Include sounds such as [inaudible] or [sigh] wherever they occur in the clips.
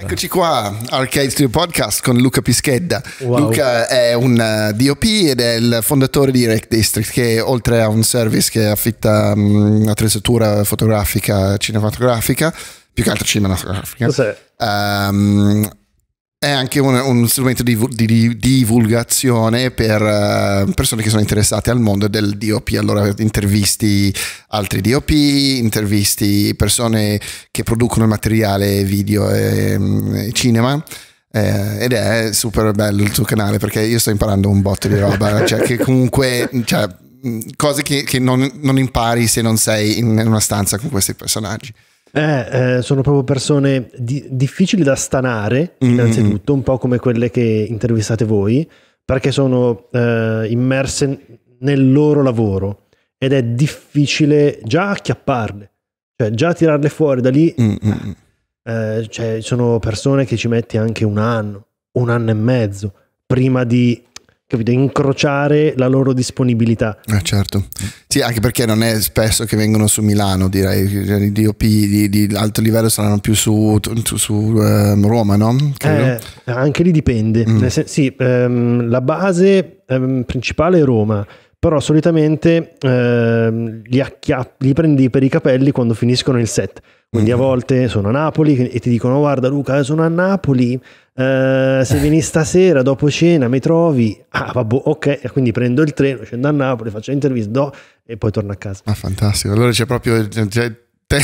Eccoci qua, Arcade Studio Podcast con Luca Pischedda. Wow. Luca è un eh, DOP ed è il fondatore di Rec District, che oltre a un service che affitta mm, attrezzatura fotografica, cinematografica, più che altro cinematografica, sì. um, ehm, è anche un, un strumento di, di, di, divulgazione per uh, persone che sono interessate al mondo del DOP. Allora, intervisti altri DOP, intervisti persone che producono materiale video e, e mm, cinema. Eh, ed è super bello il tuo canale perché io sto imparando un botto di roba, cioè che comunque cioè, mm, cose che, che non, non impari se non sei in una stanza con questi personaggi. Eh, eh, sono proprio persone di- difficili da stanare, mm, mm, mm. innanzitutto, mm-hmm. un po' come quelle che intervistate voi, perché sono eh, immerse nel loro lavoro ed è difficile già acchiapparle, cioè già tirarle fuori da lì. Mm-hmm. cioè, sono persone che ci metti anche un anno, un anno e mezzo prima di capito, incrociare la loro disponibilità. Ah, certo. Sì, anche perché non è spesso che vengono su Milano, direi, cioè, i DOP di, di alto livello saranno più su, su, su eh, Roma, no? Eh, anche lì dipende. Mm. Sen- sì, ehm, la base ehm, principale è Roma però solitamente eh, li, acchia- li prendi per i capelli quando finiscono il set. Quindi a mm-hmm. volte sono a Napoli e ti dicono guarda Luca sono a Napoli, eh, se vieni stasera dopo cena mi trovi, ah vabbè ok, quindi prendo il treno, scendo a Napoli, faccio l'intervista do, e poi torno a casa. Ah fantastico, allora c'è proprio... C'è cioè, te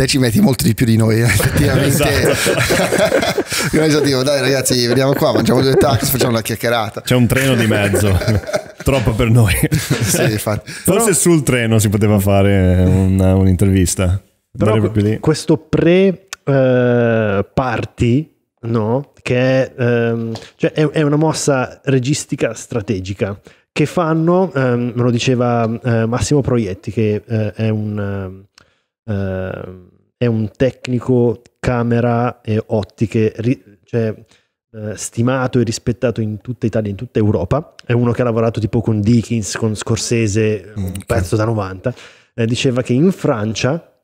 te ci metti molto di più di noi, eh, effettivamente. [laughs] esatto. noi [laughs] dico, dai ragazzi, veniamo qua, mangiamo due tacos, facciamo una chiacchierata. C'è un treno di mezzo. [laughs] Troppo per noi. Sì, Forse Però... sul treno si poteva fare una, un'intervista. Però questo pre-party, eh, no? Che è, um, cioè è, è una mossa registica strategica che fanno, um, me lo diceva uh, Massimo Proietti, che uh, è un uh, è un tecnico camera e ottiche, cioè, eh, stimato e rispettato in tutta Italia, in tutta Europa. È uno che ha lavorato tipo con Dickens, con Scorsese, mm, un okay. pezzo da 90. Eh, diceva che in Francia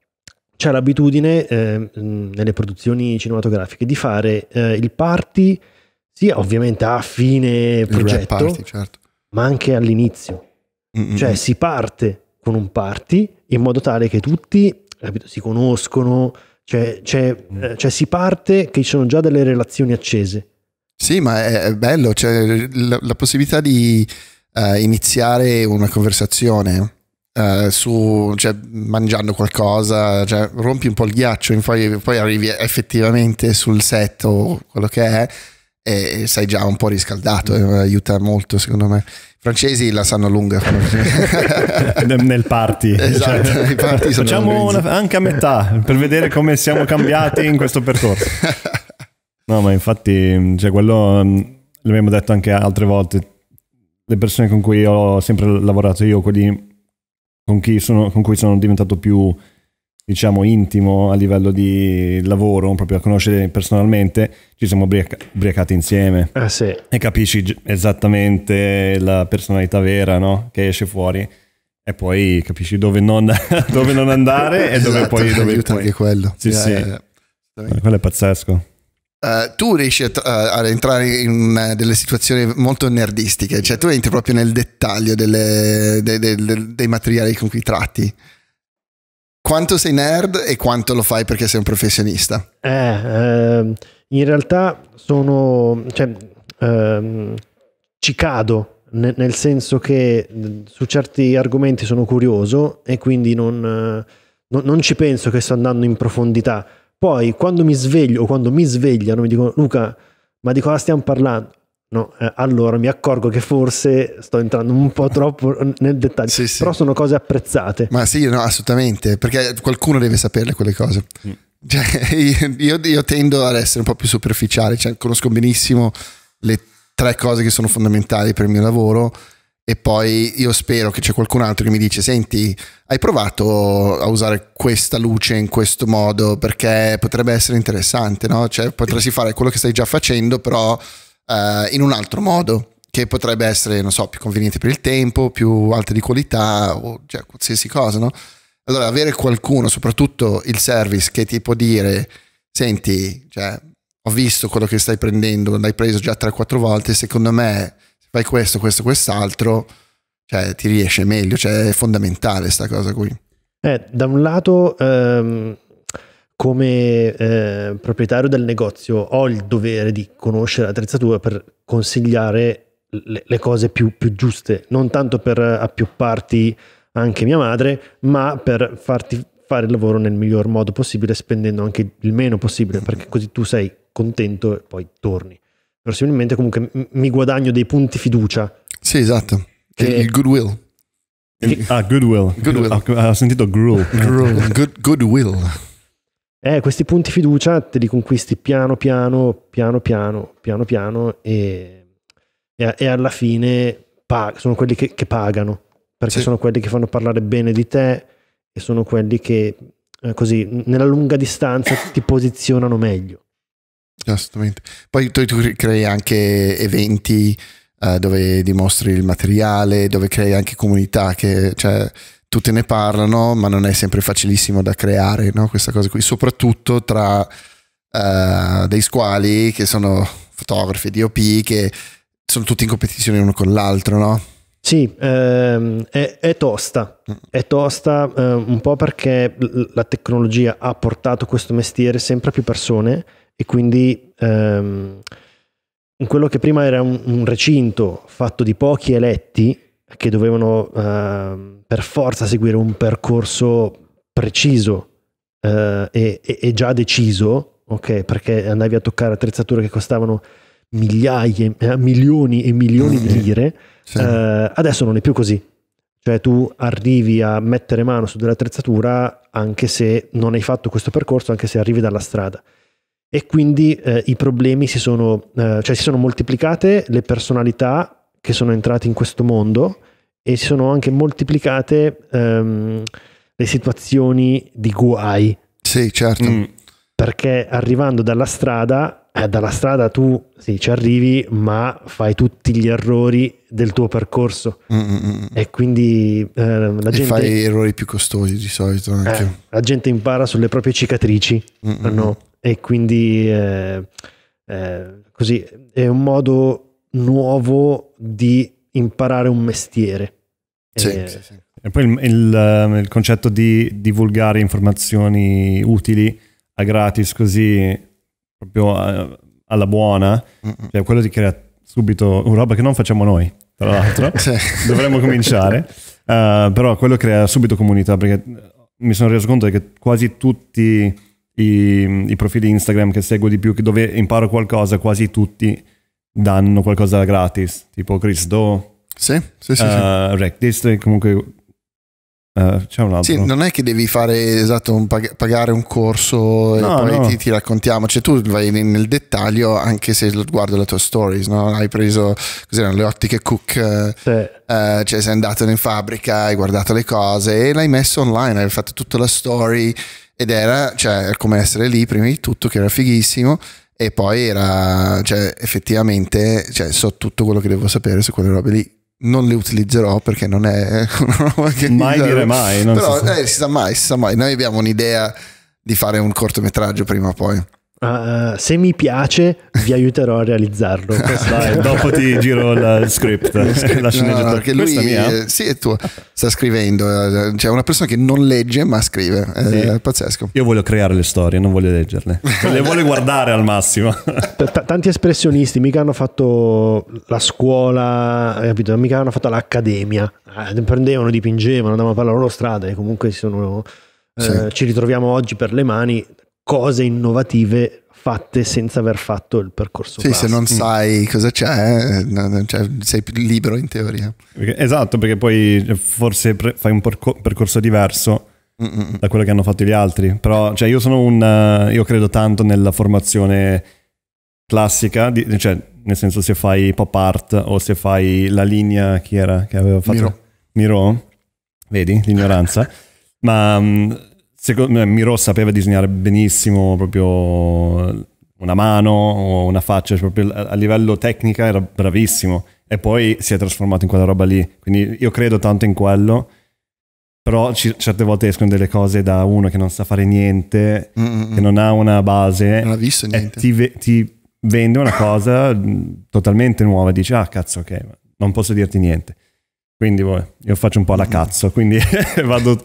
c'è l'abitudine eh, nelle produzioni cinematografiche di fare eh, il party sia ovviamente a fine progetto, party, certo. ma anche all'inizio. Mm-mm. Cioè mm. si parte con un party in modo tale che tutti capito, si conoscono, cioè, cioè, cioè, si parte che ci sono già delle relazioni accese. Sì, ma è, è bello, cioè, la, la, possibilità di uh, iniziare una conversazione. Uh, su, cioè, mangiando qualcosa, cioè, rompi un po' il ghiaccio, poi, poi arrivi effettivamente sul set o quello che è, e sei già un po' riscaldato, e eh, aiuta molto secondo me. I francesi la sanno lunga. [laughs] Nel party. Esatto, cioè, party facciamo una, anche a metà per vedere come siamo cambiati in questo percorso. [laughs] No, ma infatti, cioè, quello mm, l'abbiamo detto anche altre volte, le persone con cui ho sempre lavorato io, quelli con, sono, con cui sono diventato più diciamo intimo a livello di lavoro, proprio a conoscere personalmente, ci siamo ubriaca- ubriacati insieme ah, sì. e capisci esattamente la personalità vera no? che esce fuori e poi capisci dove non, [laughs] dove non andare e esatto, dove poi... Dove aiuta poi. anche quello. Sì, yeah, sì. Yeah, yeah. Quello è pazzesco. Uh, tu riesci a, uh, eh, ad entrare in uh, delle situazioni molto nerdistiche, cioè tu entri proprio nel dettaglio delle, de, de, de, dei materiali con cui tratti quanto sei nerd e quanto lo fai perché sei un professionista? Eh, ehm, in realtà sono... Cioè, ehm, ci cado nel senso che su certi argomenti sono curioso e quindi non, eh, non, non, ci penso che sto andando in profondità. Poi quando mi sveglio o quando mi svegliano mi dicono Luca, ma di cosa stiamo parlando? No, eh, allora mi accorgo che forse sto entrando un po' troppo nel dettaglio, sì, però sono cose apprezzate. Ma sì, no, assolutamente, perché qualcuno deve saperle quelle cose. Mm. Cioè, [laughs] io, io, tendo ad essere un po' più superficiale, cioè, conosco benissimo le tre cose che sono fondamentali per il mio lavoro e poi io spero che c'è qualcun altro che mi dice senti hai provato a usare questa luce in questo modo perché potrebbe essere interessante no? cioè potresti fare quello che stai già facendo però uh, in un altro modo che potrebbe essere, non so, più conveniente per il tempo, più alta di qualità o cioè, qualsiasi cosa, no? Allora avere qualcuno, soprattutto il service, che ti può dire, senti, cioè, ho visto quello che stai prendendo, l'hai preso già 3-4 volte, secondo me se fai questo, questo, quest'altro, cioè, ti riesce meglio, cioè, è fondamentale sta cosa qui. Eh, da un lato... Um come eh, proprietario del negozio ho il dovere di conoscere l'attrezzatura per consigliare le, le cose più, più, giuste, non tanto per appiopparti anche mia madre, ma per farti fare il lavoro nel miglior modo possibile, spendendo anche il meno possibile, perché mm-hmm. così tu sei contento e poi torni. Verosimilmente comunque mi guadagno dei punti fiducia. Sì, esatto. Che, il goodwill. Che, ah, goodwill. goodwill. Ho, ah, ho sentito gruel. gruel. Good, goodwill. Eh, questi punti fiducia te li conquisti piano piano, piano piano, piano piano e, e, e alla fine pag- sono quelli che, che pagano, perché sì. sono quelli che fanno parlare bene di te e sono quelli che eh, così nella lunga distanza [laughs] ti posizionano meglio. Assolutamente. Poi tu, tu crei anche eventi eh, dove dimostri il materiale, dove crei anche comunità che... Cioè, tutti ne parlano, ma non è sempre facilissimo da creare, no? questa cosa qui, soprattutto tra uh, dei squali che sono fotografi, di OP che sono tutti in competizione uno con l'altro, no? Sì, ehm, è, è, tosta, è tosta eh, un po' perché la tecnologia ha portato questo mestiere sempre a più persone e quindi ehm, in quello che prima era un, un recinto fatto di pochi eletti, che dovevano eh, per forza seguire un percorso preciso eh, e, e, già deciso, ok? Perché andavi a toccare attrezzature che costavano migliaia, eh, milioni e milioni di lire, sì. Eh, adesso non è più così. Cioè tu arrivi a mettere mano su dell'attrezzatura anche se non hai fatto questo percorso, anche se arrivi dalla strada e quindi eh, i problemi si sono, eh, cioè si sono moltiplicate le personalità che sono entrati in questo mondo e si sono anche moltiplicate ehm, le situazioni di guai. Sì, certo. Mm. Perché arrivando dalla strada, eh, dalla strada tu sì, ci arrivi, ma fai tutti gli errori del tuo percorso Mm-mm. e quindi eh, la e gente... fai errori più costosi di solito eh, anche. Eh, la gente impara sulle proprie cicatrici mm, mm, no? Mm. e quindi eh, eh, così è un modo nuovo di imparare un mestiere. Sì, e, sì, sì. e poi il, il, ehm, il, concetto di divulgare informazioni utili a gratis così proprio eh, alla buona, mm-hmm. cioè quello di creare subito una roba che non facciamo noi, tra l'altro, [laughs] sì. dovremmo cominciare, uh, però quello crea subito comunità perché mi sono reso conto che quasi tutti i, i profili Instagram che seguo di più, dove imparo qualcosa, quasi tutti danno qualcosa gratis, tipo Chris Doe, sì, sì, sì, uh, Rec District, comunque Uh, c'è un altro. Sì, non è che devi fare esatto, un pag- pagare un corso e poi no. Ti, ti, raccontiamo, cioè tu vai nel dettaglio anche se guardo le tue stories, no? hai preso le ottiche Cook, eh, sì. uh, cioè sei andato in fabbrica, hai guardato le cose e l'hai messo online, hai fatto tutta la story ed era cioè, come essere lì prima di tutto, che era fighissimo e poi era, cioè, effettivamente, cioè, so tutto quello che devo sapere su quelle robe lì. Non le utilizzerò perché non è [laughs] una roba che. Mai dire mai. Non Però si, sa. Eh, si sa mai, si sa mai. Noi abbiamo un'idea di fare un cortometraggio prima o poi. Uh, se mi piace vi aiuterò a realizzarlo [laughs] Dai, dopo ti giro il script [laughs] la sceneggiatura no, perché lui mia? sì è tuo sta scrivendo eh, cioè una persona che non legge ma scrive è pazzesco io voglio creare le storie non voglio leggerle [laughs] le voglio guardare al massimo T- tanti espressionisti mica hanno fatto la scuola capito? mica hanno fatto l'accademia eh, prendevano dipingevano andavano per la loro strada e comunque sono, eh, sì. eh, ci ritroviamo oggi per le mani cose innovative fatte senza aver fatto il percorso. Sì, classico. se non sai cosa c'è, cioè, sei più libero in teoria. Esatto, perché poi forse fai un percorso diverso Mm-mm. da quello che hanno fatto gli altri. Però cioè, io sono un... Eh, io credo tanto nella formazione classica, di, cioè, nel senso se fai pop art o se fai la linea che era che aveva fatto... Miro. Miro? Vedi l'ignoranza. [laughs] Ma mm, Secondo me eh, Miro sapeva disegnare benissimo proprio una mano o una faccia, cioè proprio a livello tecnica era bravissimo e poi si è trasformato in quella roba lì. Quindi io credo tanto in quello, però ci, certe volte escono delle cose da uno che non sa fare niente, Mm-mm. che non ha una base, non ha visto niente. Ti, ti, vende una cosa mm, totalmente nuova, dici ah cazzo ok, non posso dirti niente. Quindi boh, io faccio un po' la cazzo, quindi [laughs] vado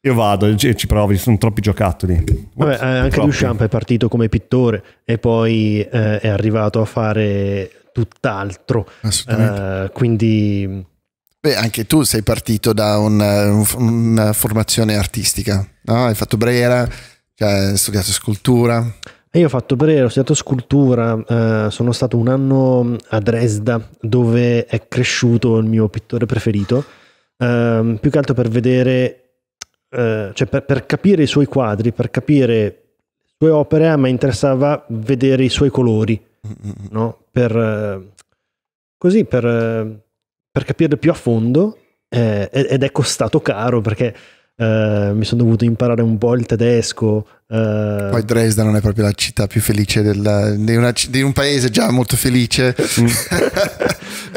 io vado e ci provo, ci sono troppi giocattoli. Vabbè, Ups, eh, anche troppi. Duchamp è partito come pittore e poi eh, è arrivato a fare tutt'altro. Uh, quindi... Beh, anche tu sei partito da una, eh, una formazione artistica, no? Hai fatto Brera, cioè, hai studiato scultura. Io ho fatto Brera, ho studiato scultura, eh, sono stato un anno a Dresda dove è cresciuto il mio pittore preferito, eh, più che altro per vedere eh, cioè per, per, capire i suoi quadri, per capire le sue opere, a me interessava vedere i suoi colori, no? per, eh, così per, eh, per capirle più a fondo eh, ed è costato caro perché eh, mi sono dovuto imparare un po' il tedesco. Eh. Poi Dresda non è proprio la città più felice del, di, una, di, un paese già molto felice, mm.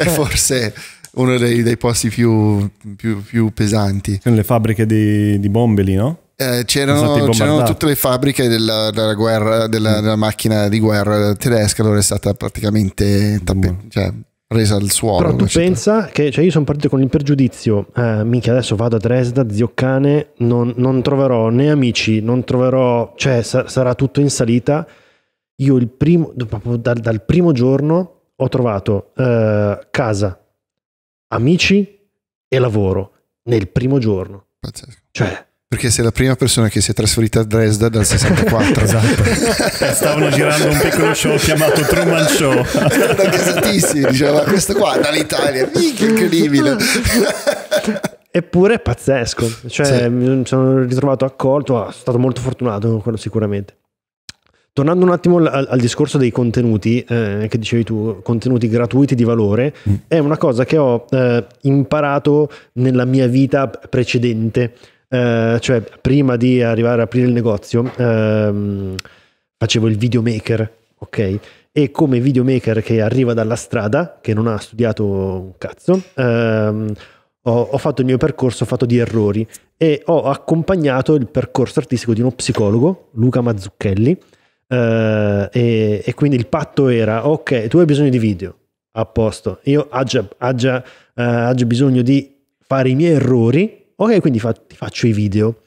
[laughs] e forse uno dei, dei posti più, più, più pesanti. C'erano le fabbriche di, di bombe lì, no? Eh, c'erano, c'erano, tutte le fabbriche della, della, guerra, della, mm. della macchina di guerra tedesca, allora è stata praticamente tappe, boh. cioè, resa al suolo. Però tu pensa che cioè io sono partito con il pregiudizio, eh, minchia adesso vado a Dresda, zio cane, non, non troverò né amici, non troverò, cioè sa, sarà tutto in salita. Io il primo, dal, dal primo giorno ho trovato eh, casa, amici e lavoro nel primo giorno. Pazzesco. Cioè, perché sei la prima persona che si è trasferita a Dresda dal 64. [laughs] esatto. Stavano girando un piccolo show chiamato Truman Show. da Casatissimi diceva questo qua dall'Italia, mica incredibile. [laughs] Eppure è pazzesco. Cioè, sì. mi sono ritrovato accolto, sono ah, stato molto fortunato con quello sicuramente. Tornando un attimo al, al discorso dei contenuti, eh, che dicevi tu, contenuti gratuiti di valore, mm. è una cosa che ho eh, imparato nella mia vita precedente, eh, cioè prima di arrivare a aprire il negozio, ehm, facevo il videomaker, ok? E come videomaker che arriva dalla strada, che non ha studiato un cazzo, ehm, ho, ho, fatto il mio percorso fatto di errori e ho accompagnato il percorso artistico di uno psicologo, Luca Mazzucchelli, eh, e, e, quindi il patto era, ok, tu hai bisogno di video, a posto, io ho già, ho eh, bisogno di fare i miei errori, ok, quindi fa, ti faccio i video.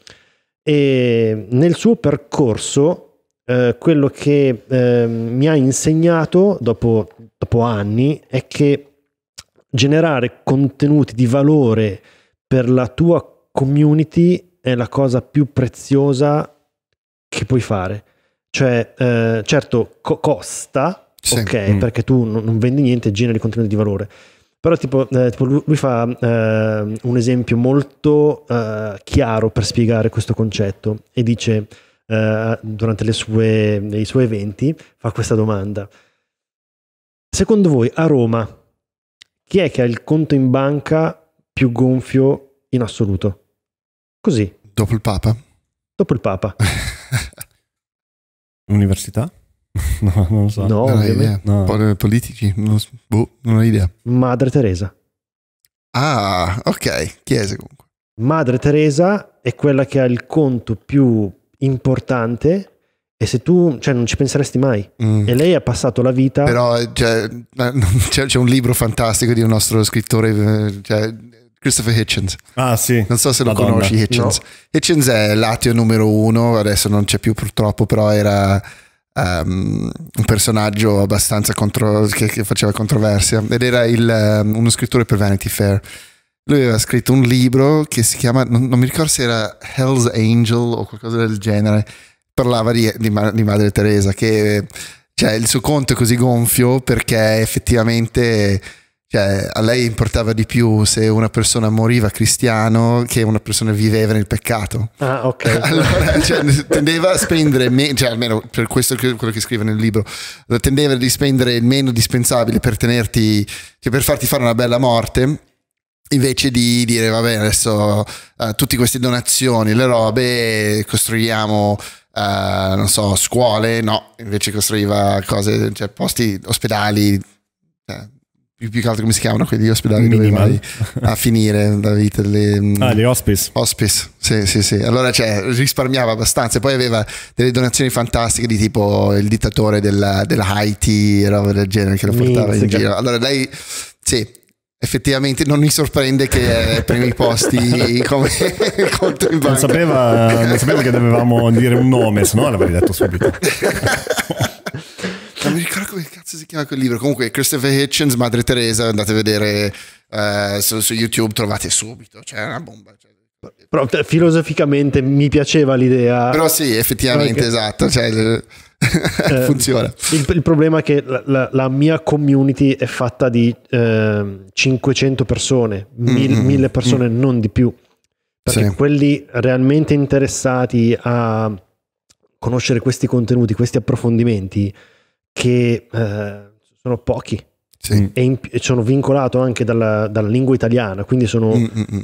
E nel suo percorso eh, quello che eh, mi ha insegnato dopo, dopo, anni è che generare contenuti di valore per la tua community è la cosa più preziosa che puoi fare. Cioè, eh, certo, co- costa, sì. ok, mm. perché tu non, non, vendi niente, e generi contenuti di valore. Però tipo, eh, tipo lui, fa eh, un esempio molto eh, chiaro per spiegare questo concetto e dice eh, durante sue, i suoi eventi, fa questa domanda. Secondo voi a Roma chi è che ha il conto in banca più gonfio in assoluto? Così. Dopo il Papa? Dopo il Papa. [laughs] Università? [laughs] no, non lo so. No, non idea. No. Eh, politici, non, boh, non ho idea. Madre Teresa. Ah, ok, chiese comunque. Madre Teresa è quella che ha il conto più importante e se tu, cioè, non ci penseresti mai. Mm. E lei ha passato la vita. Però eh, cioè, [laughs] c'è, c'è, un libro fantastico di un nostro scrittore, eh, cioè, Christopher Hitchens. Ah sì. Non so se lo Madonna. conosci Hitchens. No. Hitchens è l'atio numero uno, adesso non c'è più purtroppo, però era um, un personaggio abbastanza contro- che, che, faceva controversia ed era il, um, uno scrittore per Vanity Fair. Lui aveva scritto un libro che si chiama, non, non mi ricordo se era Hell's Angel o qualcosa del genere, parlava di, di, di Madre Teresa, che cioè, il suo conto è così gonfio perché effettivamente cioè, a lei importava di più se una persona moriva cristiano che una persona viveva nel peccato. Ah, ok. [laughs] allora, cioè, tendeva a spendere, me- cioè, almeno per questo che, quello che scrive nel libro, tendeva a spendere il meno dispensabile per tenerti, cioè per farti fare una bella morte invece di dire vabbè adesso uh, eh, tutte queste donazioni, le robe, costruiamo uh, non so, scuole, no, invece costruiva cose, cioè posti, ospedali, cioè, più, che altro come si chiamano quelli ospedali dove vai a finire la vita delle, mm, ah, gli hospice hospice sì sì sì allora cioè, risparmiava abbastanza e poi aveva delle donazioni fantastiche di tipo il dittatore della, della Haiti e roba del genere che lo portava Mizzica. in giro allora lei sì effettivamente non mi sorprende che ai eh, primi posti [laughs] come conto in banca non sapeva, non sapeva che dovevamo dire un nome se no l'avrei detto subito [laughs] come cazzo si chiama quel libro? Comunque, Christopher Hitchens, Madre Teresa, andate a vedere eh, su, su, YouTube, trovate subito, c'è cioè, una bomba. Cioè. Però eh, filosoficamente mi piaceva l'idea. Però sì, effettivamente, perché... esatto. Cioè, eh, [laughs] funziona. Il, il, problema è che la, la, la, mia community è fatta di eh, 500 persone, mm, mil, mm-hmm. 1000 persone, mm-hmm. non di più. Perché sì. quelli realmente interessati a conoscere questi contenuti, questi approfondimenti, che eh, sono pochi sì. Mm. e, in, e, sono vincolato anche dalla, dalla lingua italiana, quindi sono... Mm, mm, mm.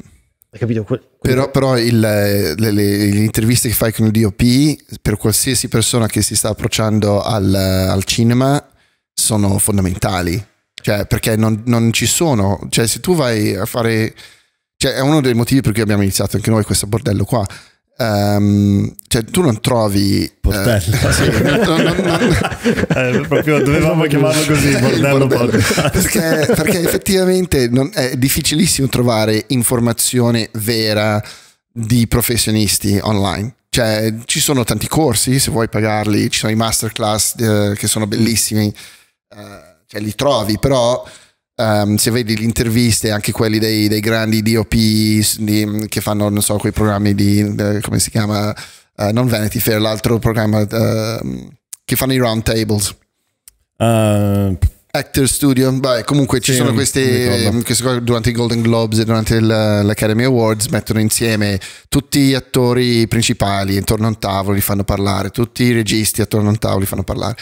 Hai capito? Que- però, però il, le, le, le, interviste che fai con il DOP per qualsiasi persona che si sta approcciando al, al cinema sono fondamentali. Cioè, perché non, non, ci sono. Cioè, se tu vai a fare. Cioè, è uno dei motivi per cui abbiamo iniziato anche noi questo bordello qua. Um, cioè tu non trovi Portello eh, sì, no, no, no, eh, proprio dovevamo chiamarlo così Portello. bordello. Perché, perché, effettivamente non, è difficilissimo trovare informazione vera di professionisti online cioè ci sono tanti corsi se vuoi pagarli ci sono i masterclass eh, che sono bellissimi eh, cioè li trovi però Um, se vedi le interviste, anche quelli dei, dei grandi DOP di, che fanno, non so, quei programmi di, de, come si chiama, uh, non Vanity Fair, l'altro programma uh, che fanno i round tables. Uh, eh. Actor Studio, Beh, comunque sì, ci sono queste, queste, cose durante i Golden Globes e durante il, l'Academy Awards mettono insieme tutti gli attori principali intorno a un tavolo, li fanno parlare, tutti i registi attorno a un tavolo li fanno parlare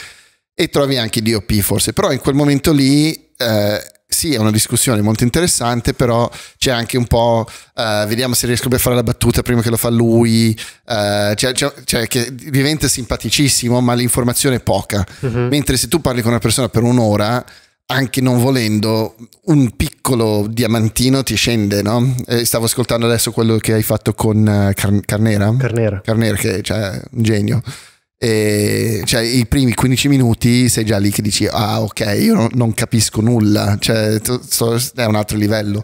e trovi anche i DOP forse, però in quel momento lì... Eh, sì, è una discussione molto interessante, però c'è anche un po'. Uh, vediamo se riesco a fare la battuta prima che lo fa lui. Uh, cioè, cioè, cioè, che diventa simpaticissimo, ma l'informazione è poca. Uh-huh. Mentre se tu parli con una persona per un'ora, anche non volendo, un piccolo diamantino ti scende, no? Eh, stavo ascoltando adesso quello che hai fatto con eh, Car- Carnera. Carnera. Carnera, che è cioè, un genio. E, cioè, i primi 15 minuti sei già lì che dici ah ok io non, capisco nulla cioè, sto, è un altro livello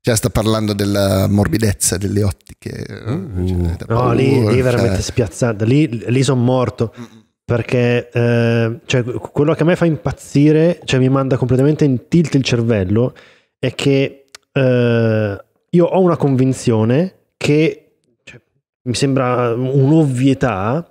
cioè, sta parlando della morbidezza delle ottiche uh, cioè, paura, no lì, lì è veramente cioè. spiazzata lì, lì sono morto perché eh, cioè, quello che a me fa impazzire cioè mi manda completamente in tilt il cervello è che eh, io ho una convinzione che cioè, mi sembra un'ovvietà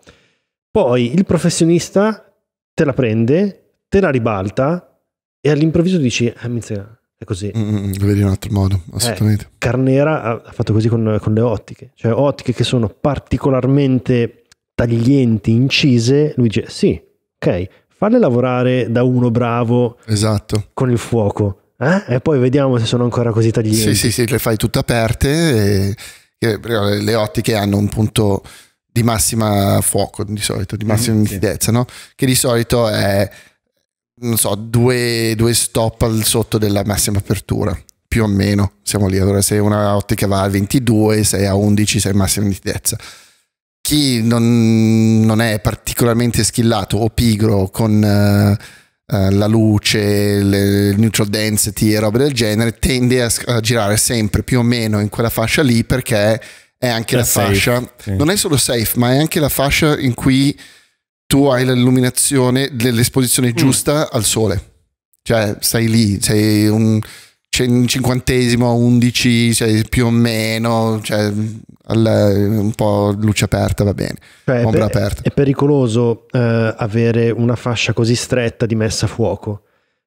poi il professionista te la prende, te la ribalta e all'improvviso dici, eh, mizzica, è così. Mm, mm, mm vedi in un altro modo, eh, assolutamente. Eh, Carnera ha fatto così con, con le ottiche, cioè ottiche che sono particolarmente taglienti, incise, lui dice, sì, ok, falle lavorare da uno bravo esatto. con il fuoco. Eh? E poi vediamo se sono ancora così taglienti. Sì, sì, sì, le fai tutte aperte. E, le ottiche hanno un punto di massima fuoco di solito, di massima mm-hmm, nitidezza, sì. no? che di solito è, non so, due, due stop al sotto della massima apertura più o meno siamo lì. Allora, se una ottica va a 22, sei a 11, sei massima nitidezza. Chi non, non, è particolarmente schillato o pigro con uh, uh, la luce, le, il neutral density e roba del genere, tende a, a, girare sempre più o meno in quella fascia lì perché è anche è la safe. fascia, sì. non è solo safe, ma è anche la fascia in cui tu hai l'illuminazione, l'esposizione mm. giusta mm. al sole. Cioè, stai lì, sei un, un cinquantesimo, undici, cioè, più o meno, cioè, un po' luce aperta, va bene. Cioè, ombra è, aperta. È pericoloso eh, avere una fascia così stretta di messa a fuoco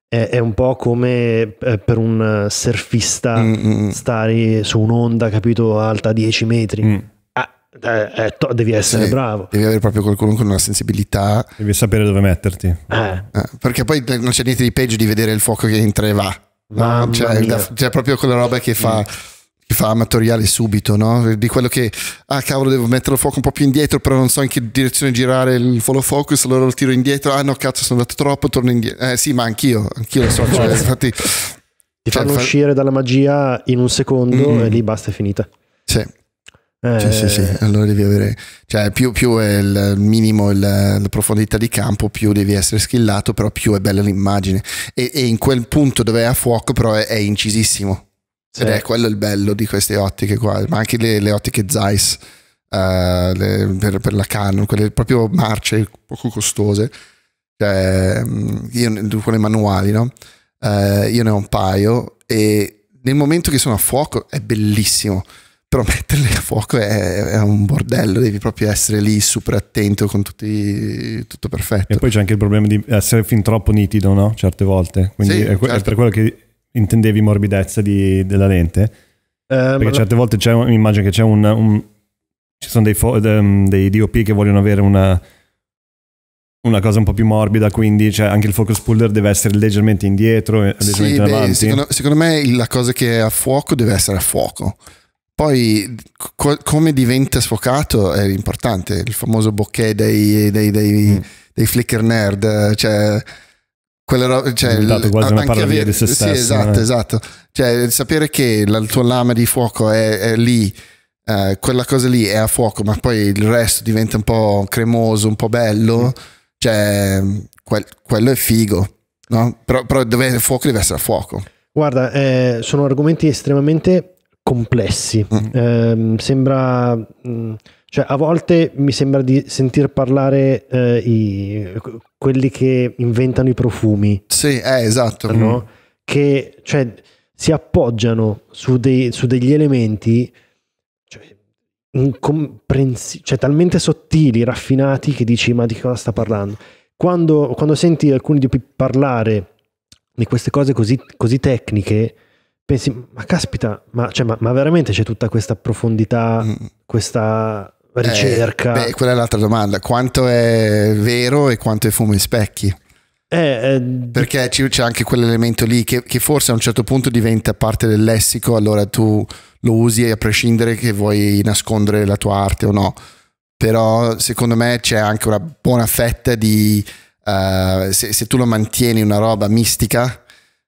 è, è un po' come eh, per un eh, surfista Mm-mm. stare su un'onda, capito, alta 10 metri. Mm. Ah, eh, eh, to- devi essere sì, bravo. Devi avere proprio qualcuno con una sensibilità. Devi sapere dove metterti. Eh. Eh, perché poi non c'è niente di peggio di vedere il fuoco che entra e va. No? Cioè, da, cioè, proprio quella roba che fa. Mm chi fa amatoriale subito, no? Di quello che, ah cavolo, devo mettere il fuoco un po' più indietro, però non so in che direzione girare il follow focus, allora lo tiro indietro, ah no, cazzo, sono andato troppo, torno indietro. Eh sì, ma anch'io, anch'io lo so, cioè, infatti... Ti cioè, fanno fa... uscire dalla magia in un secondo mm. e lì basta, è finita. Sì. Eh... Sì, sì, sì, allora devi avere, cioè più, più è il minimo il, la profondità di campo, più devi essere skillato, però più è bella l'immagine. E, e in quel punto dove è a fuoco, però è, è incisissimo sì. Ed è quello il bello di queste ottiche qua, ma anche le, le ottiche Zeiss uh, le, per, per, la Canon, quelle proprio marce, poco costose, cioè, mm, io, quelle manuali, no? Uh, io ne ho un paio e nel momento che sono a fuoco è bellissimo, però [laughs] metterle a fuoco è, è un bordello, devi proprio essere lì super attento con tutti, tutto perfetto. E poi c'è anche il problema di essere fin troppo nitido, no? Certe volte, quindi sì, è, certo. è per quello che intendevi morbidezza di, della lente. Eh, Perché certe la... volte c'è un'immagine che c'è un, un ci sono dei, fo- mm, dei, DOP che vogliono avere una, una, cosa un po' più morbida, quindi cioè anche il focus puller deve essere leggermente indietro, leggermente sì, avanti. Beh, secondo, secondo, me la cosa che è a fuoco deve essere a fuoco. Poi co- come diventa sfocato è importante, il famoso bokeh dei, dei, dei, mm. dei flicker nerd, cioè quella roba, cioè, dato quasi una parodia di se stesso. Sì, esatto, eh. esatto. Cioè, sapere che la tua lama di fuoco è, è lì, eh, quella cosa lì è a fuoco, ma poi il resto diventa un po' cremoso, un po' bello, mm. cioè, quel, quello è figo, no? Però, però dove è fuoco deve essere a fuoco. Guarda, eh, sono argomenti estremamente complessi. Mm. Ehm, sembra... Mh, mm, cioè, a volte mi sembra di sentir parlare eh, i, quelli che inventano i profumi. Sì, eh, esatto. No? Mm. Che cioè, si appoggiano su, dei, su degli elementi cioè, incomprens- cioè, talmente sottili, raffinati, che dici ma di cosa sta parlando? Quando, quando senti alcuni di più parlare di queste cose così, così tecniche, pensi ma caspita, ma, cioè, ma, ma veramente c'è tutta questa profondità, mm. questa eh, ricerca. Eh, beh, quella è l'altra domanda. Quanto è vero e quanto è fumo in specchi? Eh, eh, Perché c'è anche quell'elemento lì che, che, forse a un certo punto diventa parte del lessico, allora tu lo usi a prescindere che vuoi nascondere la tua arte o no. Però secondo me c'è anche una buona fetta di... Uh, se, se tu lo mantieni una roba mistica,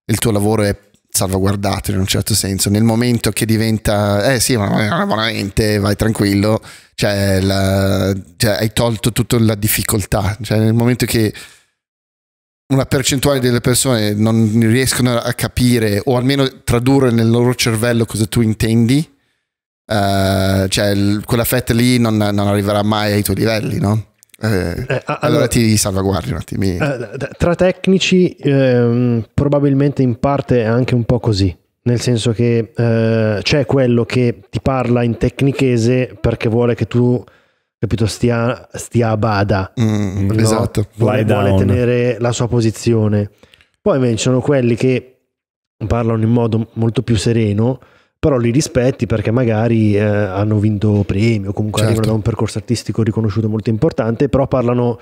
il tuo lavoro è salvaguardato in un certo senso nel momento che diventa eh sì ma veramente vai tranquillo cioè, la, cioè hai tolto tutta la difficoltà cioè nel momento che una percentuale delle persone non riescono a capire o almeno tradurre nel loro cervello cosa tu intendi uh, cioè quella fetta lì non, non arriverà mai ai tuoi livelli no? Eh, eh, allora, allora, ti salvaguardi un attimino. Eh, tra tecnici, ehm, probabilmente in parte è anche un po' così. Nel senso che eh, c'è quello che ti parla in tecnichese perché vuole che tu capito, stia, stia a bada. Mm, no? Esatto. Vuole, vuole tenere la sua posizione. Poi invece ci sono quelli che parlano in modo molto più sereno però li rispetti perché magari eh, hanno vinto premi o comunque certo. arrivano da un percorso artistico riconosciuto molto importante, però parlano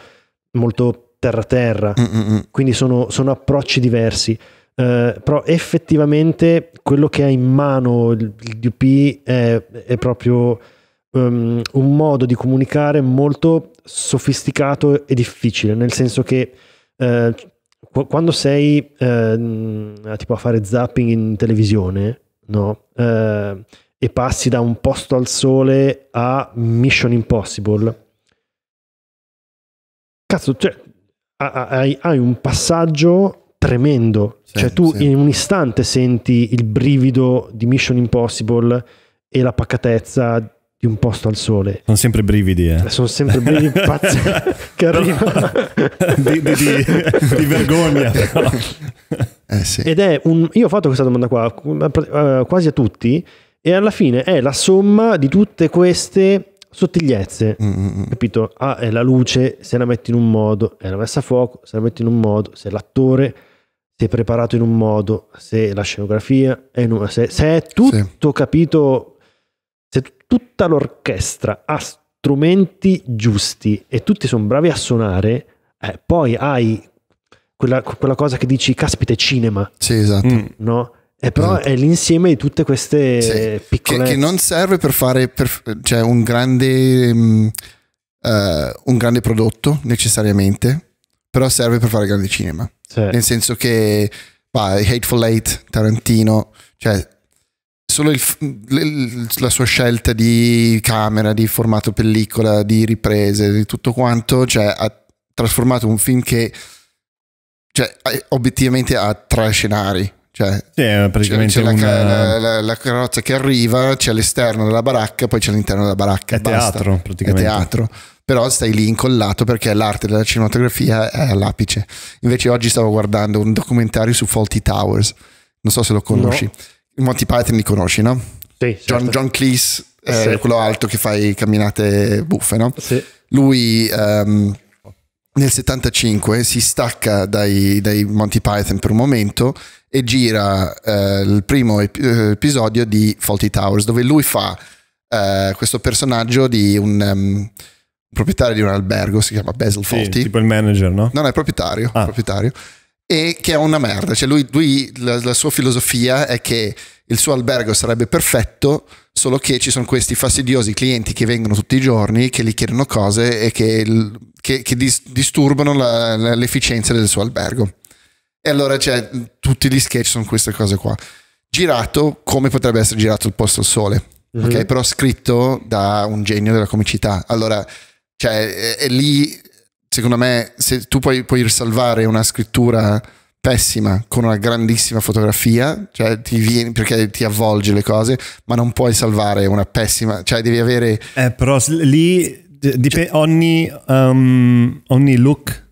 molto terra terra, mm, mm, mm. quindi sono, sono, approcci diversi. Eh, però effettivamente quello che ha in mano il, il DP è, è proprio um, un modo di comunicare molto sofisticato e difficile, nel senso che eh, quando sei ehm, tipo a fare zapping in televisione, no? Eh, e passi da un posto al sole a Mission Impossible, cazzo, cioè, hai, hai un passaggio tremendo. Sì, cioè, tu sì. in un istante senti il brivido di Mission Impossible e la pacatezza di un posto al sole. Sono sempre brividi, eh. eh sono sempre brividi [laughs] pazzi che arrivano. di, di, di, di vergogna, [laughs] Eh sì. Ed è un... Io ho fatto questa domanda qua eh, quasi a tutti e alla fine è la somma di tutte queste sottigliezze, mm-hmm. capito? Ah, è la luce, se la metti in un modo, è la messa a fuoco, se la metti in un modo, se l'attore si è preparato in un modo, se la scenografia è in un... se, se è tutto sì. capito, se tutta l'orchestra ha strumenti giusti e tutti sono bravi a suonare, eh, poi hai quella, quella cosa che dici, caspita, è cinema. Sì, esatto. Mm. No? E però esatto. è l'insieme di tutte queste sì, piccole... Che, che, non serve per fare per, cioè un, grande, um, uh, un grande prodotto necessariamente, però serve per fare grande cinema. Sì. Nel senso che bah, Hateful Eight, Tarantino, cioè solo il, il, la sua scelta di camera, di formato pellicola, di riprese, di tutto quanto, cioè ha trasformato un film che cioè, obiettivamente ha tre scenari. Cioè, praticamente c'è la, una... la, eh, la, la, carrozza che arriva, c'è l'esterno della baracca, poi c'è l'interno della baracca. È basta. teatro, praticamente. È teatro. Però stai lì incollato perché l'arte della cinematografia è all'apice. Invece oggi stavo guardando un documentario su Faulty Towers. Non so se lo conosci. No. Monty Python li conosci, no? Sì, certo. John, John Cleese, eh, sì. quello alto che fai camminate buffe, no? Sì. Lui... Um, nel 75 si stacca dai, dai, Monty Python per un momento e gira eh, il primo ep- eh, episodio di Faulty Towers dove lui fa eh, questo personaggio di un um, proprietario di un albergo, si chiama Basil Faulty. Sì, tipo il manager, no? Non è proprietario, ah. proprietario e che è una merda. Cioè lui, lui la, la, sua filosofia è che il suo albergo sarebbe perfetto, solo che ci sono questi fastidiosi clienti che vengono tutti i giorni, che gli chiedono cose e che, che, che dis, disturbano la, la, l'efficienza del suo albergo. E allora cioè, tutti gli sketch sono queste cose qua. Girato come potrebbe essere girato il posto al sole, mm-hmm. okay? Mhm. però scritto da un genio della comicità. Allora, cioè, è, è lì secondo me, se tu puoi, puoi risalvare una scrittura pessima con una grandissima fotografia, cioè ti vieni perché ti avvolge le cose, ma non puoi salvare una pessima, cioè devi avere... Eh, però lì dip- cioè ogni, um, ogni look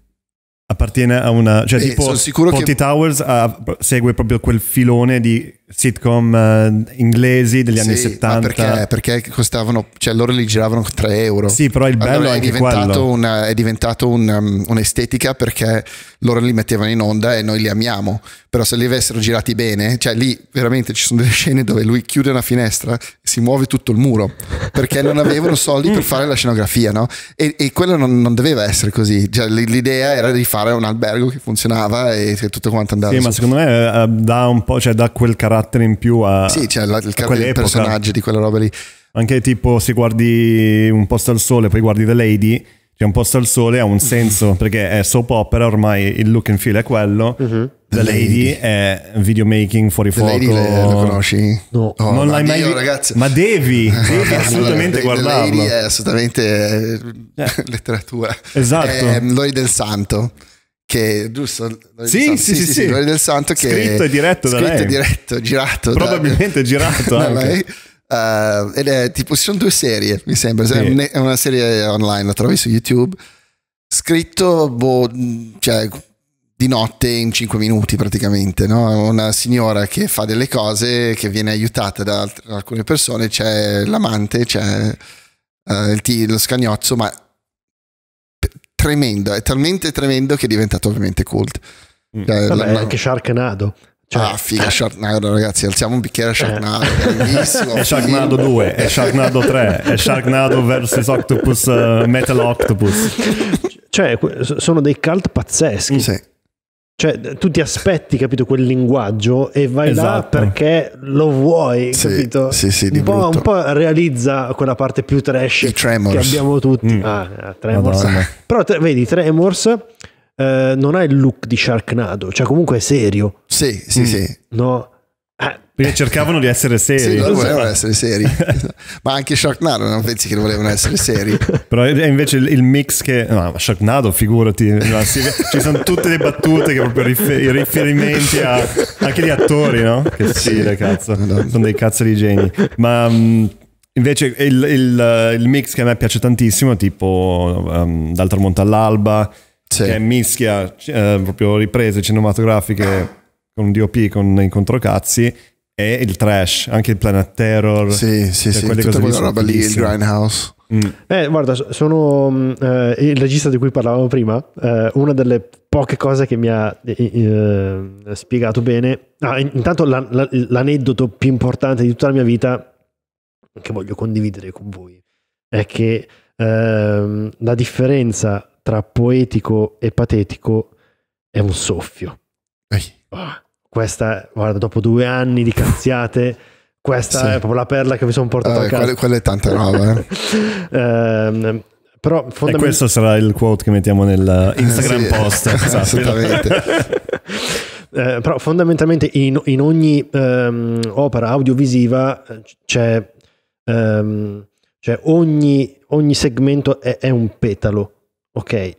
appartiene a una... Cioè eh, tipo Potty che... Towers uh, segue proprio quel filone di sitcom eh, inglesi degli sì, anni 70 perché, perché, costavano cioè loro li giravano 3 euro sì però il bello allora è, è, diventato una, è, diventato un, um, un'estetica perché loro li mettevano in onda e noi li amiamo però se li avessero girati bene cioè lì veramente ci sono delle scene dove lui chiude una finestra si muove tutto il muro perché non avevano soldi per fare la scenografia no? e, e quello non, non, doveva essere così cioè, l'idea era di fare un albergo che funzionava e che tutto quanto andava sì ma secondo me eh, eh, dà un po' cioè da quel carattere carattere in più a Sì, c'è cioè, il, car- il personaggio di quella roba lì. Anche tipo se guardi Un posto al sole, poi guardi The Lady, cioè Un posto al sole ha un [laughs] senso perché è soap opera, ormai il look and feel è quello. Uh-huh. The, The Lady, Lady è videomaking fuori The fuoco. Le, lo conosci? No, oh, non l'hai mai visto. Ragazzi... Ma devi, [laughs] devi assolutamente guardarlo. The Lady è assolutamente eh, eh. [laughs] letteratura. Esatto. È Lori del Santo che giusto sì, sì, sì, sì, del Santo che scritto e diretto da lei. Scritto e diretto, girato probabilmente girato [laughs] da lei. Eh, ed è tipo sono due serie mi sembra è una serie online la trovi su YouTube scritto boh, cioè, di notte in 5 minuti praticamente, no? una signora che fa delle cose, che viene aiutata da alcune persone, c'è l'amante, c'è uh, eh, t- lo scagnozzo, ma tremendo, è talmente tremendo che è diventato ovviamente cult. Mm. Cioè, Vabbè, la... anche Sharknado. Cioè... Ah, figa, Sharknado, ragazzi, alziamo un bicchiere a eh. Sharknado, eh. È Sharknado 2, è Sharknado 3, è Sharknado vs. Octopus, uh, Metal Octopus. Cioè, sono dei cult pazzeschi. Sì. Cioè, tu ti aspetti, capito, quel linguaggio e vai esatto. là perché lo vuoi, sì, capito? Sì, sì, un po', un, po', realizza quella parte più trash che abbiamo tutti. Mm. Ah, ah Tremors. Però vedi, Tremors eh, non ha il look di Sharknado, cioè comunque è serio. Sì, sì, mm. sì. No? Perché cercavano di essere seri. Sì, loro volevano essere seri. [laughs] Ma anche Sharknado non pensi che volevano essere seri. Però è invece il, mix che... No, Sharknado, figurati. No, si... ci sono tutte le battute che proprio rifer... riferimenti a... anche gli attori, no? Che sfida, sì, cazzo. Madonna. Sono dei cazzo di geni. Ma... Um, invece il, il, il, mix che a me piace tantissimo, tipo um, Dal tramonto all'alba, sì. che mischia eh, proprio riprese cinematografiche con un DOP, con i controcazzi, e il trash, anche il Planet Terror. Sì, sì, cioè sì, quelle tutta quella roba lì, il Grindhouse. Mm. Eh, guarda, sono eh, il regista di cui parlavamo prima, eh, una delle poche cose che mi ha eh, spiegato bene. Ah, intanto la, la, l'aneddoto più importante di tutta la mia vita che voglio condividere con voi è che ehm, la differenza tra poetico e patetico è un soffio. Ah, questa, guarda, dopo due anni di cazziate, questa sì. è proprio la perla che mi sono portato eh, a casa. Quella, è tanta roba. Eh. um, [laughs] però fondamentalmente... E questo sarà il quote che mettiamo nell'Instagram eh, eh, sì, post. [laughs] Esatto. Assolutamente. [laughs] eh, però fondamentalmente in, in ogni um, opera audiovisiva eh, c'è, um, cioè ogni, ogni, segmento è, è un petalo, ok?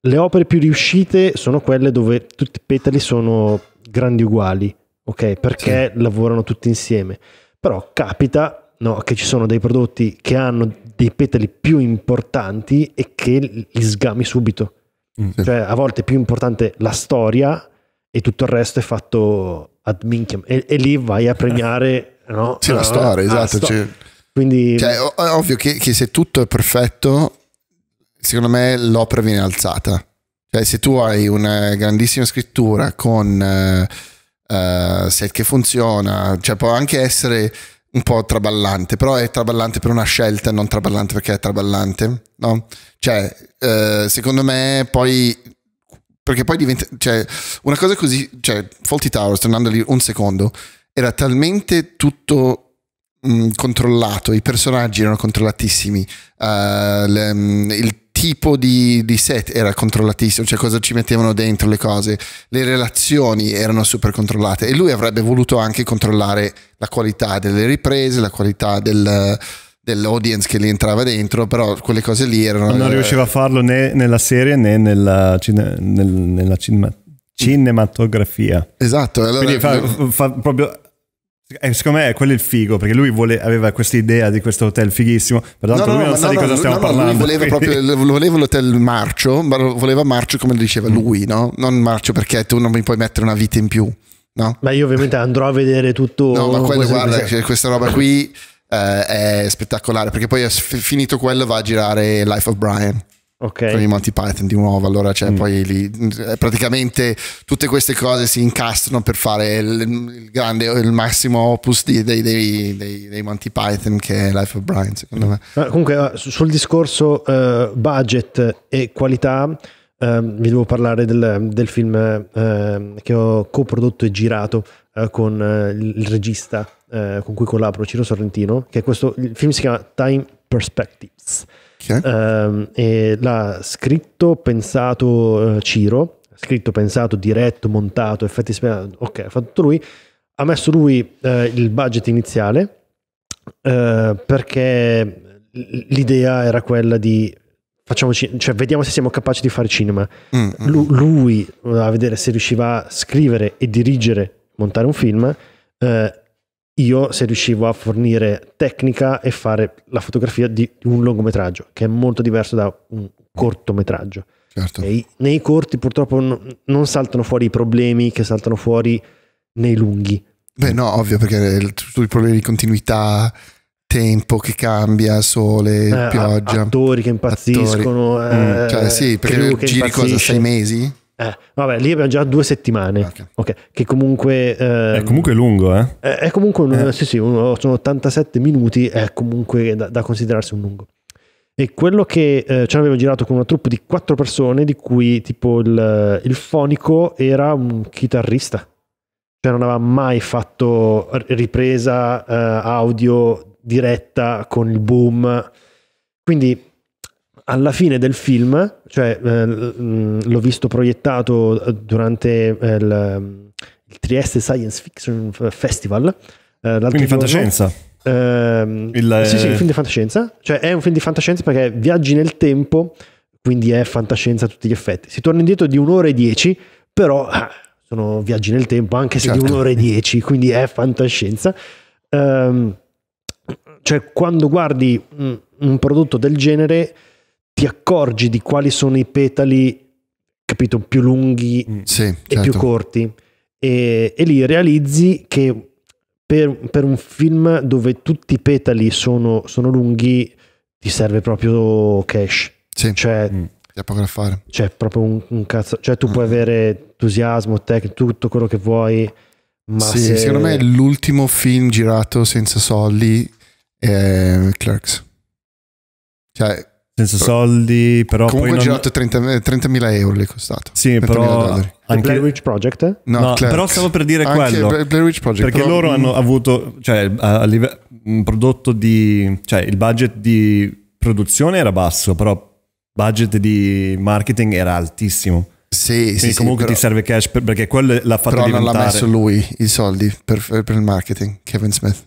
Le opere più riuscite sono quelle dove tutti i petali sono grandi uguali, ok? Perché sì. lavorano tutti insieme. Però capita no, che ci sono dei prodotti che hanno dei petali più importanti e che li sgami subito. Mm, sì. Cioè, a volte è più importante la storia e tutto il resto è fatto ad minchiam. E, e lì vai a premiare... [laughs] No? Sì, la ah, storia, ah, esatto. Sto- cioè, quindi... Cioè, ov- ovvio che, che se tutto è perfetto, secondo me l'opera viene alzata. Cioè, se tu hai una grandissima scrittura con uh, uh, set che funziona, cioè può anche essere un po' traballante, però è traballante per una scelta, non traballante perché è traballante, no? Cioè, uh, secondo me poi perché poi diventa cioè una cosa così cioè Faulty Towers tornando lì un secondo era talmente tutto mh, controllato i personaggi erano controllatissimi uh, le, mh, il tipo di, di, set era controllatissimo, cioè cosa ci mettevano dentro le cose, le relazioni erano super controllate e lui avrebbe voluto anche controllare la qualità delle riprese, la qualità del, dell'audience che li entrava dentro, però quelle cose lì erano... Non eh, riusciva a farlo né nella serie né nella, cine, nel, nella cinema cinematografia. Esatto. Allora, fa, fa proprio e eh, secondo me è quello il figo, perché lui vole- aveva questa idea di questo hotel fighissimo, però no, lui no, non no, sa di cosa stiamo parlando. Lui voleva, proprio, voleva l'hotel Marcio, ma voleva Marcio come diceva mm. lui, no? Non Marcio perché tu non mi puoi mettere una vita in più, no? Ma io ovviamente andrò a vedere tutto. No, ma quello, guarda, cioè, questa roba qui eh, è spettacolare, perché poi finito quello va a girare Life of Brian. Okay. Con i Monty Python di nuovo, allora cioè, mm. poi lì, eh, praticamente tutte queste cose si incastrano per fare il, il grande, il massimo opus di, dei, dei, dei, dei, Monty Python che è Life of Brian, secondo me. Ma comunque, ah, sul discorso uh, budget e qualità, Uh, vi devo parlare del, del film uh, che ho coprodotto e girato uh, con il regista con cui collaboro, Ciro Sorrentino, che questo, film si chiama Time Perspectives. Okay. Eh, l'ha scritto, pensato eh, Ciro, scritto, pensato, diretto, montato, effetti speciali, ok, ha fatto lui. Ha messo lui eh, il budget iniziale eh, perché l'idea era quella di facciamoci, cioè vediamo se siamo capaci di fare cinema. Mm, mm. Lu- lui a vedere se riusciva a scrivere e dirigere, montare un film. Eh, io se riuscivo a fornire tecnica e fare la fotografia di un lungometraggio, che è molto diverso da un cortometraggio. Certo. nei corti purtroppo n- non saltano fuori i problemi che saltano fuori nei lunghi. Beh no, ovvio, perché tutti i problemi di continuità, tempo che cambia, sole, eh, pioggia. Attori che impazziscono. Attori. Eh, mm, cioè eh, sì, perché giri cosa, sei mesi? Eh, vabbè, lì abbiamo già due settimane. Okay. Okay, che comunque. Ehm, è comunque lungo, eh? È, eh, è comunque un, eh. Sì, sì, un, sono 87 minuti, è comunque da, da, considerarsi un lungo. E quello che eh, ci avevo girato con una troupe di quattro persone, di cui tipo il, il fonico era un chitarrista. Cioè non aveva mai fatto ripresa eh, audio diretta con il boom. Quindi alla fine del film, cioè eh, l'ho visto proiettato eh, durante eh, il, il, Trieste Science Fiction Festival. Eh, Quindi fantascienza. Ehm, il... Sì, sì, eh, film di fantascienza. Cioè è un film di fantascienza perché viaggi nel tempo, quindi è fantascienza a tutti gli effetti. Si torna indietro di un'ora e dieci, però ah, sono viaggi nel tempo, anche se certo. di un'ora e dieci, quindi è fantascienza. Ehm, cioè quando guardi un, mm, un prodotto del genere ti accorgi di quali sono i petali, capito, più lunghi mm. sì, e certo. più corti. E, e, lì realizzi che per, per, un film dove tutti i petali sono, sono lunghi ti serve proprio cash. Sì. Cioè, mm. C'è poco da fare. Cioè, proprio un, un cazzo. Cioè, tu mm. puoi avere entusiasmo, tecnica, tutto quello che vuoi. Ma sì, se... secondo me l'ultimo film girato senza soldi è Clerks. Cioè, senza soldi, però Comunque poi girato non... 30.000 euro le è costato. Sì, però dollari. anche Blair Rich Project? No, no però stavo per dire anche quello. Blair Rich Project, perché loro hanno mm. avuto, cioè, a, a live... un prodotto di cioè il budget di produzione era basso, però il budget di marketing era altissimo. Sì, sì, comunque sì, però, ti serve cash per, perché quello l'ha fatto però diventare. Però non l'ha messo lui i soldi per, per, il marketing, Kevin Smith.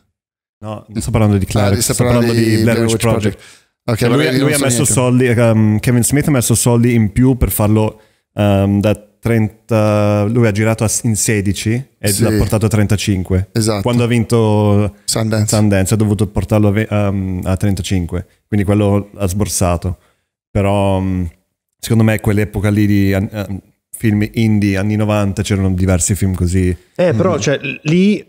No, non sto parlando di Clark, ah, sto, parlando, parlando di, di Blair Witch Project. Project. Okay, cioè, lui, lui ha messo niente. soldi, um, Kevin Smith ha messo soldi in più per farlo um, da 30, lui ha girato in 16 e sì. l'ha portato a 35. Esatto. Quando ha vinto Sundance, Sundance ha dovuto portarlo a, um, a 35, quindi quello ha sborsato. Però mm, secondo me quell'epoca lì di uh, film indie anni 90 c'erano diversi film così. Eh, però mm. cioè lì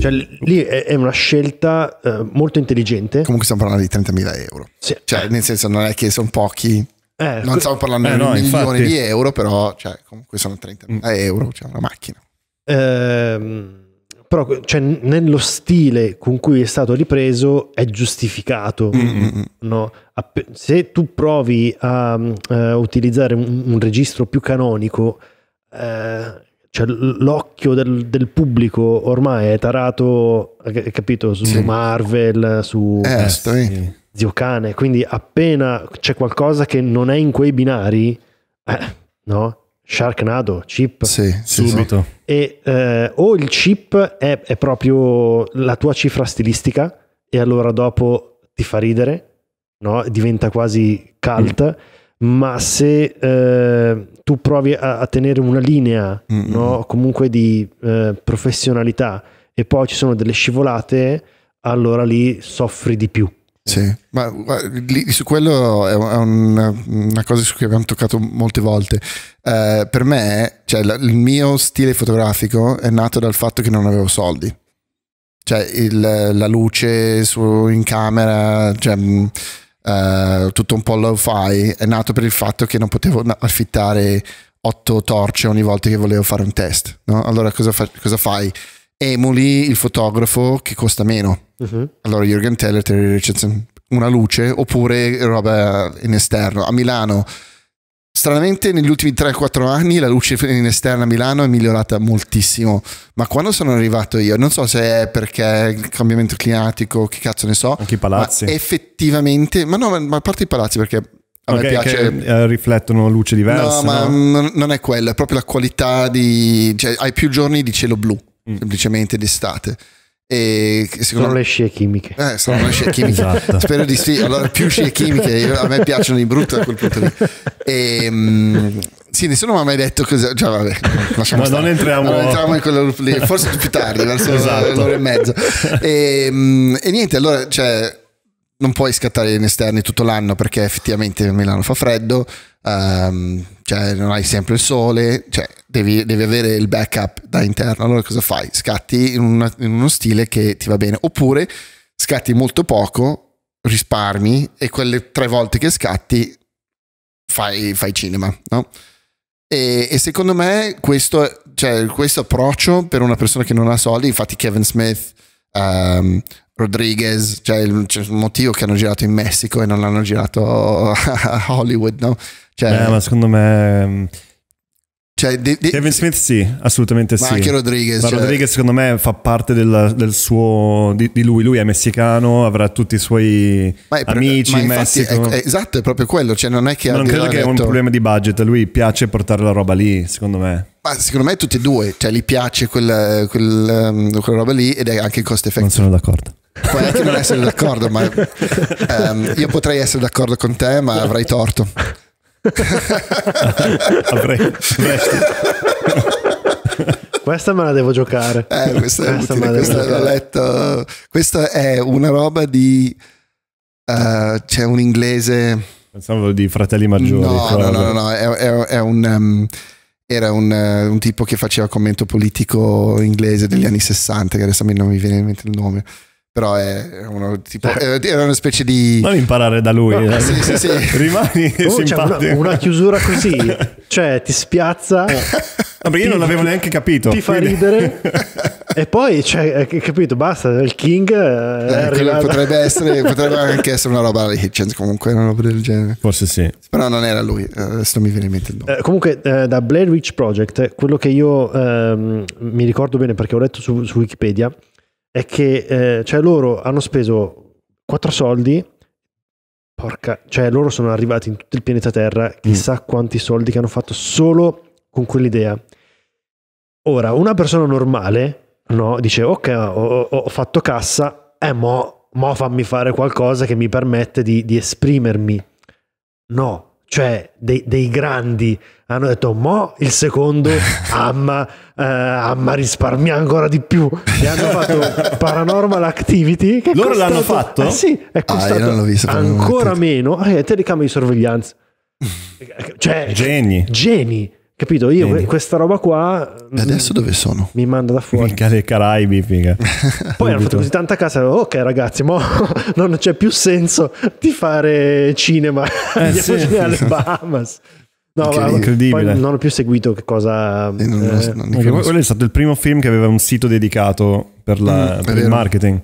cioè, lì è, una scelta eh, molto intelligente. Comunque stiamo parlando di 30.000 euro. Sì. Cioè, nel senso, non è che sono pochi. Eh, non stiamo parlando eh, di no, milioni infatti. di euro, però cioè, comunque sono 30.000 mm. euro, cioè una macchina. Ehm però cioè, nello stile con cui è stato ripreso è giustificato. Mm, mm, no? Se tu provi a, a eh, utilizzare un, un, registro più canonico, eh, cioè, l'occhio del, del, pubblico ormai è tarato, capito, su sì. Marvel, su eh, eh sì. Zio Cane, quindi appena c'è qualcosa che non è in quei binari, eh, no? Sharknado, chip, sì, subito. E, eh, o il chip è, è proprio la tua cifra stilistica e allora dopo ti fa ridere, no? diventa quasi cult. Mm ma se eh, tu provi a, a, tenere una linea mm-hmm. no? comunque di eh, professionalità e poi ci sono delle scivolate, allora lì soffri di più. Sì, ma, lì, su quello è, un, una cosa su cui abbiamo toccato molte volte. Eh, per me, cioè, la, il mio stile fotografico è nato dal fatto che non avevo soldi. Cioè, il, la luce su, in camera, cioè, mm, eh, tutto un po' lo fi è nato per il fatto che non potevo affittare otto torce ogni volta che volevo fare un test. No? Allora cosa, fa- cosa fai? Emuli il fotografo che costa meno. Uh-huh. Allora Jürgen Teller, Terry Richardson, una luce oppure roba in esterno. A Milano Stranamente negli ultimi 3-4 anni la luce in esterna a Milano è migliorata moltissimo, ma quando sono arrivato io, non so se è perché il cambiamento climatico, che cazzo ne so, anche i palazzi. Ma effettivamente, ma no, ma a parte i palazzi perché a okay, me piace che eh, riflettono luce diversa. No, ma no? non è quello, è proprio la qualità di cioè hai più giorni di cielo blu, mm. semplicemente d'estate. E sono me... le scie chimiche. Eh, sono le scie chimiche. esatto. Spero di sì. Allora, più scie chimiche, a me piacciono di brutto da quel punto lì. E, um, sì, nessuno mi ha mai detto cosa. Già, cioè, vabbè, lasciamo no, stare. non entriamo. Non entriamo in quella lì, forse più tardi, verso esatto. l'ora e mezza. E, ehm, e niente, allora, cioè non puoi scattare in esterni tutto l'anno perché effettivamente a Milano fa freddo, um, cioè non hai sempre il sole, cioè devi, devi, avere il backup da interno. Allora cosa fai? Scatti in, una, in uno stile che ti va bene, oppure scatti molto poco, risparmi e quelle tre volte che scatti fai, fai cinema, no? E, e, secondo me questo, cioè, questo approccio per una persona che non ha soldi, infatti Kevin Smith, um, Rodriguez, cioè il, c'è un motivo che hanno girato in Messico e non l'hanno girato a Hollywood, no? Cioè, eh, ma secondo me... Mm, cioè, di, di, Kevin Smith sì, assolutamente ma sì. Ma anche Rodriguez. Ma cioè... Rodriguez secondo me fa parte del, del suo... Di, di, lui, lui è messicano, avrà tutti i suoi ma per, amici ma in Messico. È, è, esatto, è proprio quello, cioè non è che... Non credo che detto... è un problema di budget, lui piace portare la roba lì, secondo me. Ma secondo me tutti e due, cioè gli piace quella, quella, ehm, quella roba lì ed è anche cost effettivo. Non sono d'accordo. Puoi anche non essere d'accordo, ma um, io potrei essere d'accordo con te, ma avrei torto. [laughs] avrei, questa me la devo giocare. Eh, questa, è questa, utile, questa l'ho letto. Questa è una roba di. Uh, c'è un inglese. Pensavo di fratelli maggiori. No, no, no, no, no, È, è, è un. Um, era un, uh, un, tipo che faceva commento politico inglese degli anni 60, che adesso a me non mi viene in mente il nome però è, uno, tipo, è cioè eh, una specie di... Non imparare da lui, no. Eh. sì, sì, sì. [laughs] rimani oh, cioè, simpatico. Una, una, chiusura così, cioè ti spiazza. [laughs] No, perché ti, io non l'avevo neanche capito. Ti fa quindi... ridere. [laughs] e poi, cioè, hai eh, capito, basta, il King... Eh, potrebbe, essere, potrebbe anche essere una roba di Hitchens, comunque, una roba del genere. Forse sì. Però non era lui, adesso mi viene in mente il nome. Eh, comunque, da Blair Witch Project, quello che io ehm, mi ricordo bene perché ho letto su, su Wikipedia è che eh, cioè loro hanno speso 4 soldi porca, cioè loro sono arrivati in tutto il pianeta Terra, mm. chissà mm. quanti soldi che hanno fatto solo con quell'idea. Ora, una persona normale, no, dice ok, ho, ho fatto cassa, eh mo, mo fammi fare qualcosa che mi permette di, di esprimermi. No, cioè dei, dei, grandi hanno detto mo il secondo [laughs] amma, eh, amma risparmia ancora di più e hanno fatto Paranormal Activity che loro costato, l'hanno fatto? Eh sì è ah, costato ah, visto, ancora meno eh, telecamere di sorveglianza [laughs] cioè, geni geni Capito? Io Quindi. questa roba qua. E mm, adesso dove sono? Mi manda da fuori. Mica dei Caraibi, figa. [laughs] Poi hanno fatto così tanta casa. Ok, ragazzi, ma [laughs] non c'è più senso di fare cinema. Eh, sì. alle Bahamas. No, incredibile. non ho più seguito che cosa. non, eh, non, non quello è stato il primo film che aveva un sito dedicato per, la, mm, per il marketing.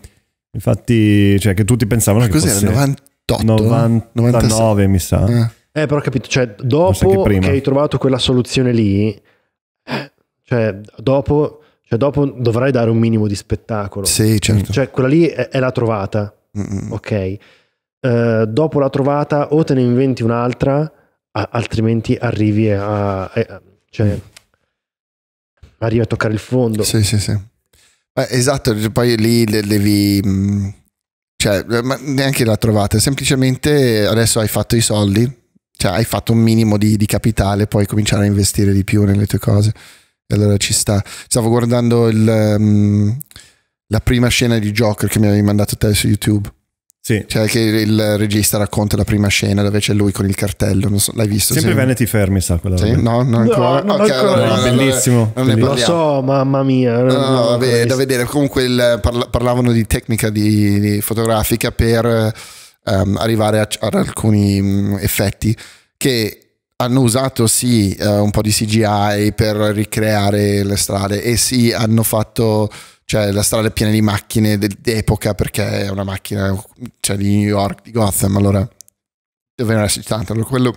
Infatti, cioè, che tutti pensavano Ma che cos'era, fosse 98, 99, 96. mi sa. Eh eh, però ho capito, cioè, dopo che, che, hai trovato quella soluzione lì, cioè, dopo, cioè, dopo dovrai dare un minimo di spettacolo. Sì, certo. Cioè, quella lì è, è la trovata, Mm-mm. ok? Uh, dopo la trovata o te ne inventi un'altra, a, altrimenti arrivi a... a eh, cioè, mm. arrivi a toccare il fondo. Sì, sì, sì. Eh, esatto, poi lì devi... Mh, mm, cioè, neanche la trovata, semplicemente adesso hai fatto i soldi, cioè, hai fatto un minimo di, di capitale, puoi cominciare a investire di più nelle tue cose. E allora ci sta. Stavo guardando il, um, la prima scena di Joker che mi avevi mandato te su YouTube. Sì. Cioè che il regista racconta la prima scena dove c'è lui con il cartello, so, l'hai visto? Sempre sì? Vanity Fair mi sa quella. Sì? No, non ancora. No, okay, non ancora. No, no, eh, bellissimo. Non Lo so, mamma mia. No, no, vabbè, da vedere. Comunque il, parla, parlavano di tecnica di, di fotografica per um, arrivare a, ad alcuni mm, effetti che hanno usato sì uh, un po' di CGI per ricreare le strade e sì hanno fatto cioè, la strada piena di macchine d'epoca perché è una macchina cioè, di New York, di Gotham, allora dovevano esserci tanto, allora quello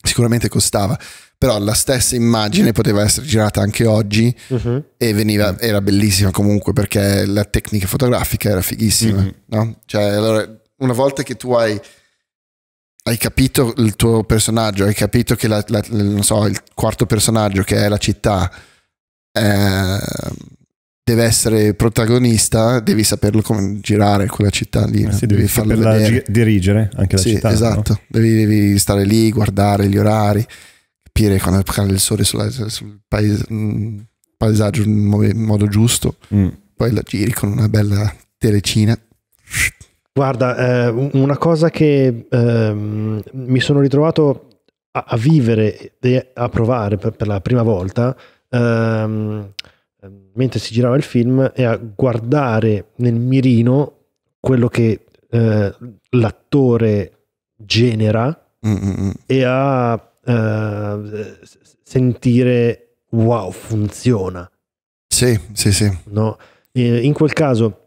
sicuramente costava, però la stessa immagine poteva essere girata anche oggi uh-huh. e veniva, mm. era bellissima comunque perché la tecnica fotografica era fighissima, uh-huh. no? Cioè, allora una volta che tu hai, hai capito il tuo personaggio, hai capito che la, la, so, il quarto personaggio che è la città eh, deve essere protagonista, devi saperlo come girare quella città lì. Eh sì, devi, devi saperla gi- dirigere anche la sì, città. Esatto, no? devi, devi stare lì, guardare gli orari, capire quando cade il sole sulla, sul paese, mm, paesaggio in modo giusto. Mm. Poi la giri con una bella telecina Guarda, eh, una cosa che eh, mi sono ritrovato a, a, vivere e a provare per, per la prima volta, eh, mentre si girava il film, è a guardare nel mirino quello che eh, l'attore genera Mm-mm. e a eh, sentire wow, funziona. Sì, sì, sì. No? in quel caso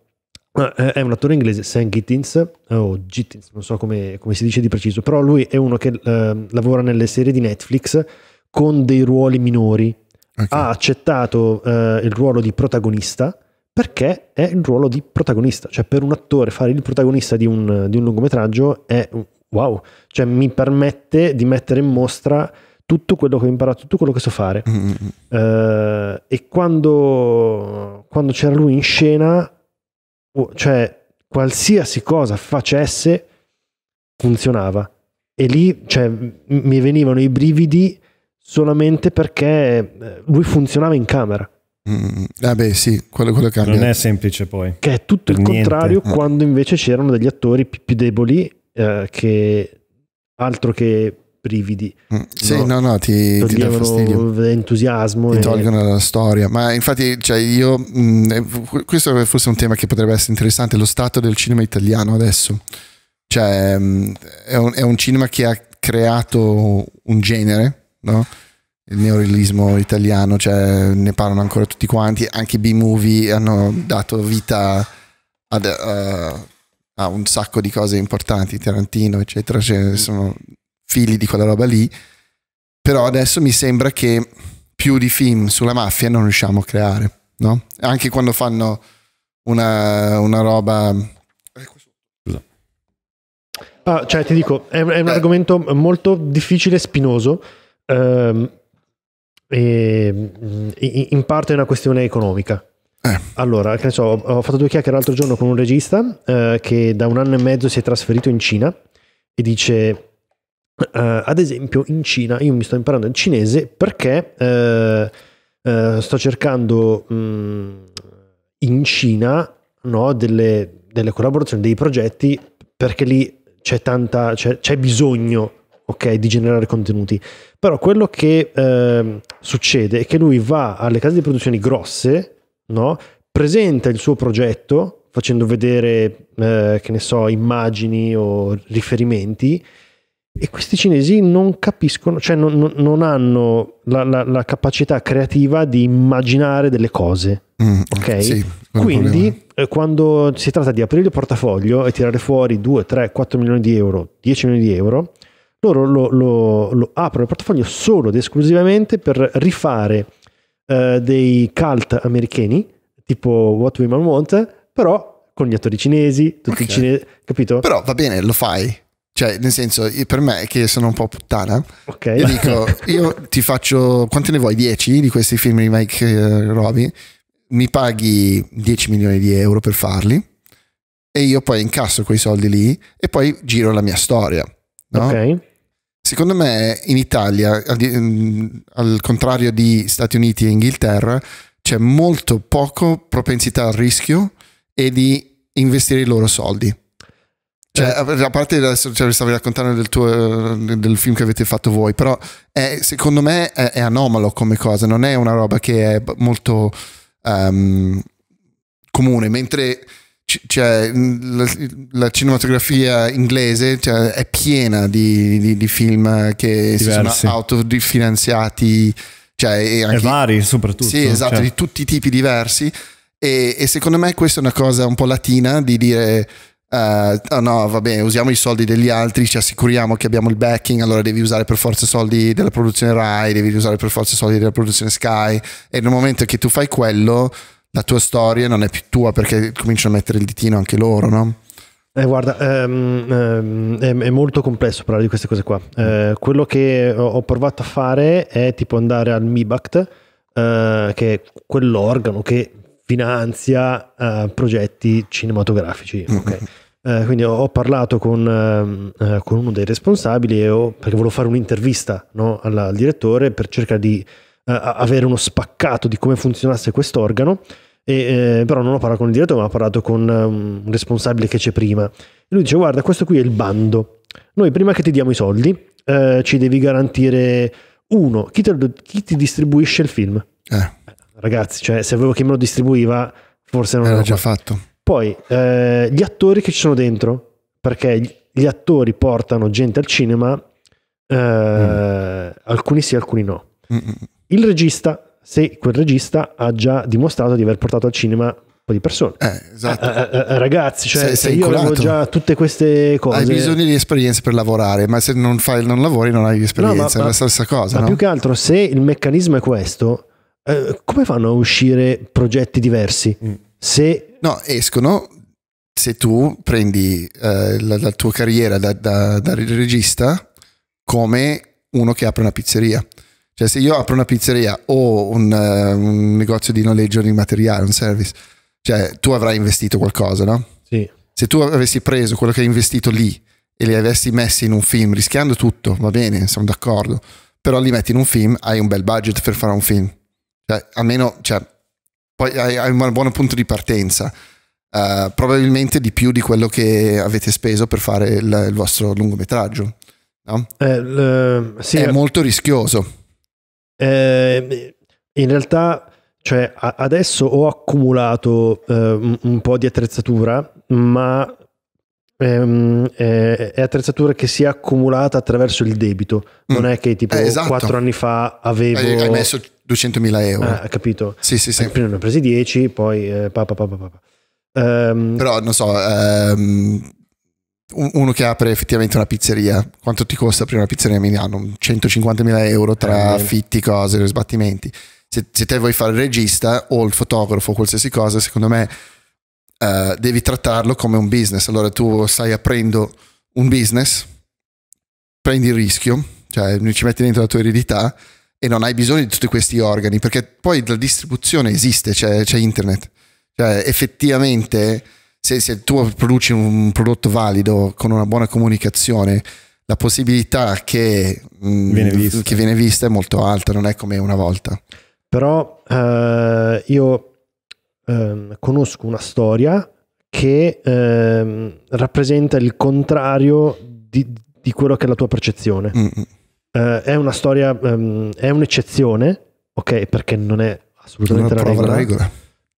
eh, è un attore inglese, Sam Gittins, eh, o Gittins, non so come, come si dice di preciso, però lui è uno che eh, lavora nelle serie di Netflix con dei ruoli minori. Okay. Ha accettato eh, il ruolo di protagonista perché è il ruolo di protagonista, cioè per un attore fare il protagonista di un, di un lungometraggio è wow, cioè mi permette di mettere in mostra tutto quello che ho imparato, tutto quello che so fare. Mm-hmm. Eh, e quando, quando c'era lui in scena cioè qualsiasi cosa facesse funzionava e lì cioè, mi venivano i brividi solamente perché eh, lui funzionava in camera. Mm, mm, mm, ah beh sì, quello, quello cambia. Non è semplice poi. Che è tutto il Niente. contrario ah. quando invece c'erano degli attori più deboli eh, che altro che brividi. Mm, sì, no, no, no ti, ti dà fastidio. entusiasmo. Ti e... tolgono dalla storia. Ma infatti, cioè, io, mh, mm, eh, questo forse è un tema che potrebbe essere interessante, lo stato del cinema italiano adesso. Cioè, mh, mm, è, un, è un cinema che ha creato un genere, no? il neorealismo italiano, cioè ne parlano ancora tutti quanti, anche i B-movie hanno dato vita ad, uh, a un sacco di cose importanti, Tarantino eccetera, cioè sono fili di quella roba lì, però adesso mi sembra che più di film sulla mafia non riusciamo a creare, no? Anche quando fanno una, una roba... Eh, ah, cioè, ti dico, è, è un eh. argomento molto difficile e spinoso. Ehm, e, mm, in parte è una questione economica. Eh. Allora, che ne so, ho fatto due chiacchiere l'altro giorno con un regista eh, che da un anno e mezzo si è trasferito in Cina e dice Uh, ad esempio in Cina io mi sto imparando il cinese perché uh, uh, sto cercando um, in Cina no, delle, delle, collaborazioni, dei progetti perché lì c'è, tanta, c'è, c'è bisogno okay, di generare contenuti. Però quello che ehm, succede è che lui va alle case di produzione grosse, no, presenta il suo progetto facendo vedere, che ne so, immagini o riferimenti e questi cinesi non capiscono, cioè non, non hanno la, la, la, capacità creativa di immaginare delle cose. Mm, mm ok? Sì, Quindi eh, quando si tratta di aprire il portafoglio e tirare fuori 2, 3, 4 milioni di euro, 10 milioni di euro, loro lo, lo, lo aprono il portafoglio solo ed esclusivamente per rifare eh, dei cult americani, tipo What Women Want, però con gli attori cinesi, tutti okay. i cinesi, capito? Però va bene, lo fai. Cioè, nel senso, per me che sono un po' puttana, okay. io dico, io ti faccio, quanti ne vuoi? 10 di questi film di Mike uh, eh, Robbie, mi paghi 10 milioni di euro per farli e io poi incasso quei soldi lì e poi giro la mia storia. No? Okay. Secondo me in Italia, al, mm, al contrario di Stati Uniti e Inghilterra, c'è molto poco propensità al rischio e di investire i loro soldi. Cioè, eh. a parte adesso cioè, stavi raccontando del, tuo, eh, del film che avete fatto voi, però è, secondo me è, è, anomalo come cosa, non è una roba che è molto um, comune, mentre cioè, la, la, cinematografia inglese cioè, è piena di, di, di film che Diversi. si sono autofinanziati cioè, e, anche, e vari soprattutto sì esatto cioè. di tutti i tipi diversi e, e, secondo me questa è una cosa un po' latina di dire Uh, oh no, va bene, usiamo i soldi degli altri, ci assicuriamo che abbiamo il backing, allora devi usare per forza i soldi della produzione Rai, devi usare per forza i soldi della produzione Sky e nel momento che tu fai quello, la tua storia non è più tua perché cominciano a mettere il ditino anche loro, no? Eh, guarda, ehm, ehm, è, è, molto complesso parlare di queste cose qua. Eh, quello che ho, provato a fare è tipo andare al MIBACT, eh, che è quell'organo che finanzia eh, progetti cinematografici. Okay? Mm-hmm. Eh, quindi ho, ho parlato con, ehm, eh, con, uno dei responsabili ho, perché volevo fare un'intervista no, alla, al direttore per cercare di eh, avere uno spaccato di come funzionasse quest'organo. E, eh, però non ho parlato con il direttore, ma ho parlato con um, un responsabile che c'è prima. E lui dice: Guarda, questo qui è il bando. Noi prima che ti diamo i soldi, eh, ci devi garantire uno, chi, te, chi ti distribuisce il film? Eh. Ragazzi, cioè, se avevo chi me lo distribuiva, forse non era già fatto. Poi eh, gli attori che ci sono dentro, perché gli attori portano gente al cinema, eh, mm. alcuni sì, alcuni no. Mm-mm. Il regista, se quel regista ha già dimostrato di aver portato al cinema un po' di persone. Eh, esatto. eh, eh, eh ragazzi, cioè, sei, sei io incolato. avevo già tutte queste cose. Hai bisogno di esperienze per lavorare, ma se non, fai, non lavori non hai esperienza, no, ma, è la stessa cosa. Ma no? più che altro, se il meccanismo è questo, eh, come fanno a uscire progetti diversi? Mm. Se No, escono. Se tu prendi eh, la, la, tua carriera da, da, da regista come uno che apre una pizzeria. Cioè, se io apro una pizzeria o un, uh, un, negozio di noleggio di materiale, un service, cioè tu avrai investito qualcosa, no? Sì. Se tu avessi preso quello che hai investito lì e li avessi messi in un film, rischiando tutto, va bene, sono d'accordo, però li metti in un film, hai un bel budget per fare un film. Cioè, almeno, cioè, poi hai un buon punto di partenza. Uh, probabilmente di più di quello che avete speso per fare il, il vostro lungometraggio. No? Eh, le, sì, è eh, molto rischioso. Eh, in realtà, cioè, adesso ho accumulato eh, un, po' di attrezzatura, ma ehm, è, è, attrezzatura che si è accumulata attraverso il debito. Non mm. è che tipo eh, esatto. anni fa avevo. Hai, hai messo 200.000 euro. Ah, capito. Sì, sì, sì. Prima eh, ne ho presi 10, poi eh, pa, pa, pa, um, Però non so, um, uno che apre effettivamente una pizzeria, quanto ti costa aprire una pizzeria a Milano? 150.000 euro tra affitti, eh, cose, sbattimenti. Se, se, te vuoi fare il regista o il fotografo, qualsiasi cosa, secondo me uh, devi trattarlo come un business. Allora tu stai aprendo un business, prendi il rischio, cioè ci metti dentro la tua eredità e non hai bisogno di tutti questi organi, perché poi la distribuzione esiste, c'è, c'è internet. Cioè, effettivamente, se, se, tu produci un prodotto valido con una buona comunicazione, la possibilità che mm, viene, mh, che viene vista è molto alta, non è come una volta. Però eh, io eh, conosco una storia che eh, rappresenta il contrario di, di, quello che è la tua percezione. Mm-hmm eh, è una storia, ehm, è un'eccezione, ok, perché non è assolutamente una regola, regola,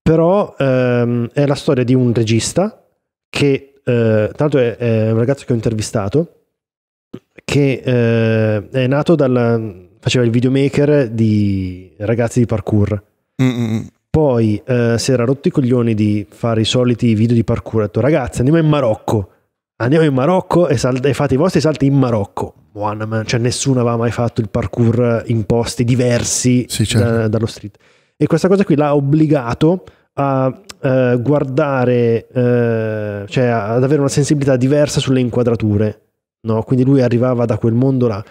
però ehm, è la storia di un regista che, eh, tra l'altro è, è, un ragazzo che ho intervistato, che eh, è nato dal, faceva il videomaker di ragazzi di parkour. Mm-mm. Poi eh, si era rotto i coglioni di fare i soliti video di parkour. Ha detto, ragazzi, andiamo in Marocco andiamo in Marocco e, sal- e, fate i vostri salti in Marocco. One, cioè nessuno aveva mai fatto il parkour in posti diversi sì, certo. da, dallo street. E questa cosa qui l'ha obbligato a eh, guardare, eh, cioè ad avere una sensibilità diversa sulle inquadrature. No? Quindi lui arrivava da quel mondo là.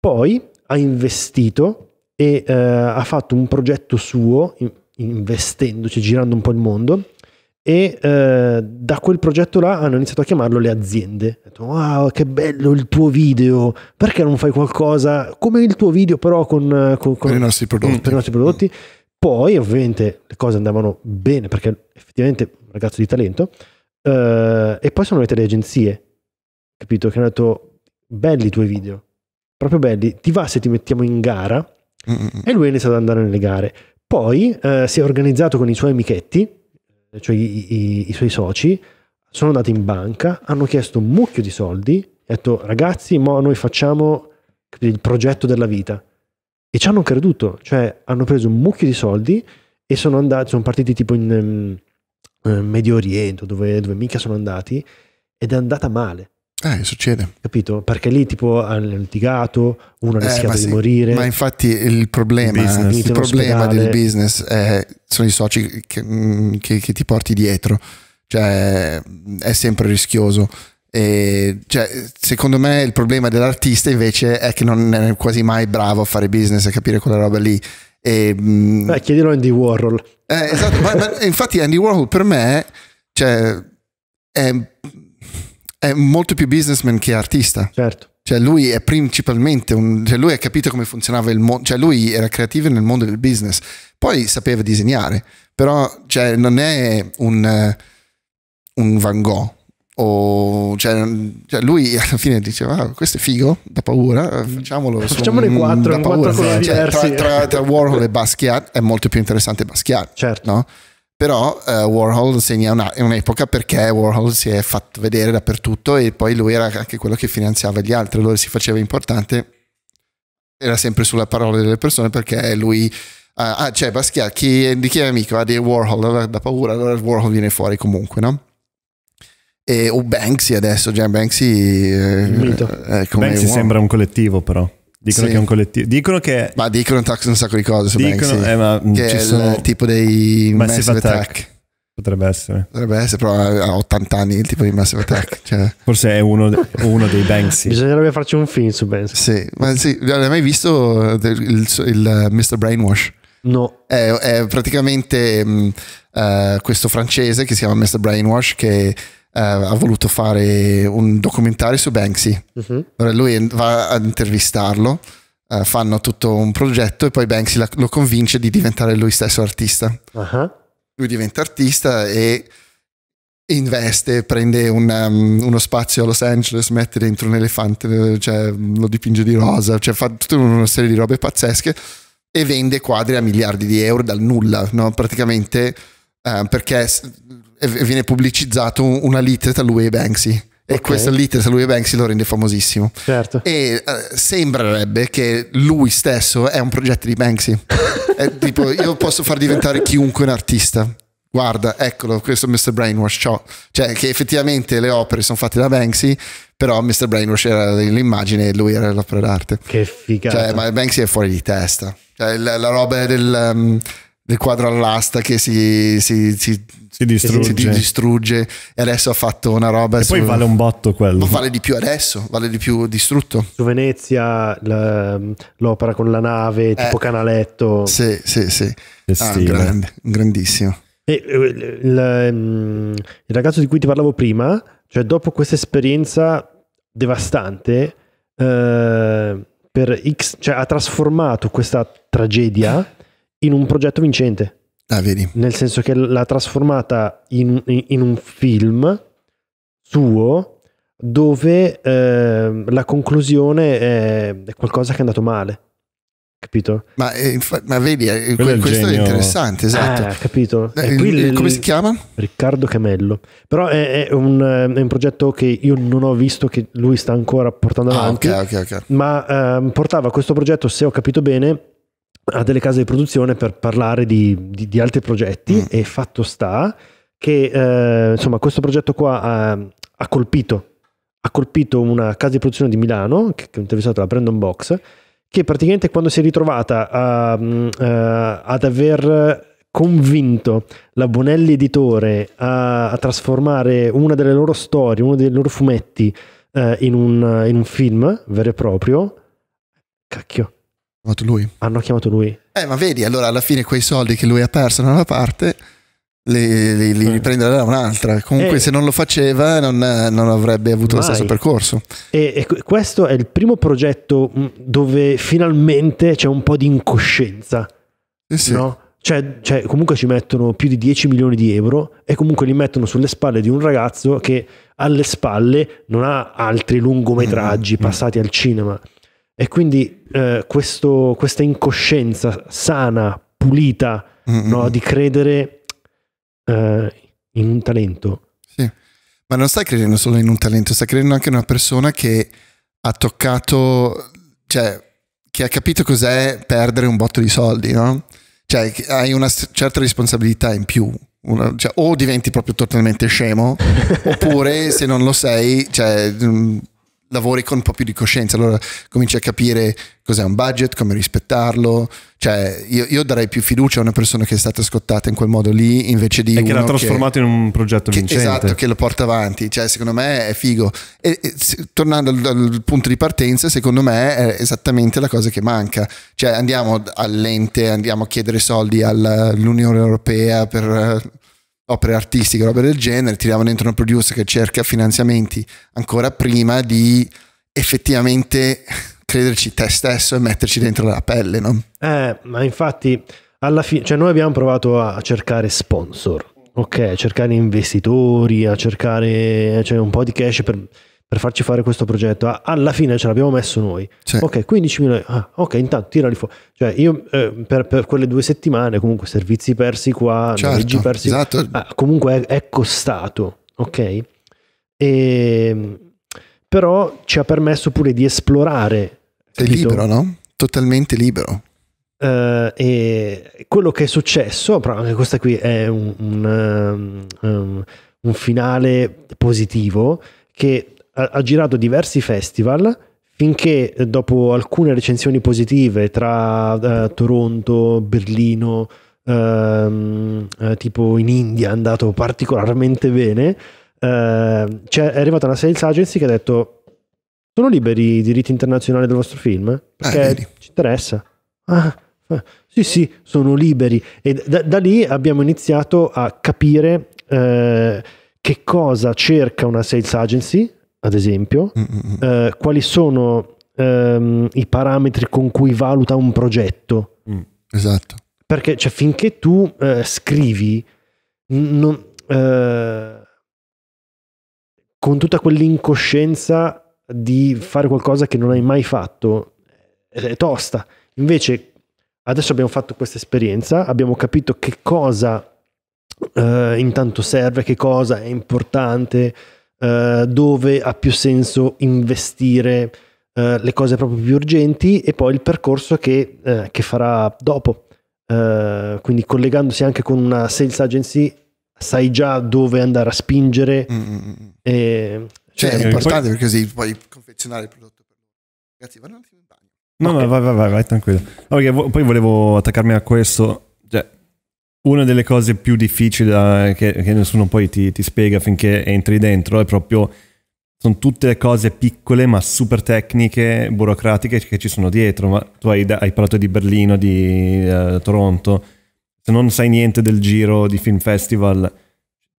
Poi ha investito e eh, ha fatto un progetto suo, in- investendoci, girando un po' il mondo, e eh, da quel progetto là hanno iniziato a chiamarlo le aziende. Detto, wow, che bello il tuo video, perché non fai qualcosa come il tuo video però con, eh, con, con i nostri prodotti? Per i nostri mm, prodotti. Mm. Poi ovviamente le cose andavano bene perché effettivamente un ragazzo di talento eh, e poi sono venute le agenzie, capito? Che hanno detto belli i tuoi video, proprio belli, ti va se ti mettiamo in gara? Mm. mm, mm. E lui ha iniziato ad andare nelle gare. Poi eh, si è organizzato con i suoi amichetti eh, cioè i, i, i suoi soci, sono andati in banca, hanno chiesto un mucchio di soldi, hanno detto ragazzi, mo noi facciamo il progetto della vita. E ci hanno creduto, cioè hanno preso un mucchio di soldi e sono, andati, sono partiti tipo in um, Medio Oriente, dove, dove mica sono andati, ed è andata male. Eh, succede. Capito? Perché lì tipo hanno litigato, uno ha eh, rischiato eh, di morire. Ma infatti il problema, il, problema del business è, eh, sono i soci che, mm, che, che, ti porti dietro, cioè è sempre rischioso. E, cioè, secondo me il problema dell'artista invece è che non è quasi mai bravo a fare business e capire quella roba lì. E, mm, Beh, chiedilo a Andy Warhol. Eh, esatto, ma, ma, infatti Andy Warhol per me cioè, è è molto più businessman che artista. Certo. Cioè lui è principalmente un... Cioè lui ha capito come funzionava il mondo... Cioè lui era creativo nel mondo del business. Poi sapeva disegnare. Però cioè, non è un, un Van Gogh. O, cioè, cioè, lui alla fine diceva ah, questo è figo da paura facciamolo facciamolo in quattro, in quattro cioè, tra, tra, tra, Warhol e Basquiat è molto più interessante Basquiat certo no? però uh, Warhol segna una, un'epoca perché Warhol si è fatto vedere dappertutto e poi lui era anche quello che finanziava gli altri, allora si faceva importante, era sempre sulla parola delle persone perché lui... Uh, ah, cioè Basquiat, chi, eh, di chi è amico? Ah, di Warhol, allora da paura, allora Warhol viene fuori comunque, no? E, o Banksy adesso, Gian Banksy... eh, eh Banksy Warhol. sembra un collettivo però. Dicono sì. che è un collettivo. Dicono che. Ma dicono un sacco di cose su dicono, Banksy. Eh, ma mm, che ci è sono... il tipo dei Massive, massive attack. attack. Potrebbe essere. Potrebbe essere, però ha eh, 80 anni il tipo di Massive Attack. [laughs] Cioè. Forse è uno, uno, dei Banksy. Bisognerebbe farci un film su Banksy. Sì, ma sì, l'hai mai visto eh, il, il, il eh, Mr. Brainwash? No. È, è praticamente mh, mm, uh, questo francese che si chiama Mr. Brainwash che eh, ha voluto fare un documentario su Banksy. Uh-huh. Mhm. Allora lui va ad intervistarlo, eh, fanno tutto un progetto e poi Banksy la, lo convince di diventare lui stesso artista. Uh-huh. Lui diventa artista e investe, prende un, um, uno spazio a Los Angeles, mette dentro un elefante, cioè, lo dipinge di rosa, cioè, fa tutta una serie di robe pazzesche e vende quadri a miliardi di euro dal nulla, no? praticamente eh, perché viene pubblicizzato una lite tra lui e Banksy. E okay. questa lite tra lui e Banksy lo rende famosissimo. Certo. E uh, sembrerebbe che lui stesso è un progetto di Banksy. è, tipo, io posso far diventare chiunque un artista. Guarda, eccolo, questo è Mr. Brainwash. Ciao. Cioè, che effettivamente le opere sono fatte da Banksy, però Mr. Brainwash era l'immagine e lui era l'opera d'arte. Che figata. Cioè, ma Banksy è fuori di testa. Cioè, la, la roba del... Um, del quadro all'asta che si, si, si, si, distrugge. si distrugge. e adesso ha fatto una roba. E su... poi vale un botto quello. Ma vale di più adesso, vale di più distrutto. Su Venezia la, l'opera con la nave, eh. tipo eh, canaletto. Sì, sì, sì. Ah, grande, grandissimo. E, eh, il, il, ehm, il ragazzo di cui ti parlavo prima, cioè dopo questa esperienza devastante, eh, per X, cioè ha trasformato questa tragedia in un progetto vincente. Ah, vedi. Nel senso che l'ha trasformata in, in un film suo dove eh, la conclusione è qualcosa che è andato male. Capito? Ma, eh, ma vedi, eh, Quello questo è, è interessante, esatto. Ah, capito. Eh, il, come si chiama? Riccardo Camello. Però è, è, un, è, un, progetto che io non ho visto che lui sta ancora portando ah, avanti. Ah, okay, okay, okay. Ma ehm, portava questo progetto, se ho capito bene, a delle case di produzione per parlare di, di, di altri progetti mm. e fatto sta che eh, insomma questo progetto qua ha, ha, colpito ha colpito una casa di produzione di Milano che, che ho intervistato la Brandon Box che praticamente quando si è ritrovata a, a, mm, eh, ad aver convinto la Bonelli editore a, a, trasformare una delle loro storie, uno dei loro fumetti eh, in, un, in, un, film vero e proprio, cacchio, chiamato lui. Hanno chiamato lui. Eh, ma vedi, allora alla fine quei soldi che lui ha perso da una parte li, li, li eh. riprenderà da un'altra. Comunque, eh, se non lo faceva, non, non avrebbe avuto mai. lo stesso percorso. E, e, questo è il primo progetto mm, dove finalmente c'è un po' di incoscienza. Eh sì. no? Cioè, cioè, comunque ci mettono più di 10 milioni di euro e comunque li mettono sulle spalle di un ragazzo che alle spalle non ha altri lungometraggi mm, mm, mm. passati al cinema. E quindi eh, questo, questa incoscienza sana, pulita, no, di credere eh, in un talento. Sì, ma non stai credendo solo in un talento, stai credendo anche in una persona che ha toccato, cioè, che ha capito cos'è perdere un botto di soldi, no? Cioè, hai una certa responsabilità in più. Una, cioè, o diventi proprio totalmente scemo, [laughs] oppure se non lo sei, cioè mm, lavori con un po' più di coscienza, allora cominci a capire cos'è un budget, come rispettarlo, cioè io, io darei più fiducia a una persona che è stata scottata in quel modo lì invece di... E che l'ha trasformato che, in un progetto che, Esatto, che lo porta avanti, cioè secondo me è figo. E, e tornando al, al, punto di partenza, secondo me è esattamente la cosa che manca, cioè andiamo all'ente, andiamo a chiedere soldi all'Unione Europea per opere artistiche, robe del genere, tirava dentro una producer che cerca finanziamenti ancora prima di effettivamente [laughs] crederci te stesso e metterci dentro la pelle, no? Eh, ma infatti alla fine, cioè noi abbiamo provato a cercare sponsor, ok, a cercare investitori, a cercare cioè, un po' di cash per per farci fare questo progetto, alla fine ce l'abbiamo messo noi. Sì. Ok, 15 milioni, ah, ok, intanto tirali fuori. Cioè io eh, per, per, quelle due settimane comunque servizi persi qua, certo, persi, esatto. ah, comunque è, è costato, ok? E, però ci ha permesso pure di esplorare. È capito? libero, no? Totalmente libero. Uh, e quello che è successo, però anche questa qui è un, un, um, un finale positivo che ha, girato diversi festival finché eh, dopo alcune recensioni positive tra eh, Toronto, Berlino, ehm, eh, tipo in India è andato particolarmente bene, ehm, cioè è arrivata una sales agency che ha detto sono liberi i diritti internazionali del vostro film? Perché ah, ci interessa. Ah, ah, sì, sì, sono liberi. E da, da lì abbiamo iniziato a capire eh, che cosa cerca una sales agency ad esempio, mm, mm, mm. eh, quali sono ehm, i parametri con cui valuta un progetto. Mm, esatto. Perché cioè, finché tu eh, scrivi, non, eh, con tutta quell'incoscienza di fare qualcosa che non hai mai fatto, è tosta. Invece, adesso abbiamo fatto questa esperienza, abbiamo capito che cosa Uh, intanto serve, che cosa è importante, eh, dove ha più senso investire eh, le cose proprio più urgenti e poi il percorso che, eh, che farà dopo. Eh, quindi collegandosi anche con una sales agency sai già dove andare a spingere. Mm. mm, mm, mm. E, cioè, cioè, è importante poi... perché così puoi confezionare il prodotto. Ragazzi, vanno un attimo in bagno. No, okay. no, vai, vai, vai, vai tranquillo. Okay, vo- poi volevo attaccarmi a questo una delle cose più difficili da, eh, che, che, nessuno poi ti, ti spiega finché entri dentro è proprio sono tutte le cose piccole ma super tecniche, burocratiche che ci sono dietro. Ma tu hai, hai parlato di Berlino, di eh, Toronto. Se non sai niente del giro di film festival,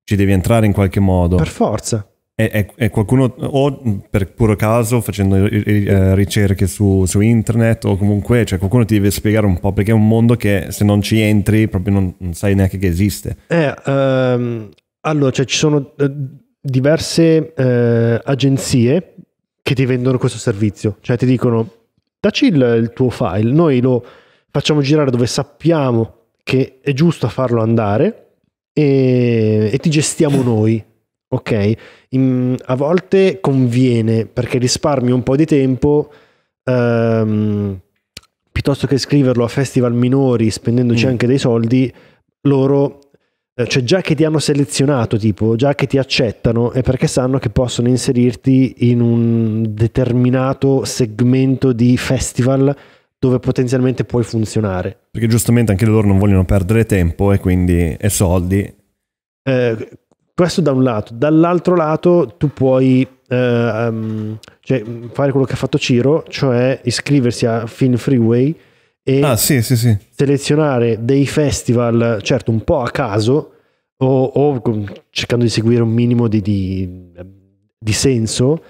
ci devi entrare in qualche modo. Per forza è, e, qualcuno o mm, per puro caso facendo eh, ricerche su, su, internet o comunque cioè qualcuno ti deve spiegare un po' perché è un mondo che se non ci entri proprio non, non sai neanche che esiste eh, ehm, allora cioè, ci sono eh, diverse eh, agenzie che ti vendono questo servizio cioè ti dicono dacci il, il tuo file noi lo facciamo girare dove sappiamo che è giusto farlo andare e, e ti gestiamo noi ok? In, a volte conviene perché risparmi un po' di tempo ehm, piuttosto che scriverlo a festival minori spendendoci mm. anche dei soldi, loro eh, cioè già che ti hanno selezionato, tipo, già che ti accettano, è perché sanno che possono inserirti in un determinato segmento di festival dove potenzialmente puoi funzionare. Perché giustamente anche loro non vogliono perdere tempo e quindi e soldi. Eh, questo da un lato, dall'altro lato tu puoi eh, um, cioè, fare quello che ha fatto Ciro, cioè iscriversi a Film Freeway e ah, sì, sì, sì. selezionare dei festival, certo un po' a caso, o, o cercando di seguire un minimo di, di, di senso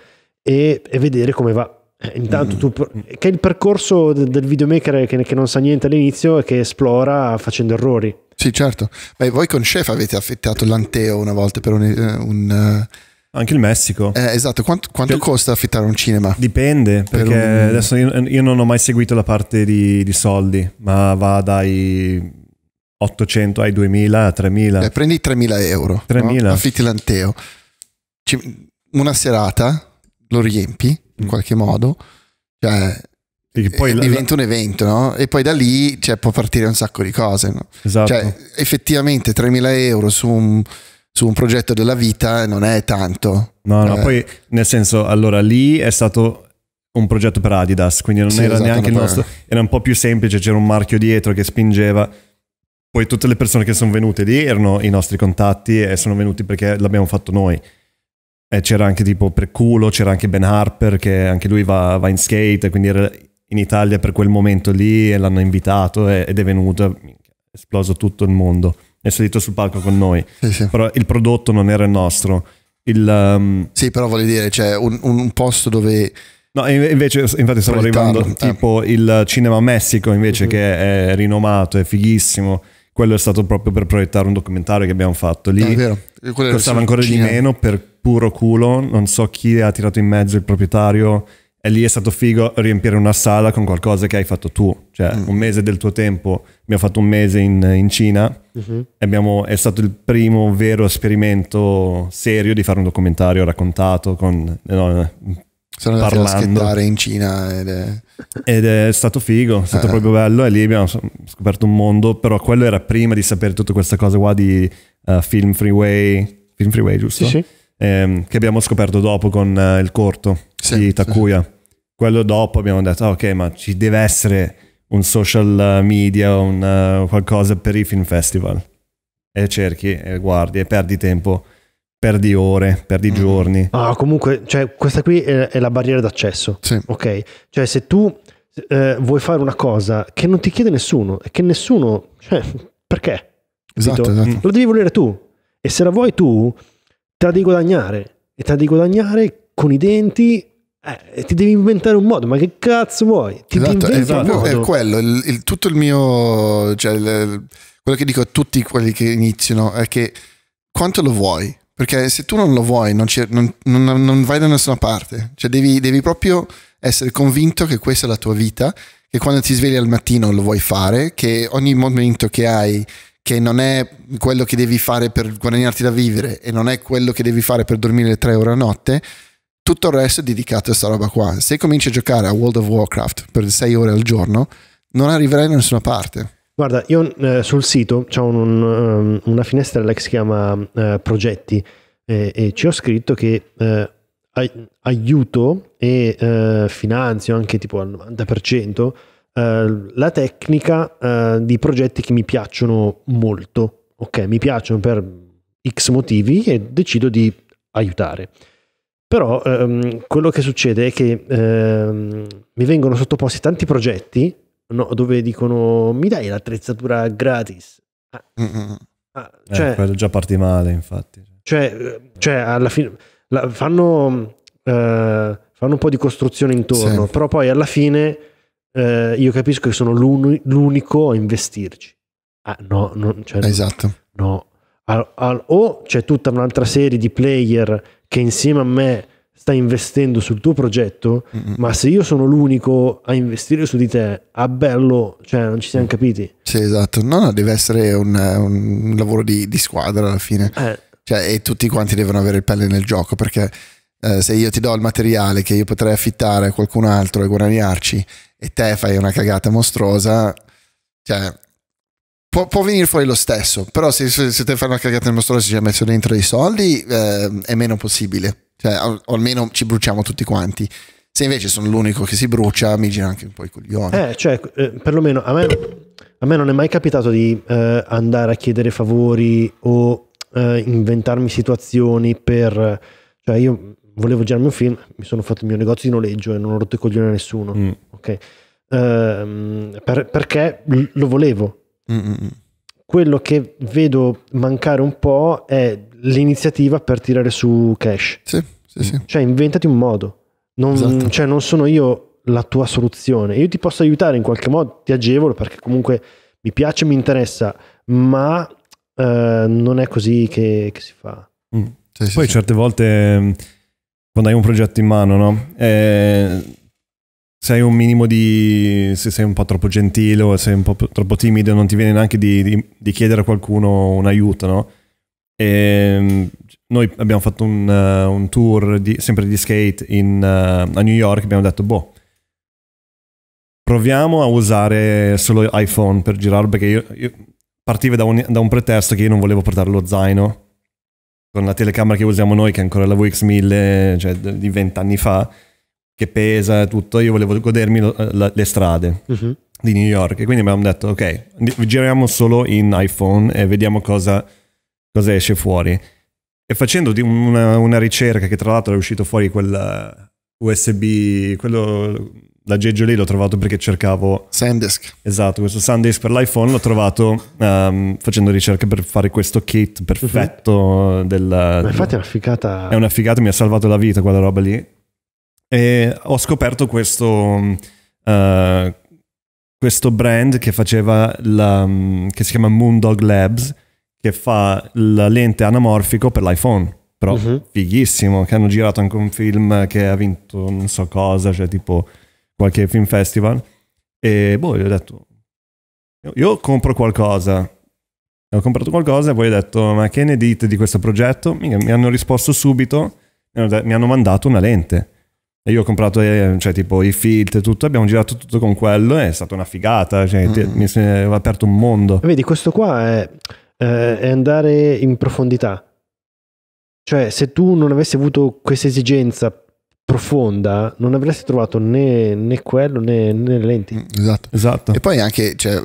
e, e vedere come va. Eh, intanto mm-hmm. tu, che è il percorso del videomaker che, che non sa niente all'inizio e che esplora facendo errori. Sì, certo. Beh, voi con Chef avete affittato l'Anteo una volta per un... Eh, un eh, anche il Messico. Eh, esatto, quanto, quanto cioè, costa affittare un cinema? Dipende, perché per un... adesso io, io, non ho mai seguito la parte di, di soldi, ma va dai 800 ai 2000, a 3000. Eh, prendi 3000 euro, 3000. No? affitti l'anteo, una serata lo riempi in mm. qualche modo, cioè perché poi eh, la, diventa un evento, no? E poi da lì cioè, può partire un sacco di cose, no? Esatto. Cioè, effettivamente 3.000 euro su un, su un, progetto della vita non è tanto. No, no, eh. poi nel senso, allora lì è stato un progetto per Adidas, quindi non sì, era esatto, neanche il nostro, era un po' più semplice, c'era un marchio dietro che spingeva. Poi tutte le persone che sono venute lì erano i nostri contatti e sono venuti perché l'abbiamo fatto noi. E c'era anche tipo Preculo, c'era anche Ben Harper che anche lui va, va in skate, quindi era in Italia per quel momento lì e l'hanno invitato ed è venuto, è esploso tutto il mondo, è salito sul palco con noi, sì, sì. però il prodotto non era il nostro. Il, um... Sì, però voglio dire, c'è cioè, un, un, posto dove... No, invece, infatti stavo arrivando, eh. tipo il Cinema Messico invece uh-huh. che è rinomato, è fighissimo, quello è stato proprio per proiettare un documentario che abbiamo fatto lì. Ah, è vero. Quella costava ancora di meno per puro culo, non so chi ha tirato in mezzo il proprietario e lì è stato figo riempire una sala con qualcosa che hai fatto tu. Cioè, mm. un mese del tuo tempo, abbiamo fatto un mese in, in Cina mm-hmm. abbiamo, è stato il primo vero esperimento serio di fare un documentario raccontato con... Eh, no, eh, sono andato a schettare in Cina ed è... ed è stato figo, è stato ah. proprio bello e lì abbiamo scoperto un mondo, però quello era prima di sapere tutta questa cosa qua di uh, Film Freeway, Film Freeway giusto? Sì, sì. Ehm, che abbiamo scoperto dopo con uh, il corto sì, di Takuya. Quello dopo abbiamo detto, ah, ok, ma ci deve essere un social eh, media, un, uh, qualcosa per i film festival. E cerchi, e guardi, e perdi tempo, perdi ore, perdi mm. giorni. Ah, comunque, cioè, questa qui è, è la barriera d'accesso. Sì. Ok, cioè se tu eh, vuoi fare una cosa che non ti chiede nessuno e che nessuno... Cioè, [laughs] perché? Esatto, esatto. Mm. Lo devi volere tu. E se la vuoi tu, te la devi guadagnare. E te la devi guadagnare con i denti eh, ti devi inventare un modo, ma che cazzo vuoi? Ti esatto, ti esatto. è, proprio, è quello, il, il, tutto il mio, cioè il, quello che dico a tutti quelli che iniziano è che quanto lo vuoi? Perché se tu non lo vuoi non, non, non, non vai da nessuna parte, cioè devi, devi, proprio essere convinto che questa è la tua vita, che quando ti svegli al mattino lo vuoi fare, che ogni momento che hai che non è quello che devi fare per guadagnarti da vivere e non è quello che devi fare per dormire tre ore a notte, tutto il resto è dedicato a questa roba qua. Se cominci a giocare a World of Warcraft per 6 ore al giorno, non arriverai da nessuna parte. Guarda, io eh, sul sito c'è un, un, um, una finestrella che si chiama eh, Progetti eh, e ci ho scritto che eh, aiuto e eh, finanzio anche tipo al 90% eh, la tecnica di progetti che mi piacciono molto. Ok, mi piacciono per X motivi e decido di aiutare. Però ehm, quello che succede è che ehm, mi vengono sottoposti tanti progetti no, dove dicono mi dai l'attrezzatura gratis. Ah, ah, cioè, eh, quello già parti male, infatti. Cioè, eh, cioè alla fine la, fanno, eh, fanno, un po' di costruzione intorno, sì. però poi alla fine eh, io capisco che sono l'unico a investirci. Ah, no, non, cioè, esatto. No. All, all, o c'è tutta un'altra serie di player che insieme a me sta investendo sul tuo progetto, mm-hmm. ma se io sono l'unico a investire su di te, a bello, cioè non ci siamo capiti. Sì, esatto, no, no, deve essere un, un lavoro di, di, squadra alla fine. Eh. Cioè, e tutti quanti devono avere il pelle nel gioco, perché eh, se io ti do il materiale che io potrei affittare a qualcun altro e guadagnarci, e te fai una cagata mostruosa, cioè Può, può, venire fuori lo stesso, però se, se, se te fai una cagata nel mostro e ci hai messo dentro dei soldi eh, è meno possibile, cioè, o, almeno ci bruciamo tutti quanti. Se invece sono l'unico che si brucia, mi gira anche un po' i coglioni. Eh, cioè, eh, perlomeno a me, a me, non è mai capitato di eh, andare a chiedere favori o eh, inventarmi situazioni per... Cioè, io volevo girarmi un film, mi sono fatto il mio negozio di noleggio e non ho rotto i coglioni a nessuno, mm. ok? Ehm, per, perché lo volevo Mm-mm. Quello che vedo mancare un po' è l'iniziativa per tirare su cash. Sì, sì, sì. Cioè, inventati un modo. Non, esatto. cioè, non sono io la tua soluzione. Io ti posso aiutare in qualche modo, ti agevolo perché comunque mi piace, mi interessa, ma eh, non è così che, che si fa. Mm. Sì, Poi certe volte mm, quando hai un progetto in mano, no? Eh, sei un minimo di... se sei un po' troppo gentile o sei un po' troppo timido non ti viene neanche di, di, di chiedere a qualcuno un aiuto, no? E ehm, noi abbiamo fatto un, uh, un tour di, sempre di skate in, uh, a New York, abbiamo detto, boh, proviamo a usare solo iPhone per girarlo perché io, io partivo da da un pretesto che io non volevo portare lo zaino con la telecamera che usiamo noi, che è ancora la VX1000, cioè di vent'anni fa che pesa e tutto, io volevo godermi lo, la, le strade uh-huh. di New York e quindi abbiamo detto ok, giriamo solo in iPhone e vediamo cosa, cosa esce fuori. E facendo una, una, ricerca che tra l'altro è uscito fuori quel eh, USB, quello l'aggeggio lì l'ho trovato perché cercavo SanDisk. Esatto, questo SanDisk per l'iPhone l'ho trovato um, facendo ricerca per fare questo kit mhm. perfetto uh-huh. della, Ma infatti è una figata. È una figata, mi ha salvato la vita quella roba lì. E ho scoperto questo, uh, questo brand che faceva, la, mm, che si chiama Moondog Labs, che fa la lente anamorfico per l'iPhone. Però uh-huh. fighissimo, che hanno girato anche un film che ha vinto non so cosa, cioè tipo qualche film festival. E boh, gli ho detto, io compro qualcosa. Ho comprato qualcosa e poi ho detto, ma che ne dite di questo progetto? Mi, hanno risposto subito, mi hanno mandato una lente. E io ho comprato, eh, cioè, tipo, i filtri e tutto, abbiamo girato tutto con quello, è stata una figata, cioè, mm. mi si è aperto un mondo. Vedi, questo qua è, eh, è andare in profondità. Cioè, se tu non avessi avuto questa esigenza profonda, non avresti trovato né, né quello né, né, le lenti. Mm, esatto. esatto. E poi anche, cioè,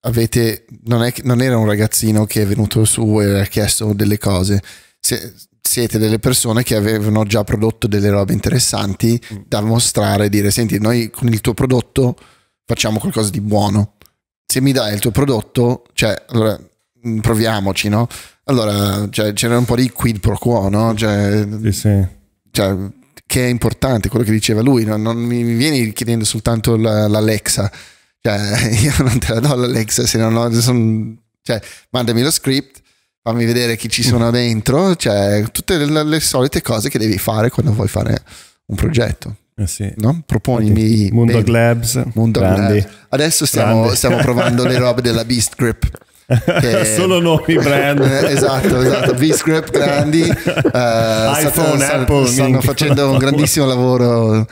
avete, non, è, non era un ragazzino che è venuto su e ha chiesto delle cose. Se, siete delle persone che avevano già prodotto delle robe interessanti da mostrare e dire senti noi con il tuo prodotto facciamo qualcosa di buono se mi dai il tuo prodotto cioè allora proviamoci no allora cioè, c'era un po' di quid pro quo no cioè, sì, sì. Cioè, che è importante quello che diceva lui no? non mi vieni chiedendo soltanto l'Alexa cioè [laughs] io non te la do l'Alexa se non ho, sono, cioè mandami lo script fammi vedere chi ci sono dentro, cioè tutte le, le solite cose che devi fare quando vuoi fare un progetto. Eh sì. no? Proponimi Moondog baby. Labs, Moondog adesso stiamo, stiamo, provando le robe della Beast Grip che... [laughs] solo nuovi brand [laughs] eh, esatto, esatto. Beast Grip grandi uh, [laughs] iPhone, stanno, Apple stanno Inc. facendo un grandissimo lavoro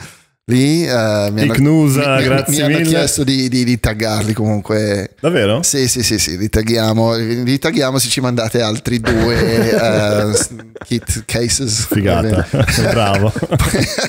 lì. Uh, mi Icnusa, hanno, mi, grazie mi, mi mille. hanno chiesto di, di, di, taggarli comunque. Davvero? Sì, sì, sì, sì, li tagghiamo, li tagghiamo se ci mandate altri due uh, [laughs] kit cases. Figata, [laughs] bravo. [laughs]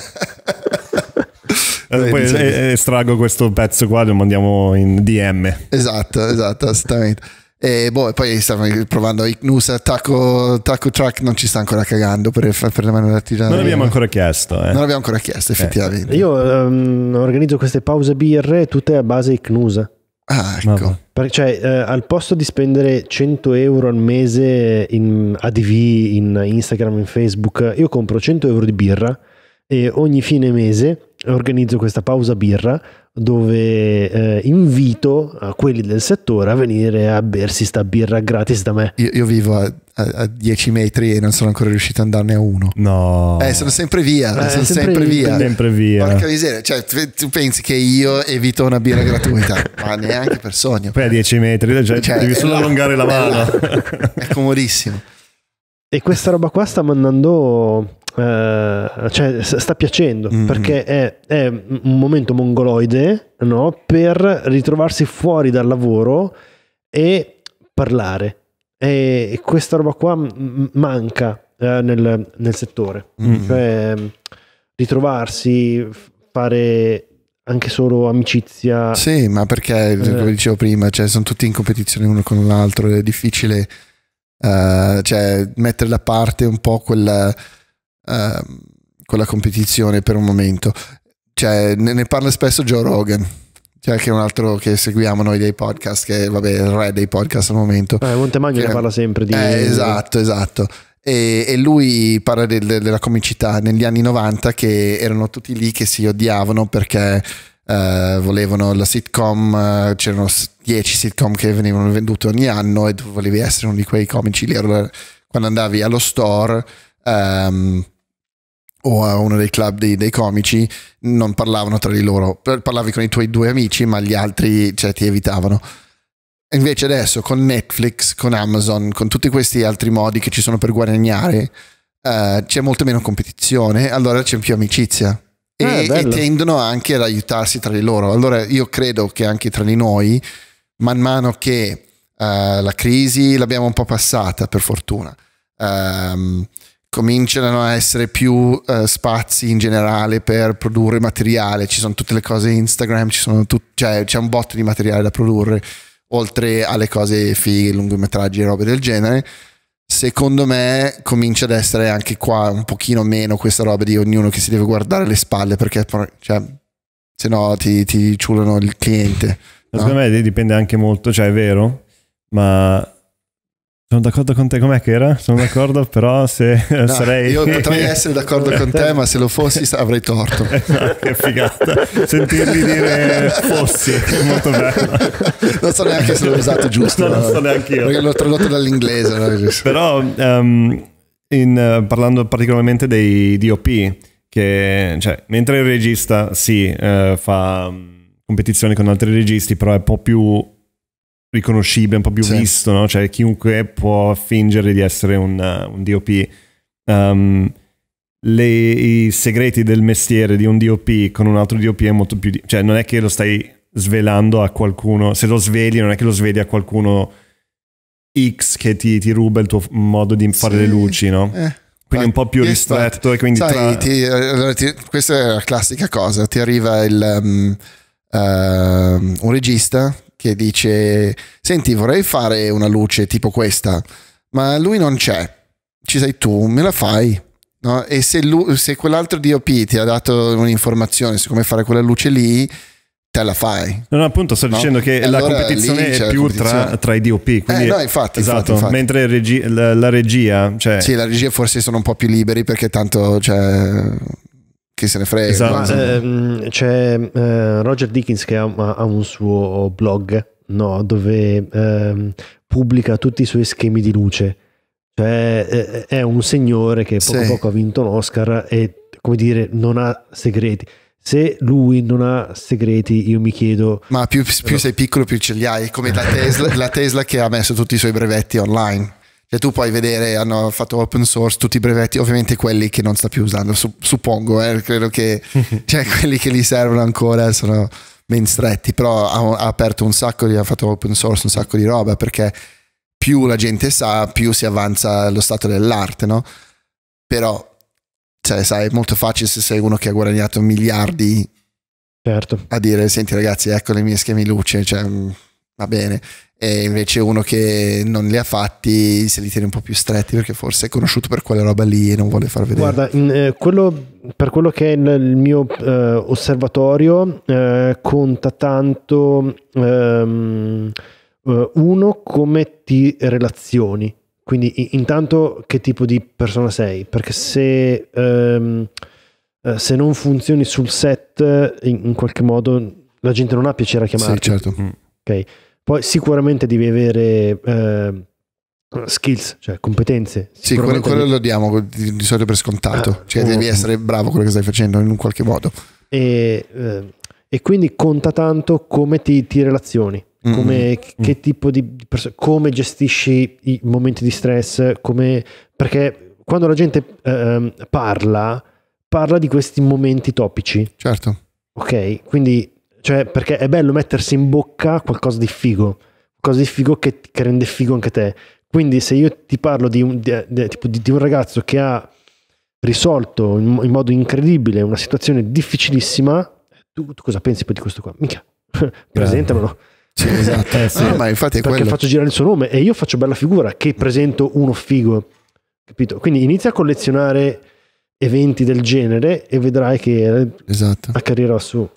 Eh, poi, poi estraggo questo pezzo qua e lo mandiamo in DM. Esatto, esatto, assolutamente. E, boh, poi stavano provando Ignusa, eh, Taco, Taco Track non ci sta ancora cagando per, per la mano da tirare. Non l'abbiamo ancora chiesto. Eh. Non l'abbiamo ancora chiesto, eh. effettivamente. Eh. Io um, organizzo queste pause birre tutte a base Ignusa. Ah, ecco. Perché, cioè, eh, al posto di spendere 100 euro al mese in ADV, in Instagram, in Facebook, io compro 100 euro di birra e ogni fine mese organizzo questa pausa birra dove eh, invito a eh, quelli del settore a venire a bersi sta birra gratis da me. Io, io vivo a, a, a, 10 metri e non sono ancora riuscito ad andarne a uno. No. Eh, sono sempre via, eh, sono sempre, sempre via. Sempre via. Porca miseria, cioè tu pensi che io evito una birra gratuita, [laughs] ma neanche per sogno. Poi a 10 metri, cioè, cioè devi solo là, allungare la mano. Là. [laughs] È comodissimo. E questa roba qua sta mandando eh, cioè, sta piacendo mm-hmm. perché è, è, un momento mongoloide no? per ritrovarsi fuori dal lavoro e parlare. E, questa roba qua manca eh, nel, nel, settore. Mm-hmm. Cioè, ritrovarsi, fare anche solo amicizia. Sì, ma perché, eh. come dicevo prima, cioè, sono tutti in competizione uno con l'altro, è difficile uh, cioè, mettere da parte un po' quella quella ehm, competizione per un momento. Cioè, ne, ne, parla spesso Joe Rogan, cioè che è un altro che seguiamo noi dei podcast, che è, vabbè, è il re dei podcast al momento. Eh, Montemagno ne parla sempre di... Eh, esatto, esatto. E, e lui parla del, della comicità negli anni 90 che erano tutti lì che si odiavano perché eh, volevano la sitcom, eh, c'erano 10 sitcom che venivano vendute ogni anno e tu volevi essere uno di quei comici lì. Allora, quando andavi allo store... Um, o a uno dei club dei, dei, comici non parlavano tra di loro, parlavi con i tuoi due amici ma gli altri cioè, ti evitavano. Invece adesso con Netflix, con Amazon, con tutti questi altri modi che ci sono per guadagnare, eh, c'è molto meno competizione, allora c'è più amicizia. E, eh, e, tendono anche ad aiutarsi tra di loro. Allora io credo che anche tra di noi, man mano che eh, la crisi l'abbiamo un po' passata, per fortuna, ehm, cominciano a essere più eh, spazi in generale per produrre materiale, ci sono tutte le cose Instagram, tut- cioè, c'è un botto di materiale da produrre, oltre alle cose fighe, lungometraggi e robe del genere. Secondo me comincia ad essere anche qua un pochino meno questa roba di ognuno che si deve guardare le spalle perché cioè, se no ti, ti ciulano il cliente. No? Secondo me dipende anche molto, cioè è vero, ma sono d'accordo con te, com'è che era? Sono d'accordo, [laughs] però se no, sarei... Io potrei essere d'accordo con te, ma se lo fossi avrei torto. No, [laughs] esatto, che figata. Sentirmi dire fossi è molto bello. Non so neanche se l'ho usato giusto. No, non so eh. neanche io. Perché l'ho tradotto dall'inglese. Però um, in, parlando particolarmente dei DOP, che cioè, mentre il regista sì, uh, fa mm, competizioni con altri registi, però è un po' più riconoscibile, un po' più sì. visto, no? Cioè chiunque può fingere di essere un, uh, un DOP. Um, ehm, le, I segreti del mestiere di un DOP con un altro DOP è molto più... Di- cioè non è che lo stai svelando a qualcuno, se lo svegli non è che lo svegli a qualcuno X che ti, ti ruba il tuo modo di fare sì. le luci, no? Eh quindi un po' più eh, ristretto e quindi Sai, tra... ti, questa è la classica cosa ti arriva il, um, uh, un regista che dice senti vorrei fare una luce tipo questa ma lui non c'è ci sei tu me la fai no? e se, lui, se quell'altro DOP ti ha dato un'informazione su come fare quella luce lì te la fai no, no appunto sto no? dicendo che allora, la competizione è più competizione. Tra, tra, i DOP eh, quindi eh, no, infatti, esatto infatti, infatti. mentre regi, la, la, regia cioè... sì la regia forse sono un po' più liberi perché tanto cioè chi se ne frega. Esatto. Ehm, c'è eh, Roger Dickens che ha, ha, un suo blog no, dove eh, pubblica tutti i suoi schemi di luce. Cioè, eh, è un signore che poco sì. poco ha vinto un Oscar e, come dire, non ha segreti. Se lui non ha segreti, io mi chiedo. Ma più, più però... sei piccolo, più ce li hai, come la [laughs] Tesla, la Tesla che ha messo tutti i suoi brevetti online. Cioè tu puoi vedere, hanno fatto open source tutti i brevetti, ovviamente quelli che non sta più usando, su, suppongo, eh, credo che [laughs] cioè, quelli che gli servono ancora sono ben stretti, però ha, ha aperto un sacco di, ha fatto open source un sacco di roba perché più la gente sa, più si avanza lo stato dell'arte, no? Però, cioè, sai, è molto facile se sei uno che ha guadagnato miliardi certo. a dire, senti ragazzi, ecco le mie schemi luce, cioè, mm, va bene e invece uno che non li ha fatti se li tiene un po' più stretti perché forse è conosciuto per quella roba lì e non vuole far vedere. Guarda, in, eh, quello, per quello che è il, il mio eh, osservatorio eh, conta tanto ehm, eh, uno come ti relazioni, quindi intanto che tipo di persona sei, perché se, ehm, eh, se non funzioni sul set in, in, qualche modo la gente non ha piacere a chiamarti. Sì, certo. Mm. Okay poi sicuramente devi avere eh, skills, cioè competenze. Sì, quello, quello devi... lo diamo di, di, solito per scontato, ah, cioè devi essere bravo quello che stai facendo in un qualche modo. E, eh, e quindi conta tanto come ti, ti relazioni. Come, mm. che tipo di persone, come gestisci i momenti di stress, come, perché quando la gente eh, parla, parla di questi momenti topici. Certo. Ok, quindi cioè, perché è bello mettersi in bocca qualcosa di figo, qualcosa di figo che, che rende figo anche te. Quindi se io ti parlo di un, di, di, di un ragazzo che ha risolto in, in, modo incredibile una situazione difficilissima, tu, tu cosa pensi poi di questo qua? Mica, [laughs] presentamelo. Sì, esatto, eh, sì. ah, ma infatti è perché quello. faccio girare il suo nome e io faccio bella figura che presento uno figo, capito? Quindi inizia a collezionare eventi del genere e vedrai che esatto. la carriera va su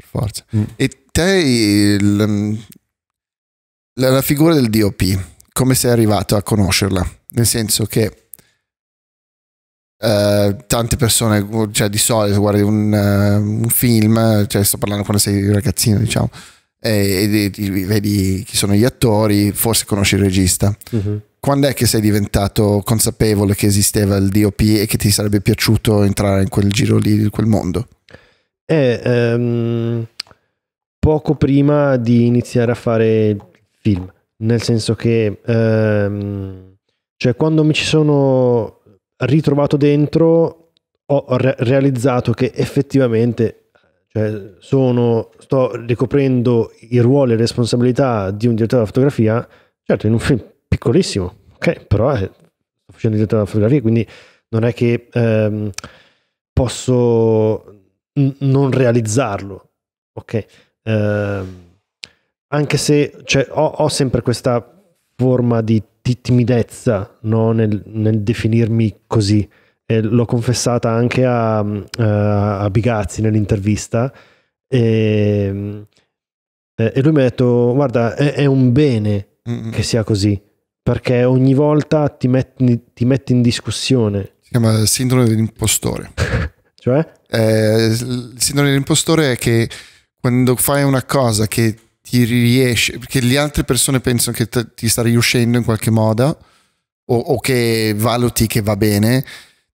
per forza. Mm. E te il, mm, la, la figura del DOP, come sei arrivato a conoscerla? Nel senso che Uh, tante persone, cioè di solito guardi un, uh, un, film, cioè sto parlando quando sei ragazzino, diciamo, e, e, e vedi chi sono gli attori, forse conosci il regista. Uh-huh. Quando è che sei diventato consapevole che esisteva il DOP e che ti sarebbe piaciuto entrare in quel giro lì, in quel mondo? è ehm, poco prima di iniziare a fare film, nel senso che ehm, cioè quando mi ci sono ritrovato dentro ho re- realizzato che effettivamente cioè, sono, sto ricoprendo i ruoli e le responsabilità di un direttore della fotografia, certo in un film piccolissimo, ok, però eh, sto facendo il direttore della fotografia, quindi non è che ehm, posso non realizzarlo. Ok. Eh, anche se cioè, ho, ho, sempre questa forma di t- timidezza no? nel, nel, definirmi così. E l'ho confessata anche a, mm, a Bigazzi nell'intervista. Ehm, e, e, lui mi ha detto: Guarda, è, è un bene Mm-mm. che sia così perché ogni volta ti metti, ti metti in discussione. Si chiama sindrome dell'impostore. [laughs] Cioè? Eh, il sindrome dell'impostore è che quando fai una cosa che ti riesce, perché le altre persone pensano che t- ti sta riuscendo in qualche modo o, o che valuti che va bene,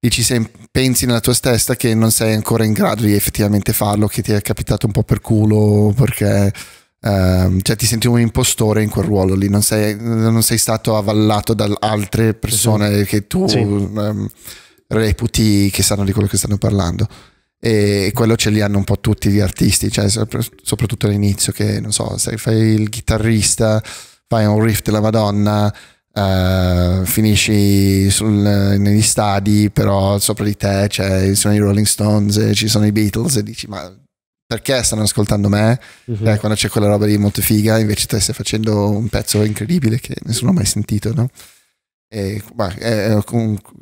dici se pensi nella tua testa che non sei ancora in grado di effettivamente farlo, che ti è capitato un po' per culo perché ehm, cioè ti senti un impostore in quel ruolo lì, non sei, non sei stato avallato da altre persone sì. Esatto. che tu... Sì. Ehm, reputi che sanno di quello che stanno parlando e quello ce li hanno un po' tutti gli artisti, cioè, soprattutto all'inizio che non so, se fai il chitarrista, fai un riff della Madonna, uh, finisci sul, negli stadi, però sopra di te cioè, ci sono i Rolling Stones, e ci sono i Beatles e dici ma perché stanno ascoltando me? Uh-huh. Eh, quando c'è quella roba di molto figa, invece te stai facendo un pezzo incredibile che nessuno ha mai sentito, no? E, bah, è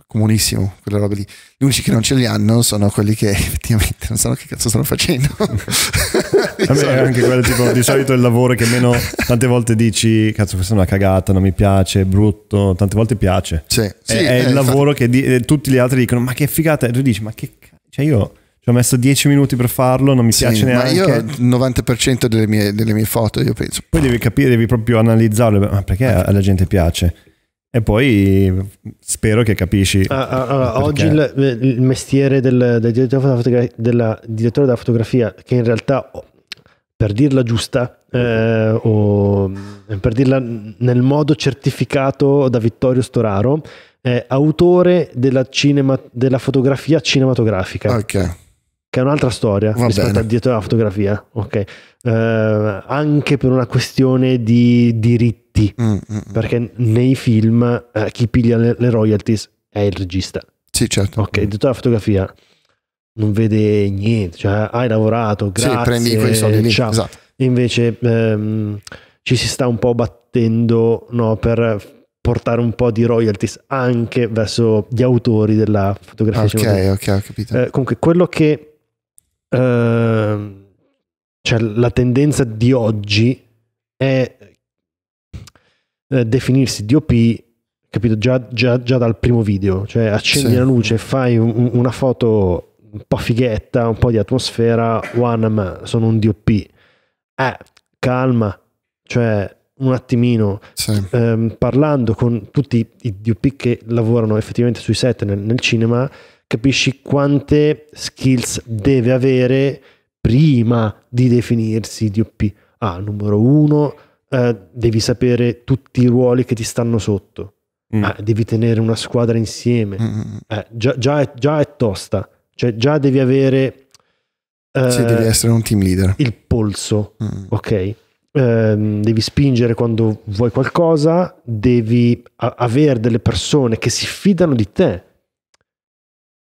comunissimo quella roba lì. Gli unici che non ce li hanno sono quelli che [laughs] effettivamente non sanno che cazzo stanno facendo. Vabbè, [laughs] [laughs] anche quello tipo di solito è il lavoro che meno tante volte dici cazzo questa è una cagata, non mi piace, è brutto, tante volte piace. Sì, è, sì, è eh, il lavoro che di, tutti gli altri dicono ma che figata, e tu dici ma che cazzo, cioè io ci ho messo 10 minuti per farlo, non mi sì, piace neanche. Ma io il 90% delle mie, delle mie, foto, io penso. Poi devi capire, devi proprio analizzarlo, ma perché alla gente piace? E poi spero che capisci. Allora, ah, ah, ah oggi il, il, mestiere del, del direttore, della della, direttore, della fotografia, che in realtà, oh, per dirla giusta, eh, o mm, per dirla nel modo certificato da Vittorio Storaro, è autore della, cinema, della fotografia cinematografica. Ok che è un'altra storia Va rispetto bene. a dietro alla fotografia, ok? Eh, anche per una questione di diritti, mm, mm, mm. perché nei film eh, chi piglia le, le, royalties è il regista. Sì, certo. Ok, il mm. direttore della fotografia non vede niente, cioè hai lavorato, grazie, sì, prendi quei soldi lì, ciao. Esatto. Invece ehm, ci si sta un po' battendo no, per portare un po' di royalties anche verso gli autori della fotografia. Ok, ok, ho capito. Eh, comunque, quello che Ehm, cioè la tendenza di oggi è eh, definirsi DOP capito già, già, già, dal primo video cioè accendi sì. la luce fai un, una foto un po' fighetta un po' di atmosfera one ma sono un DOP eh calma cioè un attimino sì. ehm, parlando con tutti i DOP che lavorano effettivamente sui set nel, nel cinema capisci quante skills deve avere prima di definirsi DOP. Ah, numero uno, eh, devi sapere tutti i ruoli che ti stanno sotto. Mm. Ah, devi tenere una squadra insieme. Mm, mm, mm. Eh, già, già, è, già, è, tosta. Cioè, già devi avere... Eh, cioè, devi essere un team leader. Il polso, mm. ok? Um, devi spingere quando vuoi qualcosa, devi a- avere delle persone che si fidano di te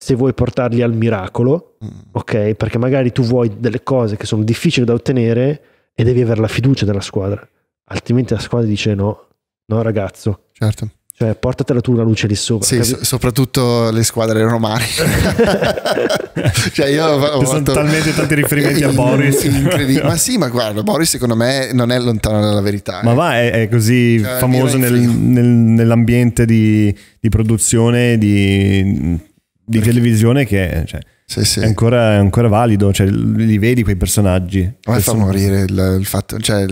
se vuoi portarli al miracolo, mm. ok? Perché magari tu vuoi delle cose che sono difficili da ottenere e devi avere la fiducia della squadra, altrimenti la squadra dice no, no ragazzo. Certo. Cioè, portatela tu la luce lì sopra. Sì, so, soprattutto le squadre romane. [laughs] cioè, io ho Ci sono talmente tanti riferimenti a Boris. Incredibile. Ma sì, ma guarda, Boris secondo me non è lontano dalla verità. Ma eh. va, è, è così cioè, famoso nel, nel, nell'ambiente di, di produzione, di di Perché? televisione che cioè, sì, sì. È, ancora, è, ancora, valido, cioè, li vedi quei personaggi. A me fa morire il, il fatto, cioè,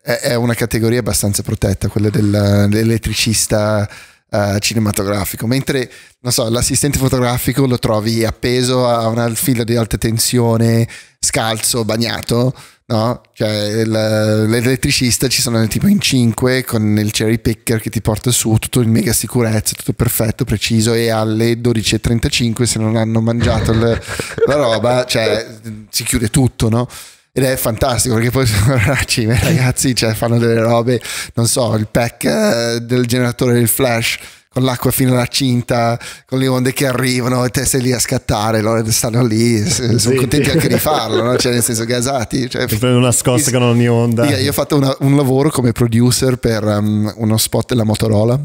è, è, una categoria abbastanza protetta, quella dell'elettricista uh, cinematografico, mentre non so, l'assistente fotografico lo trovi appeso a una fila di alta tensione, scalzo, bagnato no? Cioè, l'elettricista ci sono tipo in 5 con il cherry picker che ti porta su tutto in mega sicurezza, tutto perfetto, preciso e alle 12.35 se non hanno mangiato le, la roba, cioè, si chiude tutto, no? Ed è fantastico perché poi ragazzi, cioè, fanno delle robe, non so, il pack eh, del generatore del flash con l'acqua fino alla cinta, con le onde che arrivano e te sei lì a scattare, loro stanno lì, sono sì. contenti anche di farlo, no? cioè nel senso gasati. Cioè, prendo una scossa con ogni onda. Io, ho fatto una, un lavoro come producer per um, uno spot della Motorola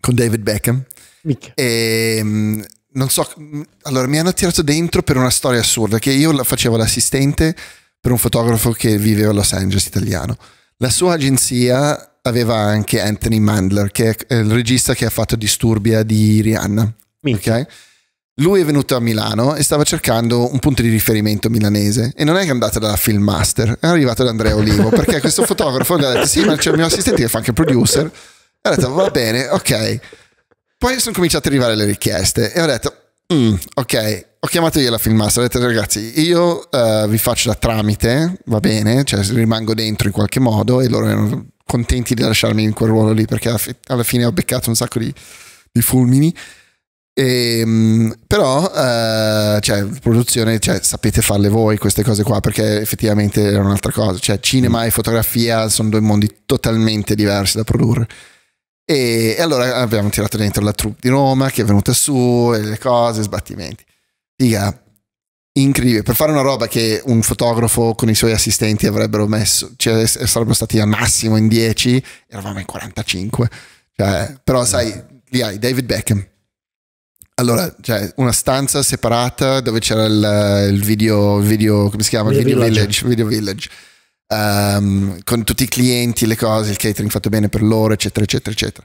con David Beckham. Mica. E um, non so, mm, allora mi hanno tirato dentro per una storia assurda, che io facevo l'assistente per un fotografo che viveva a Los Angeles italiano. La sua agenzia aveva anche Anthony Mandler, che è eh, il regista che ha fatto Disturbia di Rihanna. Okay? Lui è venuto a Milano e stava cercando un punto di riferimento milanese e non è che è andato dalla Filmmaster, è arrivato da Andrea Olivo perché questo [laughs] fotografo gli ha detto sì ma c'è il mio assistente che fa anche producer e ha detto va bene, ok. Poi sono cominciate ad arrivare le richieste e ho detto mm, ok, ho chiamato io la filmmaster, ho detto ragazzi, io uh, vi faccio da tramite, va bene, cioè rimango dentro in qualche modo e loro erano contenti di lasciarmi in quel ruolo lì perché alla, fine ho beccato un sacco di, di fulmini. E, ehm, però, uh, cioè, produzione, cioè, sapete farle voi queste cose qua perché effettivamente era un'altra cosa. Cioè, cinema mm. e fotografia sono due mondi totalmente diversi da produrre. E, e allora abbiamo tirato dentro la troupe di Roma che è venuta su, e le cose, sbattimenti. Figa, incredibile per fare una roba che un fotografo con i suoi assistenti avrebbero messo cioè sarebbero stati al massimo in 10 eravamo in 45 cioè, però sai lì hai David Beckham allora cioè una stanza separata dove c'era il, il video, video come si chiama video, video village, video village. Um, con tutti i clienti le cose il catering fatto bene per loro eccetera eccetera eccetera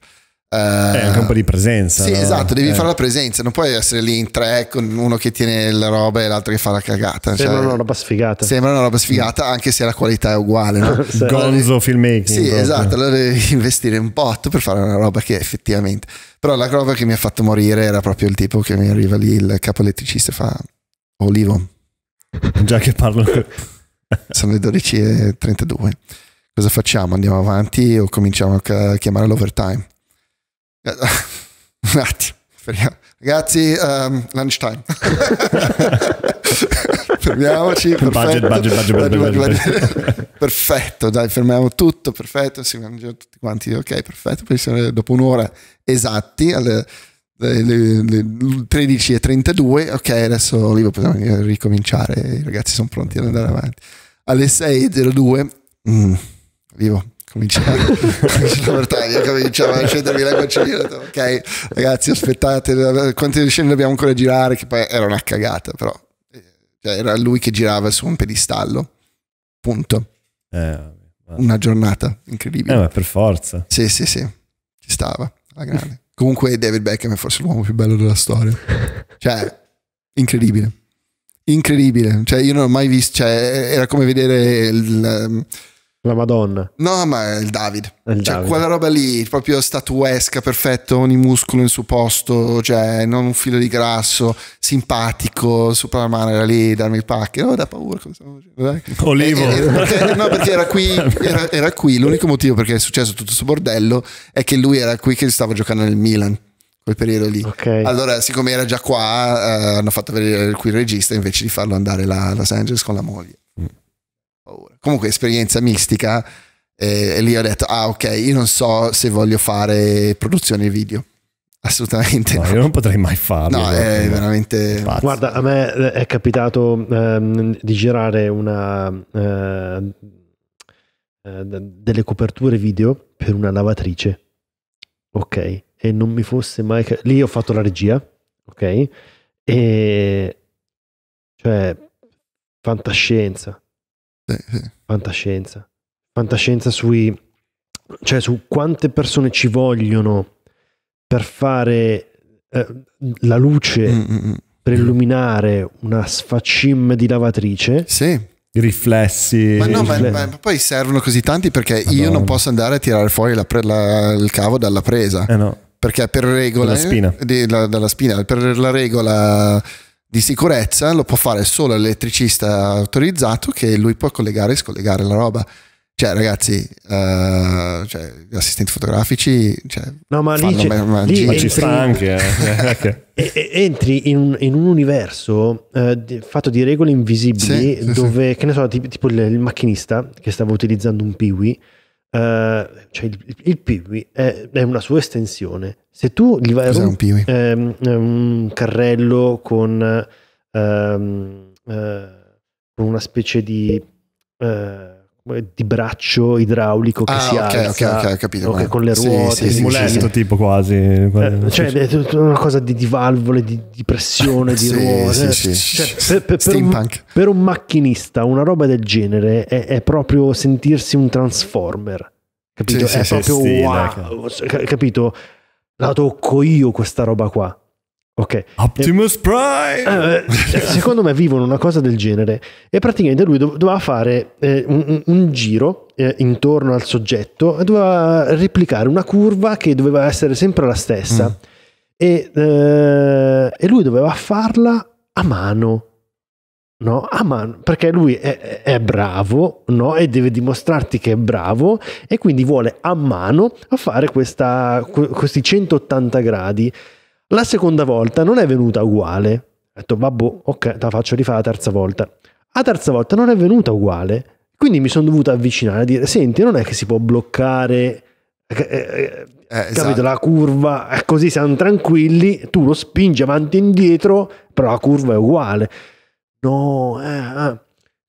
Uh, è anche un po' di presenza. Sì, no? esatto, devi eh. fare la presenza, non puoi essere lì in tre con uno che tiene la roba e l'altro che fa la cagata. Sembra cioè, una roba sfigata. Sembra una roba sfigata, anche se la qualità è uguale. No? [laughs] Gonzo filmmaking. Sì, proprio. esatto, allora devi [laughs] investire un po' per fare una roba che effettivamente... Però la roba che mi ha fatto morire era proprio il tipo che mi arriva lì, il capo elettricista fa Olivo. Già che parlo... [laughs] Sono le 12.32. Cosa facciamo? Andiamo avanti o cominciamo a chiamare l'overtime? Eh, [laughs] un attimo, Ragazzi, um, lunchtime. [laughs] Fermiamoci. Perfetto. Budget, budget, [laughs] perfetto, dai, fermiamo tutto, perfetto, si mangiano tutti quanti, ok, perfetto. Poi siamo dopo un'ora esatti alle, alle, alle 13.32, ok, adesso Olivo possiamo ricominciare, i ragazzi sono pronti ad andare avanti. Alle 6.02, mm, Olivo, cominciava, [laughs] la Bertagna a scendermi la gocciolina ho detto, ok ragazzi aspettate quante scene dobbiamo ancora girare che poi era una cagata però eh, cioè, era lui che girava su un pedestallo punto eh, una giornata incredibile eh ma per forza sì sì sì ci stava la grande comunque David Beckham è forse l'uomo più bello della storia cioè incredibile incredibile cioè io non ho mai visto cioè, era come vedere il la Madonna. No, ma è il David. il cioè, David. quella roba lì, proprio statuesca, perfetto, ogni muscolo in suo posto, cioè, non un filo di grasso, simpatico, Superman era lì, darmi il pacco. No, oh, da paura. Olivo. Eh, era, eh, perché, no, perché era qui, era, era qui. L'unico motivo perché è successo tutto questo bordello è che lui era qui che stava giocando nel Milan quel periodo lì. Okay. Allora, siccome era già qua, eh, hanno fatto vedere qui il regista invece di farlo andare là, a Los Angeles con la moglie paura. Comunque esperienza mistica eh, e lì ho detto, ah ok, io non so se voglio fare produzione video. [laughs] Assolutamente. No, no. Io non potrei mai farlo. No, è veramente... Pazzo. Guarda, a me eh, è capitato ehm, di girare una... Eh, eh delle coperture video per una lavatrice. Ok, e non mi fosse mai. Lì ho fatto la regia, ok? E cioè, fantascienza sì. Fantascienza. Fantascienza sui... cioè su quante persone ci vogliono per fare eh, la luce, Mm-mm. per illuminare una sfaccim di lavatrice. Sì. I riflessi. Ma no, ma, ma, poi servono così tanti perché Madonna. io non posso andare a tirare fuori la pre- la, il cavo dalla presa. Eh no. Perché per regola... Dalla spina. Di, la, dalla spina. Per la regola di sicurezza lo può fare solo l'elettricista autorizzato che lui può collegare e scollegare la roba. Cioè, ragazzi, uh, cioè, gli assistenti fotografici cioè, no, ma lì, ma lì ci sta anche. Eh. [laughs] e, entri in un, in un universo uh, fatto di regole invisibili sì, dove, sì, che ne so, tipo, tipo il, il macchinista che stava utilizzando un Piwi eh, cioè il, il kiwi è, è, una sua estensione. Se tu gli vai a un, un, ehm, ehm, un carrello con, ehm, eh, con una specie di eh, di braccio idraulico che ah, si okay, alza okay, okay, capito, okay, con le ruote sì, sì, sì sì, tipo quasi eh, cioè è tutta una cosa di, di valvole di, di pressione di ruote cioè, per, per, per, un, per, un, macchinista una roba del genere è, è proprio sentirsi un transformer capito è proprio wow, capito la tocco io questa roba qua Ok. Optimus eh, Prime! Eh, eh, secondo me vivono una cosa del genere e praticamente lui doveva fare eh, un, un, giro eh, intorno al soggetto e doveva replicare una curva che doveva essere sempre la stessa mm. e, eh, e, lui doveva farla a mano. No, a mano, perché lui è, è bravo no? e deve dimostrarti che è bravo e quindi vuole a mano a fare questa, questi 180 gradi. La seconda volta non è venuta uguale. Ho detto, babbo, ok, te la faccio rifare la terza volta. La terza volta non è venuta uguale. Quindi mi sono dovuto avvicinare a dire, senti, non è che si può bloccare eh, eh, eh, eh esatto. La curva è così, siamo tranquilli, tu lo spingi avanti e indietro, però la curva è uguale. No, eh, eh.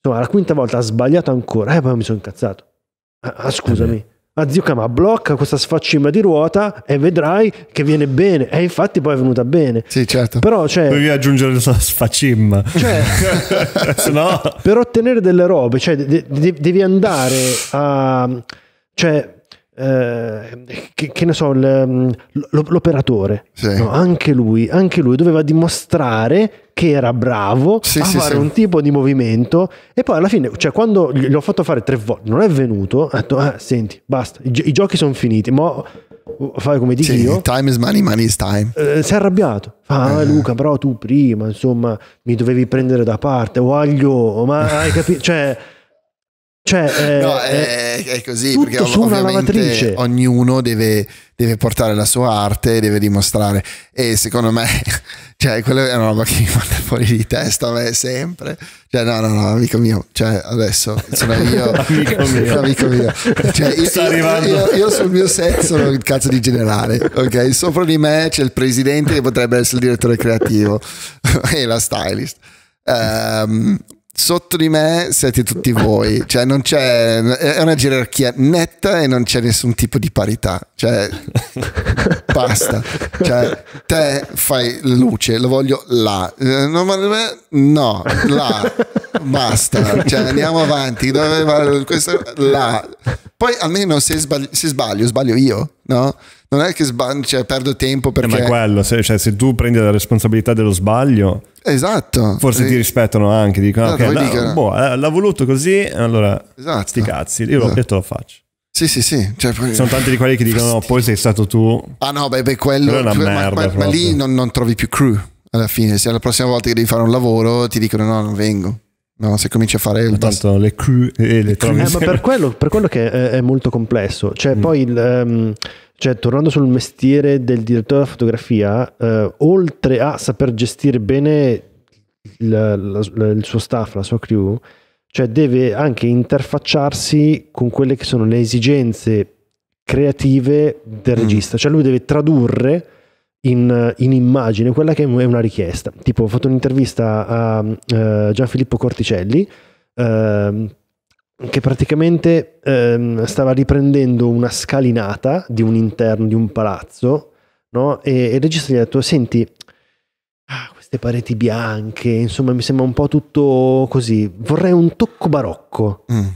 insomma, la quinta volta ha sbagliato ancora, eh, poi mi sono incazzato. Ah, ah scusami, a Azuka ma blocca questa sfaccima di ruota e vedrai che viene bene e infatti poi è venuta bene sì certo però cioè devi aggiungere la sfaccimma cioè, [laughs] no. per ottenere delle robe cioè, de- de- devi andare a cioè eh, che, che, ne so, mm, l'operatore, sì. no, anche, lui, anche lui doveva dimostrare che era bravo sì, a sì, fare un tipo di movimento e poi alla fine, cioè quando gli ho fatto fare tre volte, non è venuto, ha detto, ah, senti, basta, i, gi- i giochi sono finiti, ma fai come dico sì, io. Time is money, money is time. Eh, si è arrabbiato. Ah, eh. Luca, però tu prima, insomma, mi dovevi prendere da parte. Voglio, ma hai capito? cioè, cioè, eh, no, è, eh, è, così perché ov- ovviamente lavatrice. ognuno deve, deve, portare la sua arte, deve dimostrare. E secondo me, [laughs] cioè, quella è una roba che mi manda fuori di testa a me sempre. Cioè, no, no, no, amico mio, cioè, adesso sono io, [laughs] amico [laughs] mio, amico mio. Cioè, io, io, io, sul mio set sono il cazzo di generale, ok? Sopra di me c'è il presidente che potrebbe essere il direttore creativo e la stylist. Um, sotto di me siete tutti voi, cioè non c'è, è una gerarchia netta e non c'è nessun tipo di parità, cioè [laughs] basta, cioè te fai luce, lo voglio là, eh, no, no là, basta, cioè andiamo avanti, dove va questo là, poi almeno se sbaglio, se sbaglio, sbaglio io, no? non è che sbag- cioè, perdo tempo perché... Eh, ma è quello, se, cioè, se tu prendi la responsabilità dello sbaglio... Esatto. Forse sì. ti rispettano anche, dicono, esatto, ok, la, dicono. Boh, eh, l'ha voluto così, allora... Esatto. Sti cazzi, io esatto. l'ho detto lo faccio. Sì, sì, sì. Cioè, Sono tanti di quelli che dicono, no, poi sei stato tu... Ah no, beh, beh quello... quello è una merda, ma, ma, ma lì non, non, trovi più crew, alla fine. Se la prossima volta che devi fare un lavoro ti dicono, no, non vengo. No, se cominci a fare il tanto le crew e eh, le, crew. Eh, ma per quello, per quello che è, è molto complesso. Cioè, mm. poi il, um, cioè, tornando sul mestiere del direttore della fotografia, eh, oltre a saper gestire bene la, la, la, il suo staff, la sua crew, cioè deve anche interfacciarsi con quelle che sono le esigenze creative del mm. regista. Mm. Cioè, lui deve tradurre in, in, immagine quella che è una richiesta. Tipo, ho fatto un'intervista a uh, Gianfilippo Corticelli. Uh, che praticamente ehm, stava riprendendo una scalinata di un interno di un palazzo, no? E, e il regista gli ha detto, senti, ah, queste pareti bianche, insomma mi sembra un po' tutto così, vorrei un tocco barocco. Mm.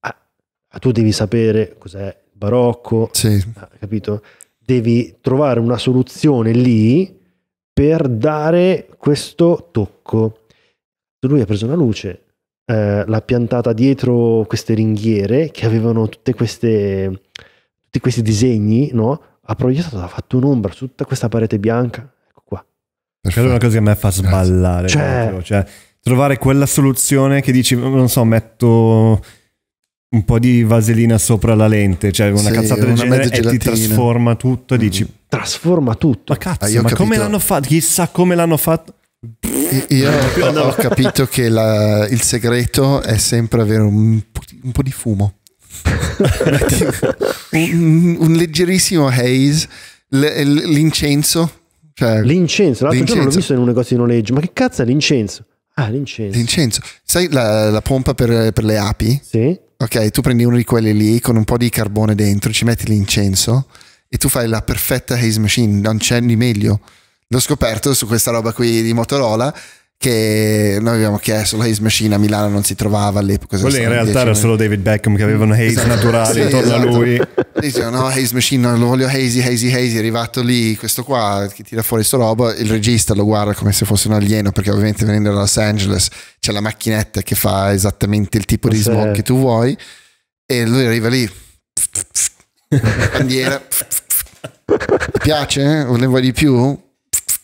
Ah, ah tu devi sapere cos'è barocco, sì. ah, capito? Devi trovare una soluzione lì per dare questo tocco. Lui ha preso una luce, eh, l'ha piantata dietro queste ringhiere che avevano tutte queste, tutti questi disegni, no? Ha proiettato, ha fatto un'ombra su tutta questa parete bianca. Ecco qua. Perché è una cosa che a me fa sballare. Cioè... cioè, trovare quella soluzione che dici, non so, metto un po' di vaselina sopra la lente, cioè una sì, cazzata del genere e ti trasforma tutto, mm. dici... Trasforma tutto. Ma cazzo, ah, ma capito. come l'hanno fatto? Chissà come l'hanno fatto. Io [laughs] ho, capito che la, il segreto è sempre avere un, un po' di fumo, un, un, leggerissimo haze, l'incenso. Cioè, l'incenso, l'altro l'incenso. giorno l'ho visto in un negozio di noleggio, ma che cazzo è l'incenso? Ah, l'incenso. L'incenso. Sai la, la pompa per, per, le api? Sì. Ok, tu prendi uno di quelli lì con un po' di carbone dentro, ci metti l'incenso e tu fai la perfetta haze machine, non c'è di meglio l'ho scoperto su questa roba qui di Motorola che noi abbiamo chiesto la Haze Machine a Milano non si trovava all'epoca. Quello in realtà era solo David Beckham che aveva una Haze esatto, naturale sì, intorno esatto. a lui. Dicevo no Haze Machine, non lo voglio Hazy, Hazy, Hazy, è arrivato lì questo qua che tira fuori sto roba, il regista lo guarda come se fosse un alieno perché ovviamente venendo da Los Angeles c'è la macchinetta che fa esattamente il tipo di se... smog che tu vuoi e lui arriva lì, bandiera, [laughs] ti piace? Eh? vuoi di più?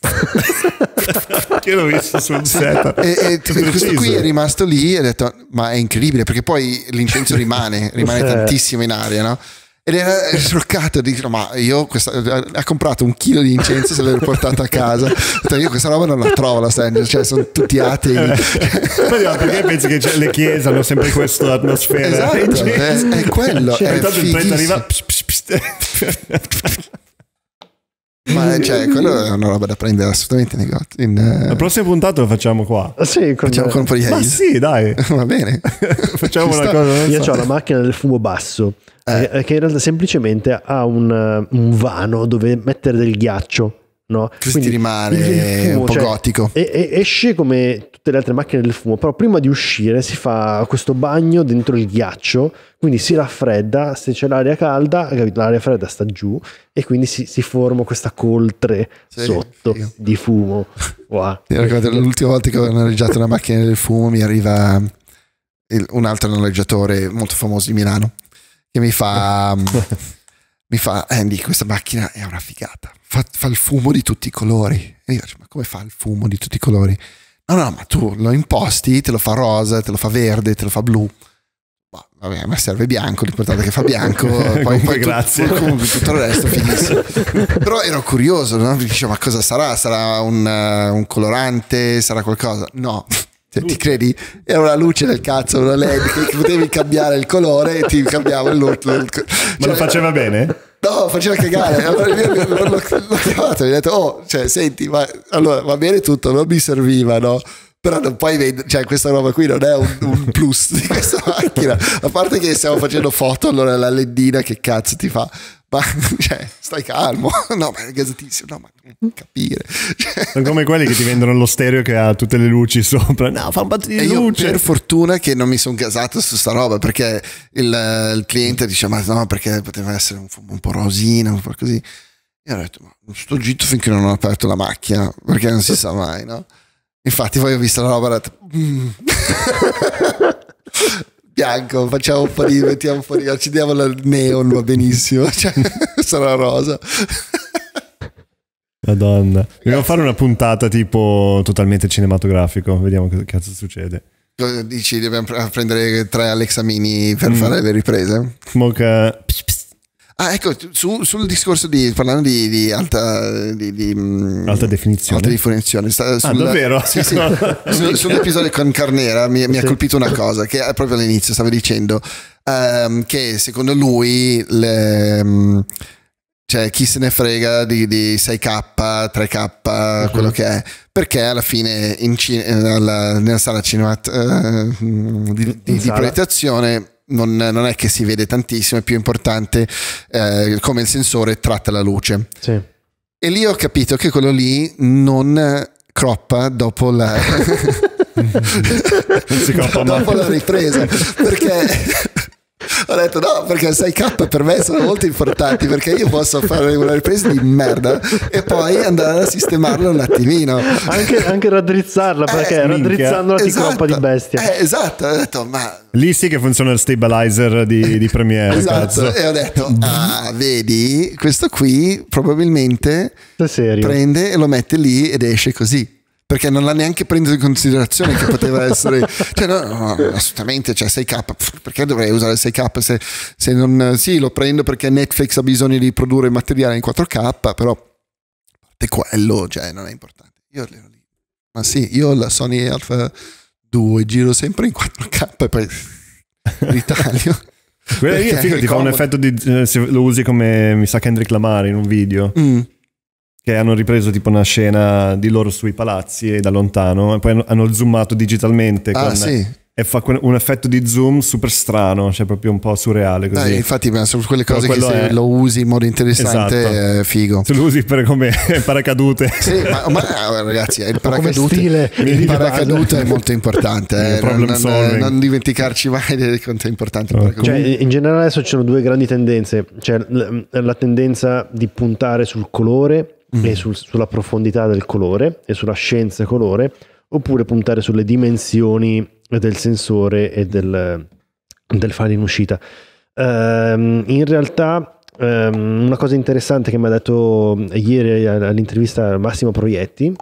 [laughs] che l'ho visto sul set e, e questo qui è rimasto lì e ha detto ma è incredibile perché poi l'incenso rimane rimane certo. tantissimo in aria no? ed era scioccato di ma io questa, ha comprato un chilo di incenso se l'ho portato a casa io questa roba non la trovo la stand cioè sono tutti atei eh. no, perché pensi che le chiese hanno sempre questa atmosfera esatto è, è quello cioè, è fighissimo arriva psh, psh, psh. Ma [laughs] cioè, quello è una roba da prendere assolutamente in negozio. In, eh... La prossima puntata la facciamo qua. Ah, sì, con facciamo con un po' di Ma sì, dai. [laughs] Va bene. [laughs] facciamo una cosa. Io so. ho la macchina del fumo basso, eh. eh che in realtà semplicemente ha un, eh, un vano dove mettere del ghiaccio No? Quindi rimane fumo, un po' cioè, gotico. E, e, esce come tutte le altre macchine del fumo, però prima di uscire si fa questo bagno dentro il ghiaccio, quindi si raffredda, se c'è l'aria calda, l'aria fredda sta giù e quindi si, si forma questa coltre sì, sotto figo. di fumo. Wow. [laughs] l'ultima volta che ho noleggiato una macchina del fumo mi arriva il, un altro noleggiatore molto famoso di Milano che mi fa... [laughs] mi fa, Andy, questa macchina è una figata fa, fa, il fumo di tutti i colori. E io dico, ma come fa il fumo di tutti i colori? No, no, ma tu lo imposti, te lo fa rosa, te lo fa verde, te lo fa blu. Ma, boh, vabbè, ma serve bianco, l'importante è che fa bianco. [laughs] poi, comunque, poi grazie. Tu, comunque, tutto il resto finisce. [laughs] Però ero curioso, no? dicevo, ma cosa sarà? Sarà un, uh, un colorante? Sarà qualcosa? No. Se [laughs] cioè, ti credi? Era una luce del cazzo, una LED che potevi cambiare il colore e ti cambiava il look. Cioè, ma lo faceva bene? No, faceva cagare. [laughs] Allora l'ho, l'ho, l'ho chiamato e gli ho detto, oh, cioè, senti, ma allora va bene tutto, non mi serviva, no? però non puoi vendere, cioè questa roba qui non è un, un, plus di questa macchina, a parte che stiamo facendo foto, allora la lendina che cazzo ti fa, ma [laughs] cioè, stai calmo, [laughs] no, ma è gazzatissimo, no, ma non capire. Sono come quelli che ti vendono lo stereo che ha tutte le luci sopra, no, fa un battito di luce. per fortuna che non mi sono gasato su sta roba, perché il, il, cliente dice, ma no, perché poteva essere un, un po' rosina, un po' così. E ho detto, ma non sto gitto finché non ho aperto la macchina, perché non si sa mai, no? Infatti poi ho visto la roba e ho detto... Mm. [laughs] bianco, facciamo un po' di, mettiamo fuori, accendiamo la neon, va benissimo, [laughs] cioè, sarà rosa. Madonna, dobbiamo fare una puntata tipo totalmente cinematografico, vediamo che cazzo succede. Dici, dobbiamo prendere tre Alexamini per mm. fare le riprese? Moca... Psh, psh. Ah, ecco, su, sul discorso di parlando di, di alta, di, di, mm, alta definizione, alta definizione sta, sul, ah, davvero? Sì, sì, [laughs] su, sull'episodio con Carnera mi, mi ha colpito una cosa che proprio all'inizio stavo dicendo um, che secondo lui le, um, cioè chi se ne frega di, di 6K, 3K, uh-huh. quello che è, perché alla fine in, nella, nella sala cinemat- uh, eh, di, di, di proiettazione non, non, è che si vede tantissimo, è più importante eh, come il sensore tratta la luce. Sì. E lì ho capito che quello lì non croppa dopo la... [laughs] non [laughs] dopo la ripresa perché ho detto no, perché sai, 6K per me sono molto importanti perché io posso fare una ripresa di merda e poi andare a sistemarla un attimino. Anche, anche raddrizzarla eh, perché eh, raddrizzandola minchia. ti esatto, di bestia. Eh, esatto, ho detto ma... Lì sì che funziona il stabilizer di, di Premiere. esatto, cazzo. e ho detto ah vedi, questo qui probabilmente prende e lo mette lì ed esce così perché non l'ha neanche preso in considerazione che poteva essere cioè, no, no, assolutamente cioè 6k perché dovrei usare 6k se, se non sì lo prendo perché Netflix ha bisogno di produrre materiale in 4k però a parte quello cioè non è importante io ero lì ma sì io ho la Sony Alpha 2 giro sempre in 4k e poi [laughs] ritaglio quello lì figo, ti fa un effetto di eh, se lo usi come mi sa Kendrick Lamar in un video mm che hanno ripreso tipo una scena di loro sui palazzi da lontano e poi hanno zoomato digitalmente ah, con, sì. e fa un effetto di zoom super strano, cioè proprio un po' surreale così. Dai, infatti penso quelle cose che se è... lo usi in modo interessante esatto. è figo. Se lo usi per come [laughs] paracadute. Sì, ma, ma ragazzi, il [laughs] paracadute, il paracadute è molto importante, [laughs] eh. non, non, dimenticarci mai di quanto è importante il Cioè, in generale adesso ci sono due grandi tendenze, cioè la tendenza di puntare sul colore mm. e sul, sulla profondità del colore e sulla scienza colore, oppure puntare sulle dimensioni del sensore e del, del file in uscita. Um, in realtà um, una cosa interessante che mi ha detto ieri all'intervista Massimo Proietti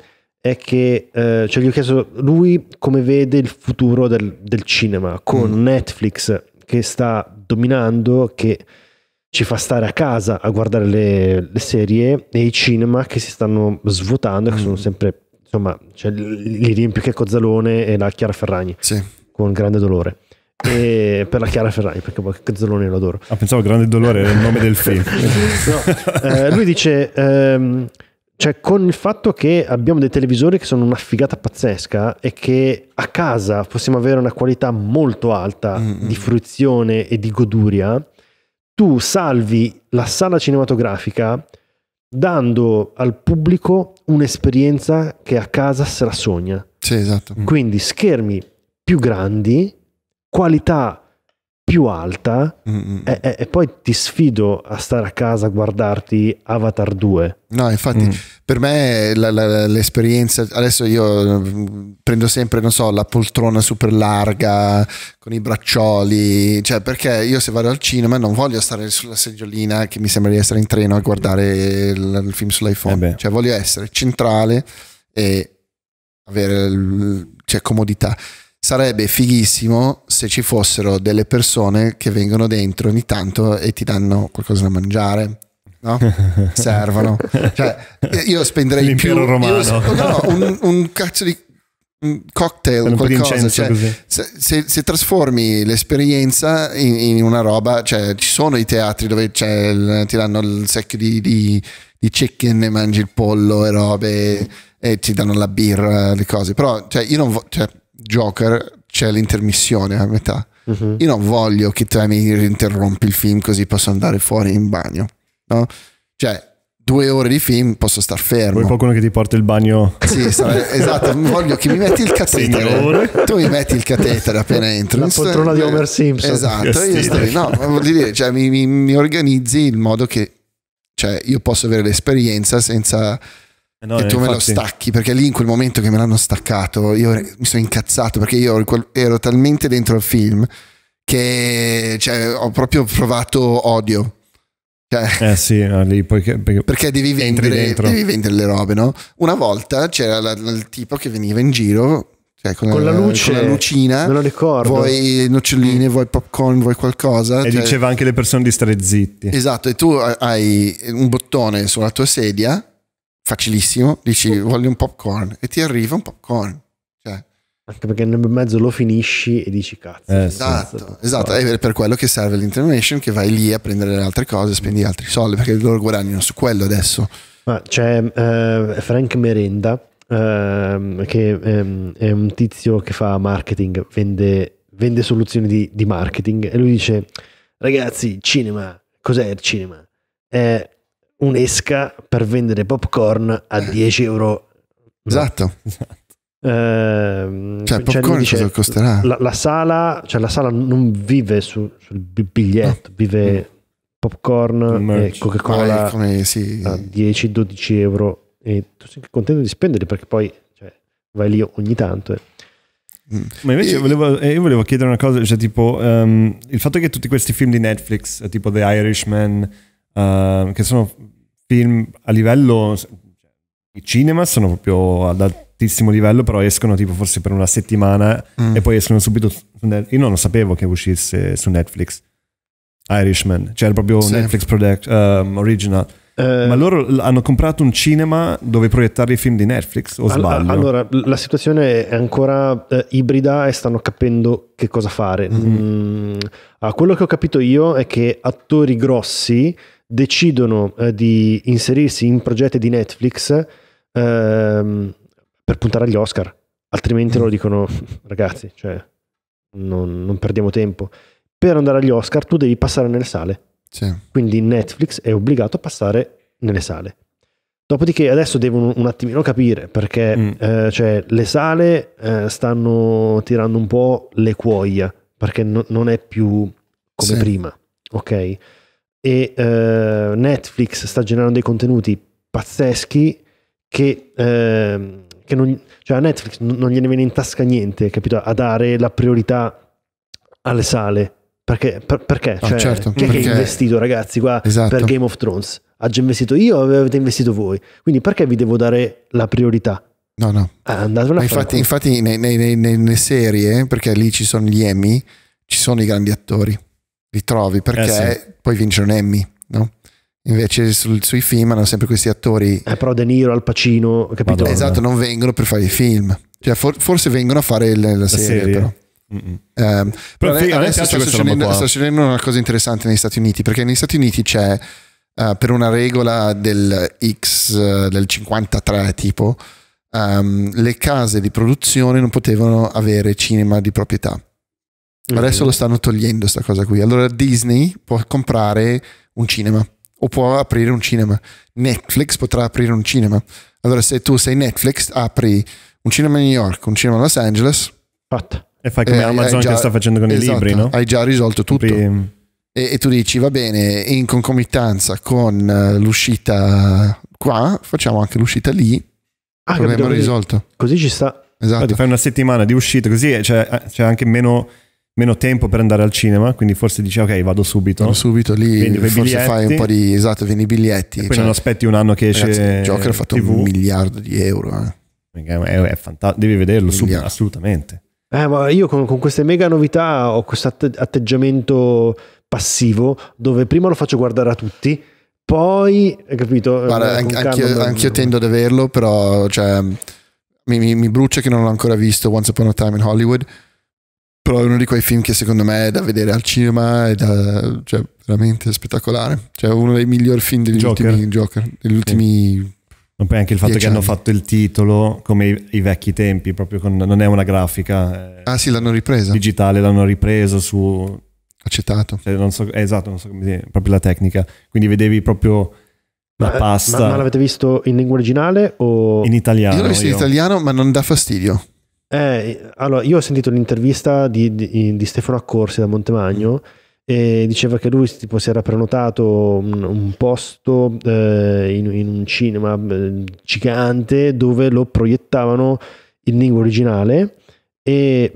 è che uh, cioè gli ho chiesto lui come vede il futuro del, del cinema con mm. Netflix che sta dominando, che ci fa stare a casa a guardare le, le serie e i cinema che si stanno svuotando, che mm. sono sempre, insomma, cioè, li riempie che Cozzalone e la Chiara Ferragni, sì. con grande dolore. E [laughs] per la Chiara Ferrari perché Cazzolone lo adoro ah, pensavo grande dolore era il nome del film [laughs] no. eh, lui dice ehm, cioè con il fatto che abbiamo dei televisori che sono una figata pazzesca e che a casa possiamo avere una qualità molto alta Mm-mm. di fruizione e di goduria tu salvi la sala cinematografica dando al pubblico un'esperienza che a casa se la sogna. Sì, esatto. Quindi schermi più grandi, qualità più alta mm-hmm. e, mm. e, e, poi ti sfido a stare a casa a guardarti Avatar 2. No, infatti mm. per me la, la, l'esperienza, adesso io mm, prendo sempre, non so, la poltrona super larga con i braccioli, cioè perché io se vado al cinema non voglio stare sulla seggiolina che mi sembra di essere in treno a guardare il, il film sull'iPhone, eh cioè voglio essere centrale e avere il, cioè, comodità sarebbe fighissimo se ci fossero delle persone che vengono dentro ogni tanto e ti danno qualcosa da mangiare. No? [laughs] Servono. Cioè, io spenderei L'impero più romano. Io, no, un, un cazzo di un cocktail, un qualcosa. Cioè, se, se, se, trasformi l'esperienza in, in, una roba, cioè, ci sono i teatri dove il, ti danno il secchio di, di, di chicken e mangi il pollo e robe e ti danno la birra, le cose. Però cioè, io non voglio cioè, Joker c'è l'intermissione a metà. Uh-huh. Io non voglio che tu mi interrompi il film così posso andare fuori in bagno. No? Cioè, due ore di film posso star fermo. Vuoi qualcuno che ti porta il bagno? Sì, [laughs] esatto, voglio che mi metti il catetere. Sì, tu mi metti il catetere appena [laughs] entro. La poltrona di Homer Simpson. Esatto, Gastine. io stai, no, voglio dire, cioè, mi, mi, mi, organizzi in modo che cioè, io possa avere l'esperienza senza eh no, che tu infatti... me lo stacchi, perché lì in quel momento che me l'hanno staccato, io mi sono incazzato perché io ero talmente dentro al film che cioè, ho proprio provato odio. Cioè, eh sì, lì poi perché, perché devi, vendere, devi, vendere, le robe, no? Una volta c'era la, la, il tipo che veniva in giro cioè, con, con, la, la eh, luce, con la lucina, me lo ricordo. Vuoi noccioline, vuoi popcorn, vuoi qualcosa. E cioè, diceva anche le persone di stare zitti. Esatto, e tu hai un bottone sulla tua sedia facilissimo, dici voglio un popcorn e ti arriva un popcorn. Cioè, anche perché nel mezzo lo finisci e dici cazzo. Eh, esatto, cazzo, esatto. è per quello che serve l'internation, che vai lì a prendere le altre cose, spendi altri soldi, perché loro guadagnano su quello adesso. Ma c'è eh, Frank Merenda, eh, che ehm, è un tizio che fa marketing, vende, vende soluzioni di, di marketing, e lui dice, ragazzi, cinema, cos'è il cinema? È un'esca per vendere popcorn a 10 euro. Esatto. Eh, cioè, il popcorn dice, cosa costerà? La, la, sala, cioè, la sala non vive su, sul biglietto, no. vive mm. popcorn e Coca-Cola eh, come, sì. a 10-12 euro e tu sei contento di spendere perché poi cioè, vai lì ogni tanto. E... Eh. Mm. Ma invece volevo, eh, io volevo chiedere una cosa, cioè tipo um, il fatto che tutti questi film di Netflix, tipo The Irishman, uh, che sono film a livello i cinema sono proprio ad altissimo livello però escono tipo forse per una settimana mm. e poi escono subito io non lo sapevo che uscisse su Netflix Irishman cioè proprio sì. Netflix product, um, original eh, Ma loro hanno comprato un cinema dove proiettare i film di Netflix o all- sbaglio? Allora, la situazione è ancora eh, ibrida e stanno capendo che cosa fare. Mm-hmm. Mm, ah, quello che ho capito io è che attori grossi decidono eh, di inserirsi in progetti di Netflix ehm, per puntare agli Oscar, altrimenti loro [laughs] dicono ragazzi, cioè, non, non, perdiamo tempo. Per andare agli Oscar tu devi passare nelle sale, sì. quindi Netflix è obbligato a passare nelle sale. Dopodiché adesso devono un attimino capire perché mm. eh, cioè, le sale eh, stanno tirando un po' le cuoia perché no, non è più come sì. prima, ok? e eh, Netflix sta generando dei contenuti pazzeschi che, eh, che non, cioè a Netflix non gliene viene in tasca niente, capito? A dare la priorità alle sale. Perché? Per, perché? Ah, cioè, certo, chi perché... è investito, ragazzi, qua esatto. per Game of Thrones? Ha già investito io o avete investito voi? Quindi perché vi devo dare la priorità? No, no. Ah, infatti, infatti nelle serie, perché lì ci sono gli Emmy, ci sono i grandi attori li trovi perché eh sì. poi vince un Emmy, no? Invece sul, sui film hanno sempre questi attori. Eh, però De Niro, Al Pacino, capito? Madonna. Esatto, non vengono per fare i film. Cioè, for, forse vengono a fare il, la, la, serie, serie. però. Um, però, però a me, sta, succedendo, sta succedendo una cosa interessante negli Stati Uniti perché negli Stati Uniti c'è uh, per una regola del X uh, del 53 tipo um, le case di produzione non potevano avere cinema di proprietà Adesso mm-hmm. lo stanno togliendo questa cosa qui. Allora Disney può comprare un cinema o può aprire un cinema. Netflix potrà aprire un cinema. Allora se tu sei Netflix apri un cinema a New York, un cinema a Los Angeles. Fatto. E fai come eh, Amazon già, che sta facendo con esatto, i libri, no? Hai già risolto tutto. Pri... E, e, tu dici, va bene, in concomitanza con eh, l'uscita qua, facciamo anche l'uscita lì. Ah, il problema risolto. Così ci sta. Esatto. Infatti, fai una settimana di uscita, così c'è, eh, c'è anche meno meno tempo per andare al cinema, quindi forse dici ok vado subito. Vado subito lì, Vendi forse biglietti, fai un po' di... Esatto, vieni i biglietti. E poi cioè, non aspetti un anno che esce... Ragazzi, il Joker ha fatto TV. un miliardo di euro. Eh. È, è fantastico, devi vederlo subito, assolutamente. Eh, ma io con, con, queste mega novità ho questo atteggiamento passivo dove prima lo faccio guardare a tutti, poi, hai capito? Eh, Guarda, anche, anch'io, anch'io tendo ad averlo, però cioè, mi, mi, mi, brucia che non l'ho ancora visto Once Upon a Time in Hollywood però è uno di quei film che secondo me è da vedere al cinema, è da, cioè, veramente spettacolare. Cioè, uno dei migliori film degli Joker. ultimi Joker, degli ultimi sì. poi anche il fatto che anni. hanno fatto il titolo come i, i vecchi tempi, proprio con, non è una grafica. È eh, ah sì, l'hanno ripresa. Digitale, l'hanno ripreso su... Accettato. Cioè, non so, eh, esatto, non so come dire, proprio la tecnica. Quindi vedevi proprio la pasta. Ma, ma l'avete visto in lingua originale o... In italiano. Io l'ho visto in italiano, ma non dà fastidio. Eh, allora, io ho sentito l'intervista di, di, di Stefano Accorsi da Montemagno e diceva che lui tipo, si era prenotato un, un posto eh, in, in, un cinema eh, gigante dove lo proiettavano in lingua originale e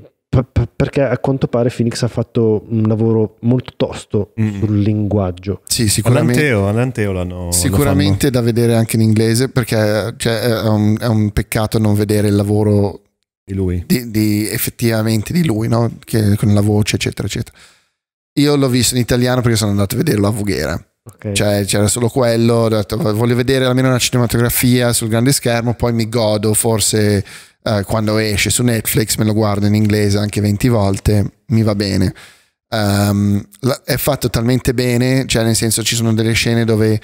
perché a quanto pare Phoenix ha fatto un lavoro molto tosto mm. sul linguaggio. Sì, sicuramente. All'anteo, all'anteo sicuramente da vedere anche in inglese perché cioè, è, un, è, un, peccato non vedere il lavoro di lui? Di, di, effettivamente di lui, no? Che, con la voce, eccetera, eccetera. Io l'ho visto in italiano perché sono andato a vederlo a Voghera. Okay. Cioè, c'era solo quello, ho detto, voglio vedere almeno una cinematografia sul grande schermo, poi mi godo forse eh, quando esce su Netflix, me lo guardo in inglese anche 20 volte, mi va bene. Um, è fatto talmente bene, cioè nel senso ci sono delle scene dove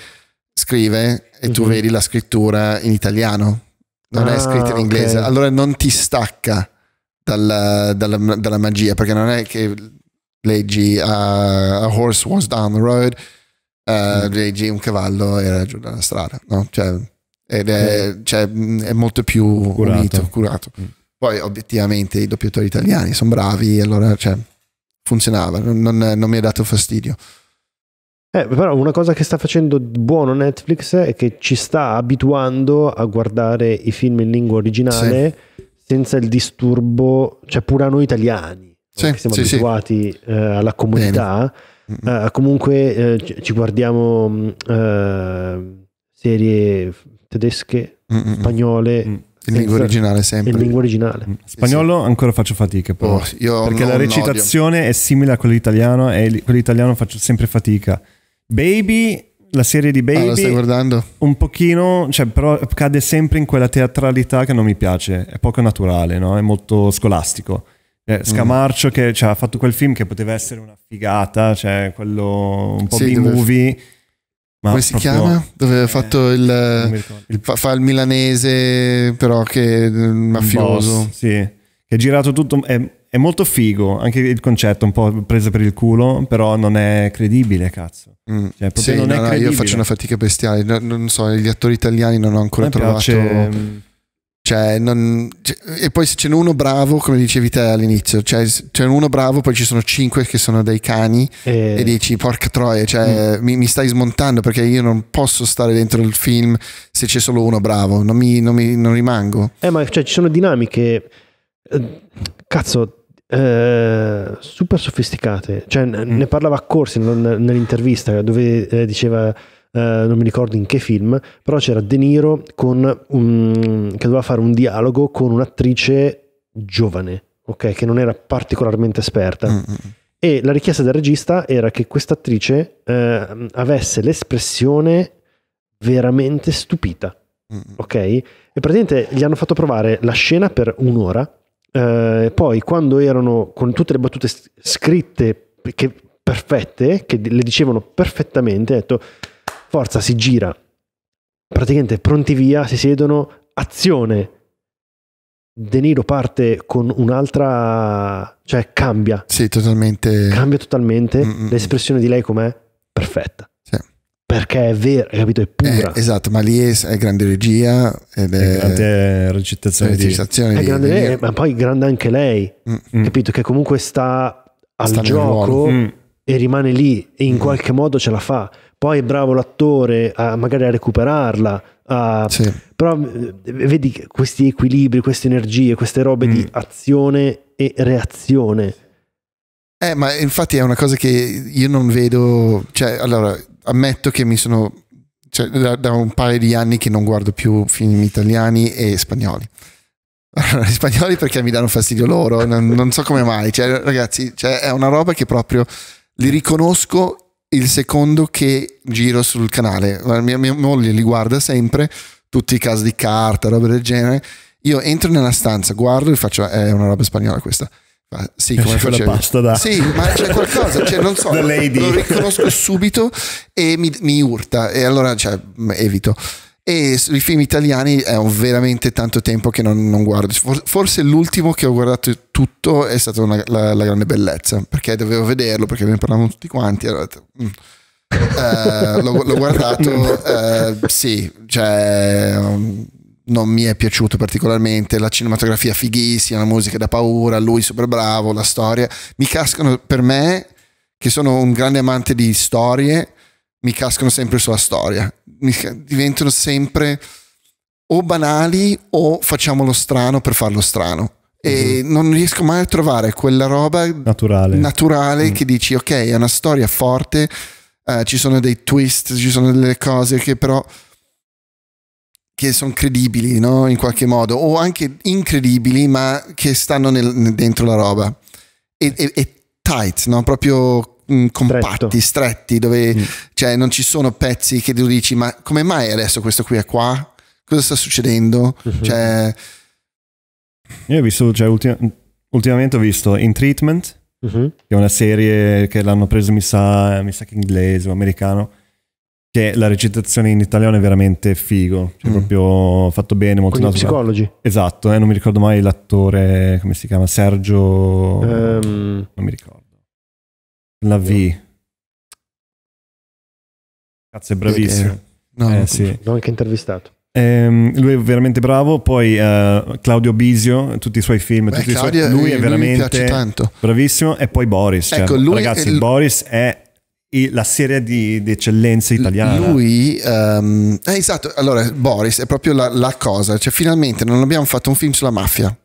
scrive e mm-hmm. tu mhm. vedi la scrittura in italiano, non ah, è scritta in inglese, okay. allora non ti stacca dalla, dalla, dalla, magia, perché non è che leggi uh, A horse was down the road, uh, mm. leggi un cavallo era giù dalla strada, no? Cioè, ed è, cioè, mm. cioè, è molto più curato. Unito, curato. Mm. Poi obiettivamente i doppiatori italiani sono bravi, allora cioè, funzionava, non, non mi ha dato fastidio. Eh, però una cosa che sta facendo buono Netflix è che ci sta abituando a guardare i film in lingua originale sì. senza il disturbo, cioè pure a noi italiani, sì, che siamo sì, abituati eh, alla comunità, eh, comunque eh, ci guardiamo mm, eh, serie tedesche, Mm-mm. spagnole. mm In lingua originale sempre. In lingua originale. Mm. Spagnolo ancora faccio fatica però, oh, perché la recitazione è simile a quella italiana e quell'italiano faccio sempre fatica. Baby la serie di Baby ah, la stai guardando? un pochino, cioè, però cade sempre in quella teatralità che non mi piace, è poco naturale, no? è molto scolastico. Eh, mm. Scamarcio mm. che cioè, ha fatto quel film che poteva essere una figata, cioè quello un po' sì, B-movie. Dove... Come si chiama? Dove ha eh, fatto il, il, fa il milanese, però che è mafioso. Boss, sì, che è girato tutto, è è molto figo, anche il concetto un po' preso per il culo, però non è credibile, cazzo. Mm. Cioè, sì, non no, è credibile. io faccio una fatica bestiale, non, non, so, gli attori italiani non ho ancora trovato... Piace... Mm, cioè, non, cioè, e poi se ce n'è uno bravo, come dicevi te all'inizio, cioè, c'è uno bravo, poi ci sono cinque che sono dei cani e, eh. e dici porca troia, cioè, mm. mi, mi, stai smontando perché io non posso stare dentro il film se c'è solo uno bravo, non, mi, non, mi, non rimango. Eh, ma cioè, ci sono dinamiche eh, cazzo, eh, super sofisticate. Cioè, mm. ne parlava a corsi nell'intervista dove eh, diceva. Eh, non mi ricordo in che film, però c'era De Niro con un, che doveva fare un dialogo con un'attrice giovane, ok, che non era particolarmente esperta. Mm. mm, mm. E la richiesta del regista era che questa attrice eh, avesse l'espressione veramente stupita, mm, mm. ok? E praticamente gli hanno fatto provare la scena per un'ora eh, poi quando erano con tutte le battute scritte che, perfette, che le dicevano perfettamente, ha detto forza, si gira, praticamente pronti via, si siedono, azione. De Niro parte con un'altra, cioè cambia. Sì, totalmente. Cambia totalmente. Mm-mm. L'espressione di lei com'è? Perfetta perché è vero, capito? È eh, pura. Eh, esatto, ma lì è, è, grande regia ed è, è grande recitazione. Di... È grande lei, ma poi grande anche lei, mm, mm, capito? Che comunque sta al sta gioco mm. e rimane lì e in mm, mm. qualche modo ce la fa. Poi è bravo l'attore a, magari a recuperarla. A... Sì. Però eh, vedi questi equilibri, queste energie, queste robe di azione e reazione. Eh, ma infatti è una cosa che io non vedo, cioè, allora, ammetto che mi sono cioè, da, da, un paio di anni che non guardo più film italiani e spagnoli. [laughs] Allora, spagnoli perché mi danno fastidio loro, non, non so come mai. Cioè, ragazzi, cioè, è una roba che proprio li riconosco il secondo che giro sul canale. Mia, mia moglie li guarda sempre, tutti i casi di carta, roba del genere. Io entro nella stanza, guardo e faccio, eh, è una roba spagnola questa Ah, sì, come c'è pasta da... Sì, ma c'è qualcosa, cioè, non so, [laughs] lo riconosco [laughs] subito e mi, mi urta e allora cioè, evito. E sui film italiani è eh, veramente tanto tempo che non, non, guardo. Forse l'ultimo che ho guardato tutto è stata una, la, la, grande bellezza, perché dovevo vederlo, perché ne parlavano tutti quanti. Allora, mm. uh, l'ho, l'ho, [laughs] guardato, uh, sì, cioè... Um, non mi è piaciuto particolarmente, la cinematografia fighissima, la musica da paura, lui super bravo, la storia, mi cascano per me, che sono un grande amante di storie, mi cascano sempre sulla storia, mi, diventano sempre o banali o facciamo lo strano per farlo strano. E mm-hmm. non riesco mai a trovare quella roba naturale, naturale mm che dici ok è una storia forte, eh, ci sono dei twist, ci sono delle cose che però che sono credibili no? in qualche modo o anche incredibili ma che stanno nel, dentro la roba e, e, e tight no? proprio mm, compatti, Stretto. stretti dove mm. cioè, non ci sono pezzi che tu dici ma come mai adesso questo qui è qua? Cosa sta succedendo? Mhm. Cioè... Io ho visto, cioè, ultim- ultimamente ho visto In Treatment mm-hmm. che è una serie che l'hanno preso mi sa, mi sa che inglese o americano che la recitazione in italiano è veramente figo, cioè mm. proprio fatto bene, molto Con psicologi. Esatto, eh, non mi ricordo mai l'attore, come si chiama, Sergio... Um. Non mi ricordo. La V. Yeah. Cazzo, è bravissimo. Eh, no, eh, sì. L'ho anche intervistato. Eh, lui è veramente bravo, poi eh, Claudio Bisio, tutti i suoi film, Beh, Claudia, i suoi, lui è veramente lui bravissimo e poi Boris. Ecco, cioè, ragazzi, è Boris è la serie di, di eccellenze italiane. Lui, um, eh, esatto, allora Boris è proprio la, la, cosa, cioè finalmente non abbiamo fatto un film sulla mafia,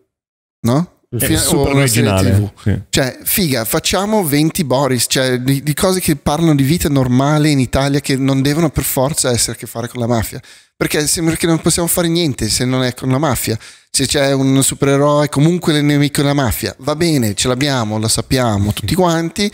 no? È eh, Fina- super originale. Sì. Cioè, figa, facciamo 20 Boris, cioè di, di, cose che parlano di vita normale in Italia che non devono per forza essere a che fare con la mafia. Perché sembra che non possiamo fare niente se non è con la mafia. Se c'è un supereroe, comunque l'ennemico della mafia, va bene, ce l'abbiamo, lo sappiamo tutti quanti.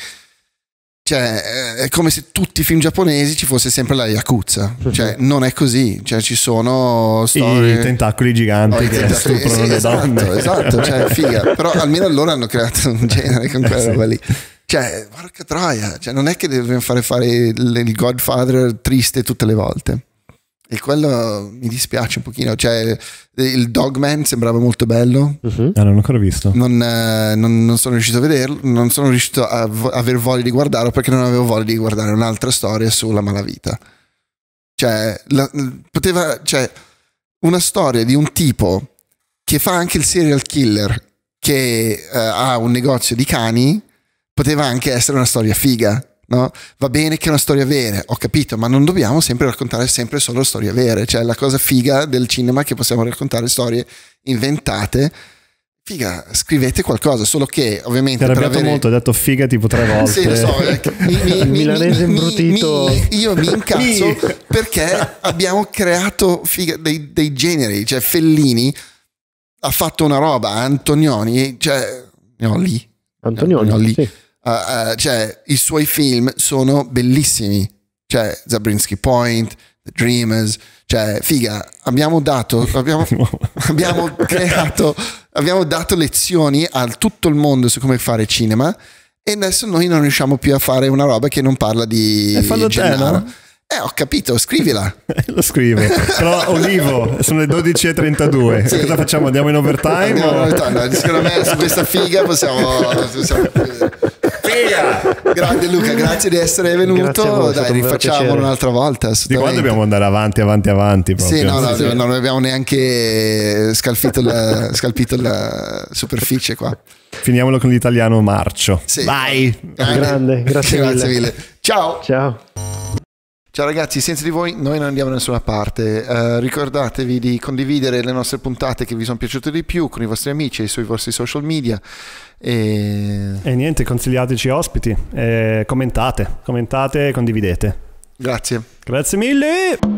Cioè, eh, è come se tutti i film giapponesi ci fosse sempre la Yakuza. Cioè, non è così. Cioè, ci sono storie... I tentacoli giganti oh, che tentacoli, stuprano sì, le esatto, donne. Esatto, cioè, figa. Però almeno loro hanno creato un [laughs] genere con quella roba sì. lì. Cioè, porca troia. Cioè, non è che dobbiamo fare fare il Godfather triste tutte le volte. E quello mi dispiace un pochino. Cioè, il Dogman sembrava molto bello. Uh-huh. Ah, non l'ho ancora visto. Non, eh, non, non, sono riuscito a vederlo, non sono riuscito a vo- aver voglia di guardarlo perché non avevo voglia di guardare un'altra storia sulla malavita. Cioè, la, poteva, cioè, una storia di un tipo che fa anche il serial killer, che eh, ha un negozio di cani, poteva anche essere una storia figa No? Va bene che è una storia vera, ho capito, ma non dobbiamo sempre raccontare sempre solo storie vere. Cioè, la cosa figa del cinema è che possiamo raccontare storie inventate. Figa, scrivete qualcosa, solo che ovviamente... Ti ha arrabbiato avere... molto, hai detto figa tipo tre volte. [laughs] sì, lo so, eh, mi, mi, [laughs] il milanese mi, imbrutito. Mi, io mi incazzo perché abbiamo creato figa, dei, dei generi, cioè Fellini ha fatto una roba, Antonioni, cioè... No, lì. Antonioni, no, lì. Sì uh, uh, cioè, i suoi film sono bellissimi. Cioè, Zabrinsky Point, The Dreamers, cioè, figa, abbiamo dato, abbiamo, [laughs] abbiamo creato, abbiamo dato lezioni a tutto il mondo su come fare cinema e adesso noi non riusciamo più a fare una roba che non parla di eh, fallo Te, no? Eh, ho capito, scrivila. [laughs] Lo scrivo. Però Olivo, sono le 12.32. Sì. Cosa facciamo? Andiamo in overtime? Andiamo in overtime. No, secondo me su questa figa possiamo... [laughs] possiamo Mega! Grande Luca, grazie di essere venuto. Dai, rifacciamolo un un'altra volta. Di qua dobbiamo andare avanti, avanti, avanti. Sì, no, no, sì. no, non abbiamo neanche scalfito la, scalfito la superficie qua. Finiamolo con l'italiano marcio. Sì. Vai! Grande, grazie, [laughs] grazie mille. mille. Ciao! Ciao! Ciao ragazzi, senza di voi noi non andiamo da nessuna parte. Eh, ricordatevi di condividere le nostre puntate che vi sono piaciute di più con i vostri amici e sui vostri social media. E, e niente, consigliateci ospiti, eh, commentate, commentate e condividete. Grazie. Grazie mille.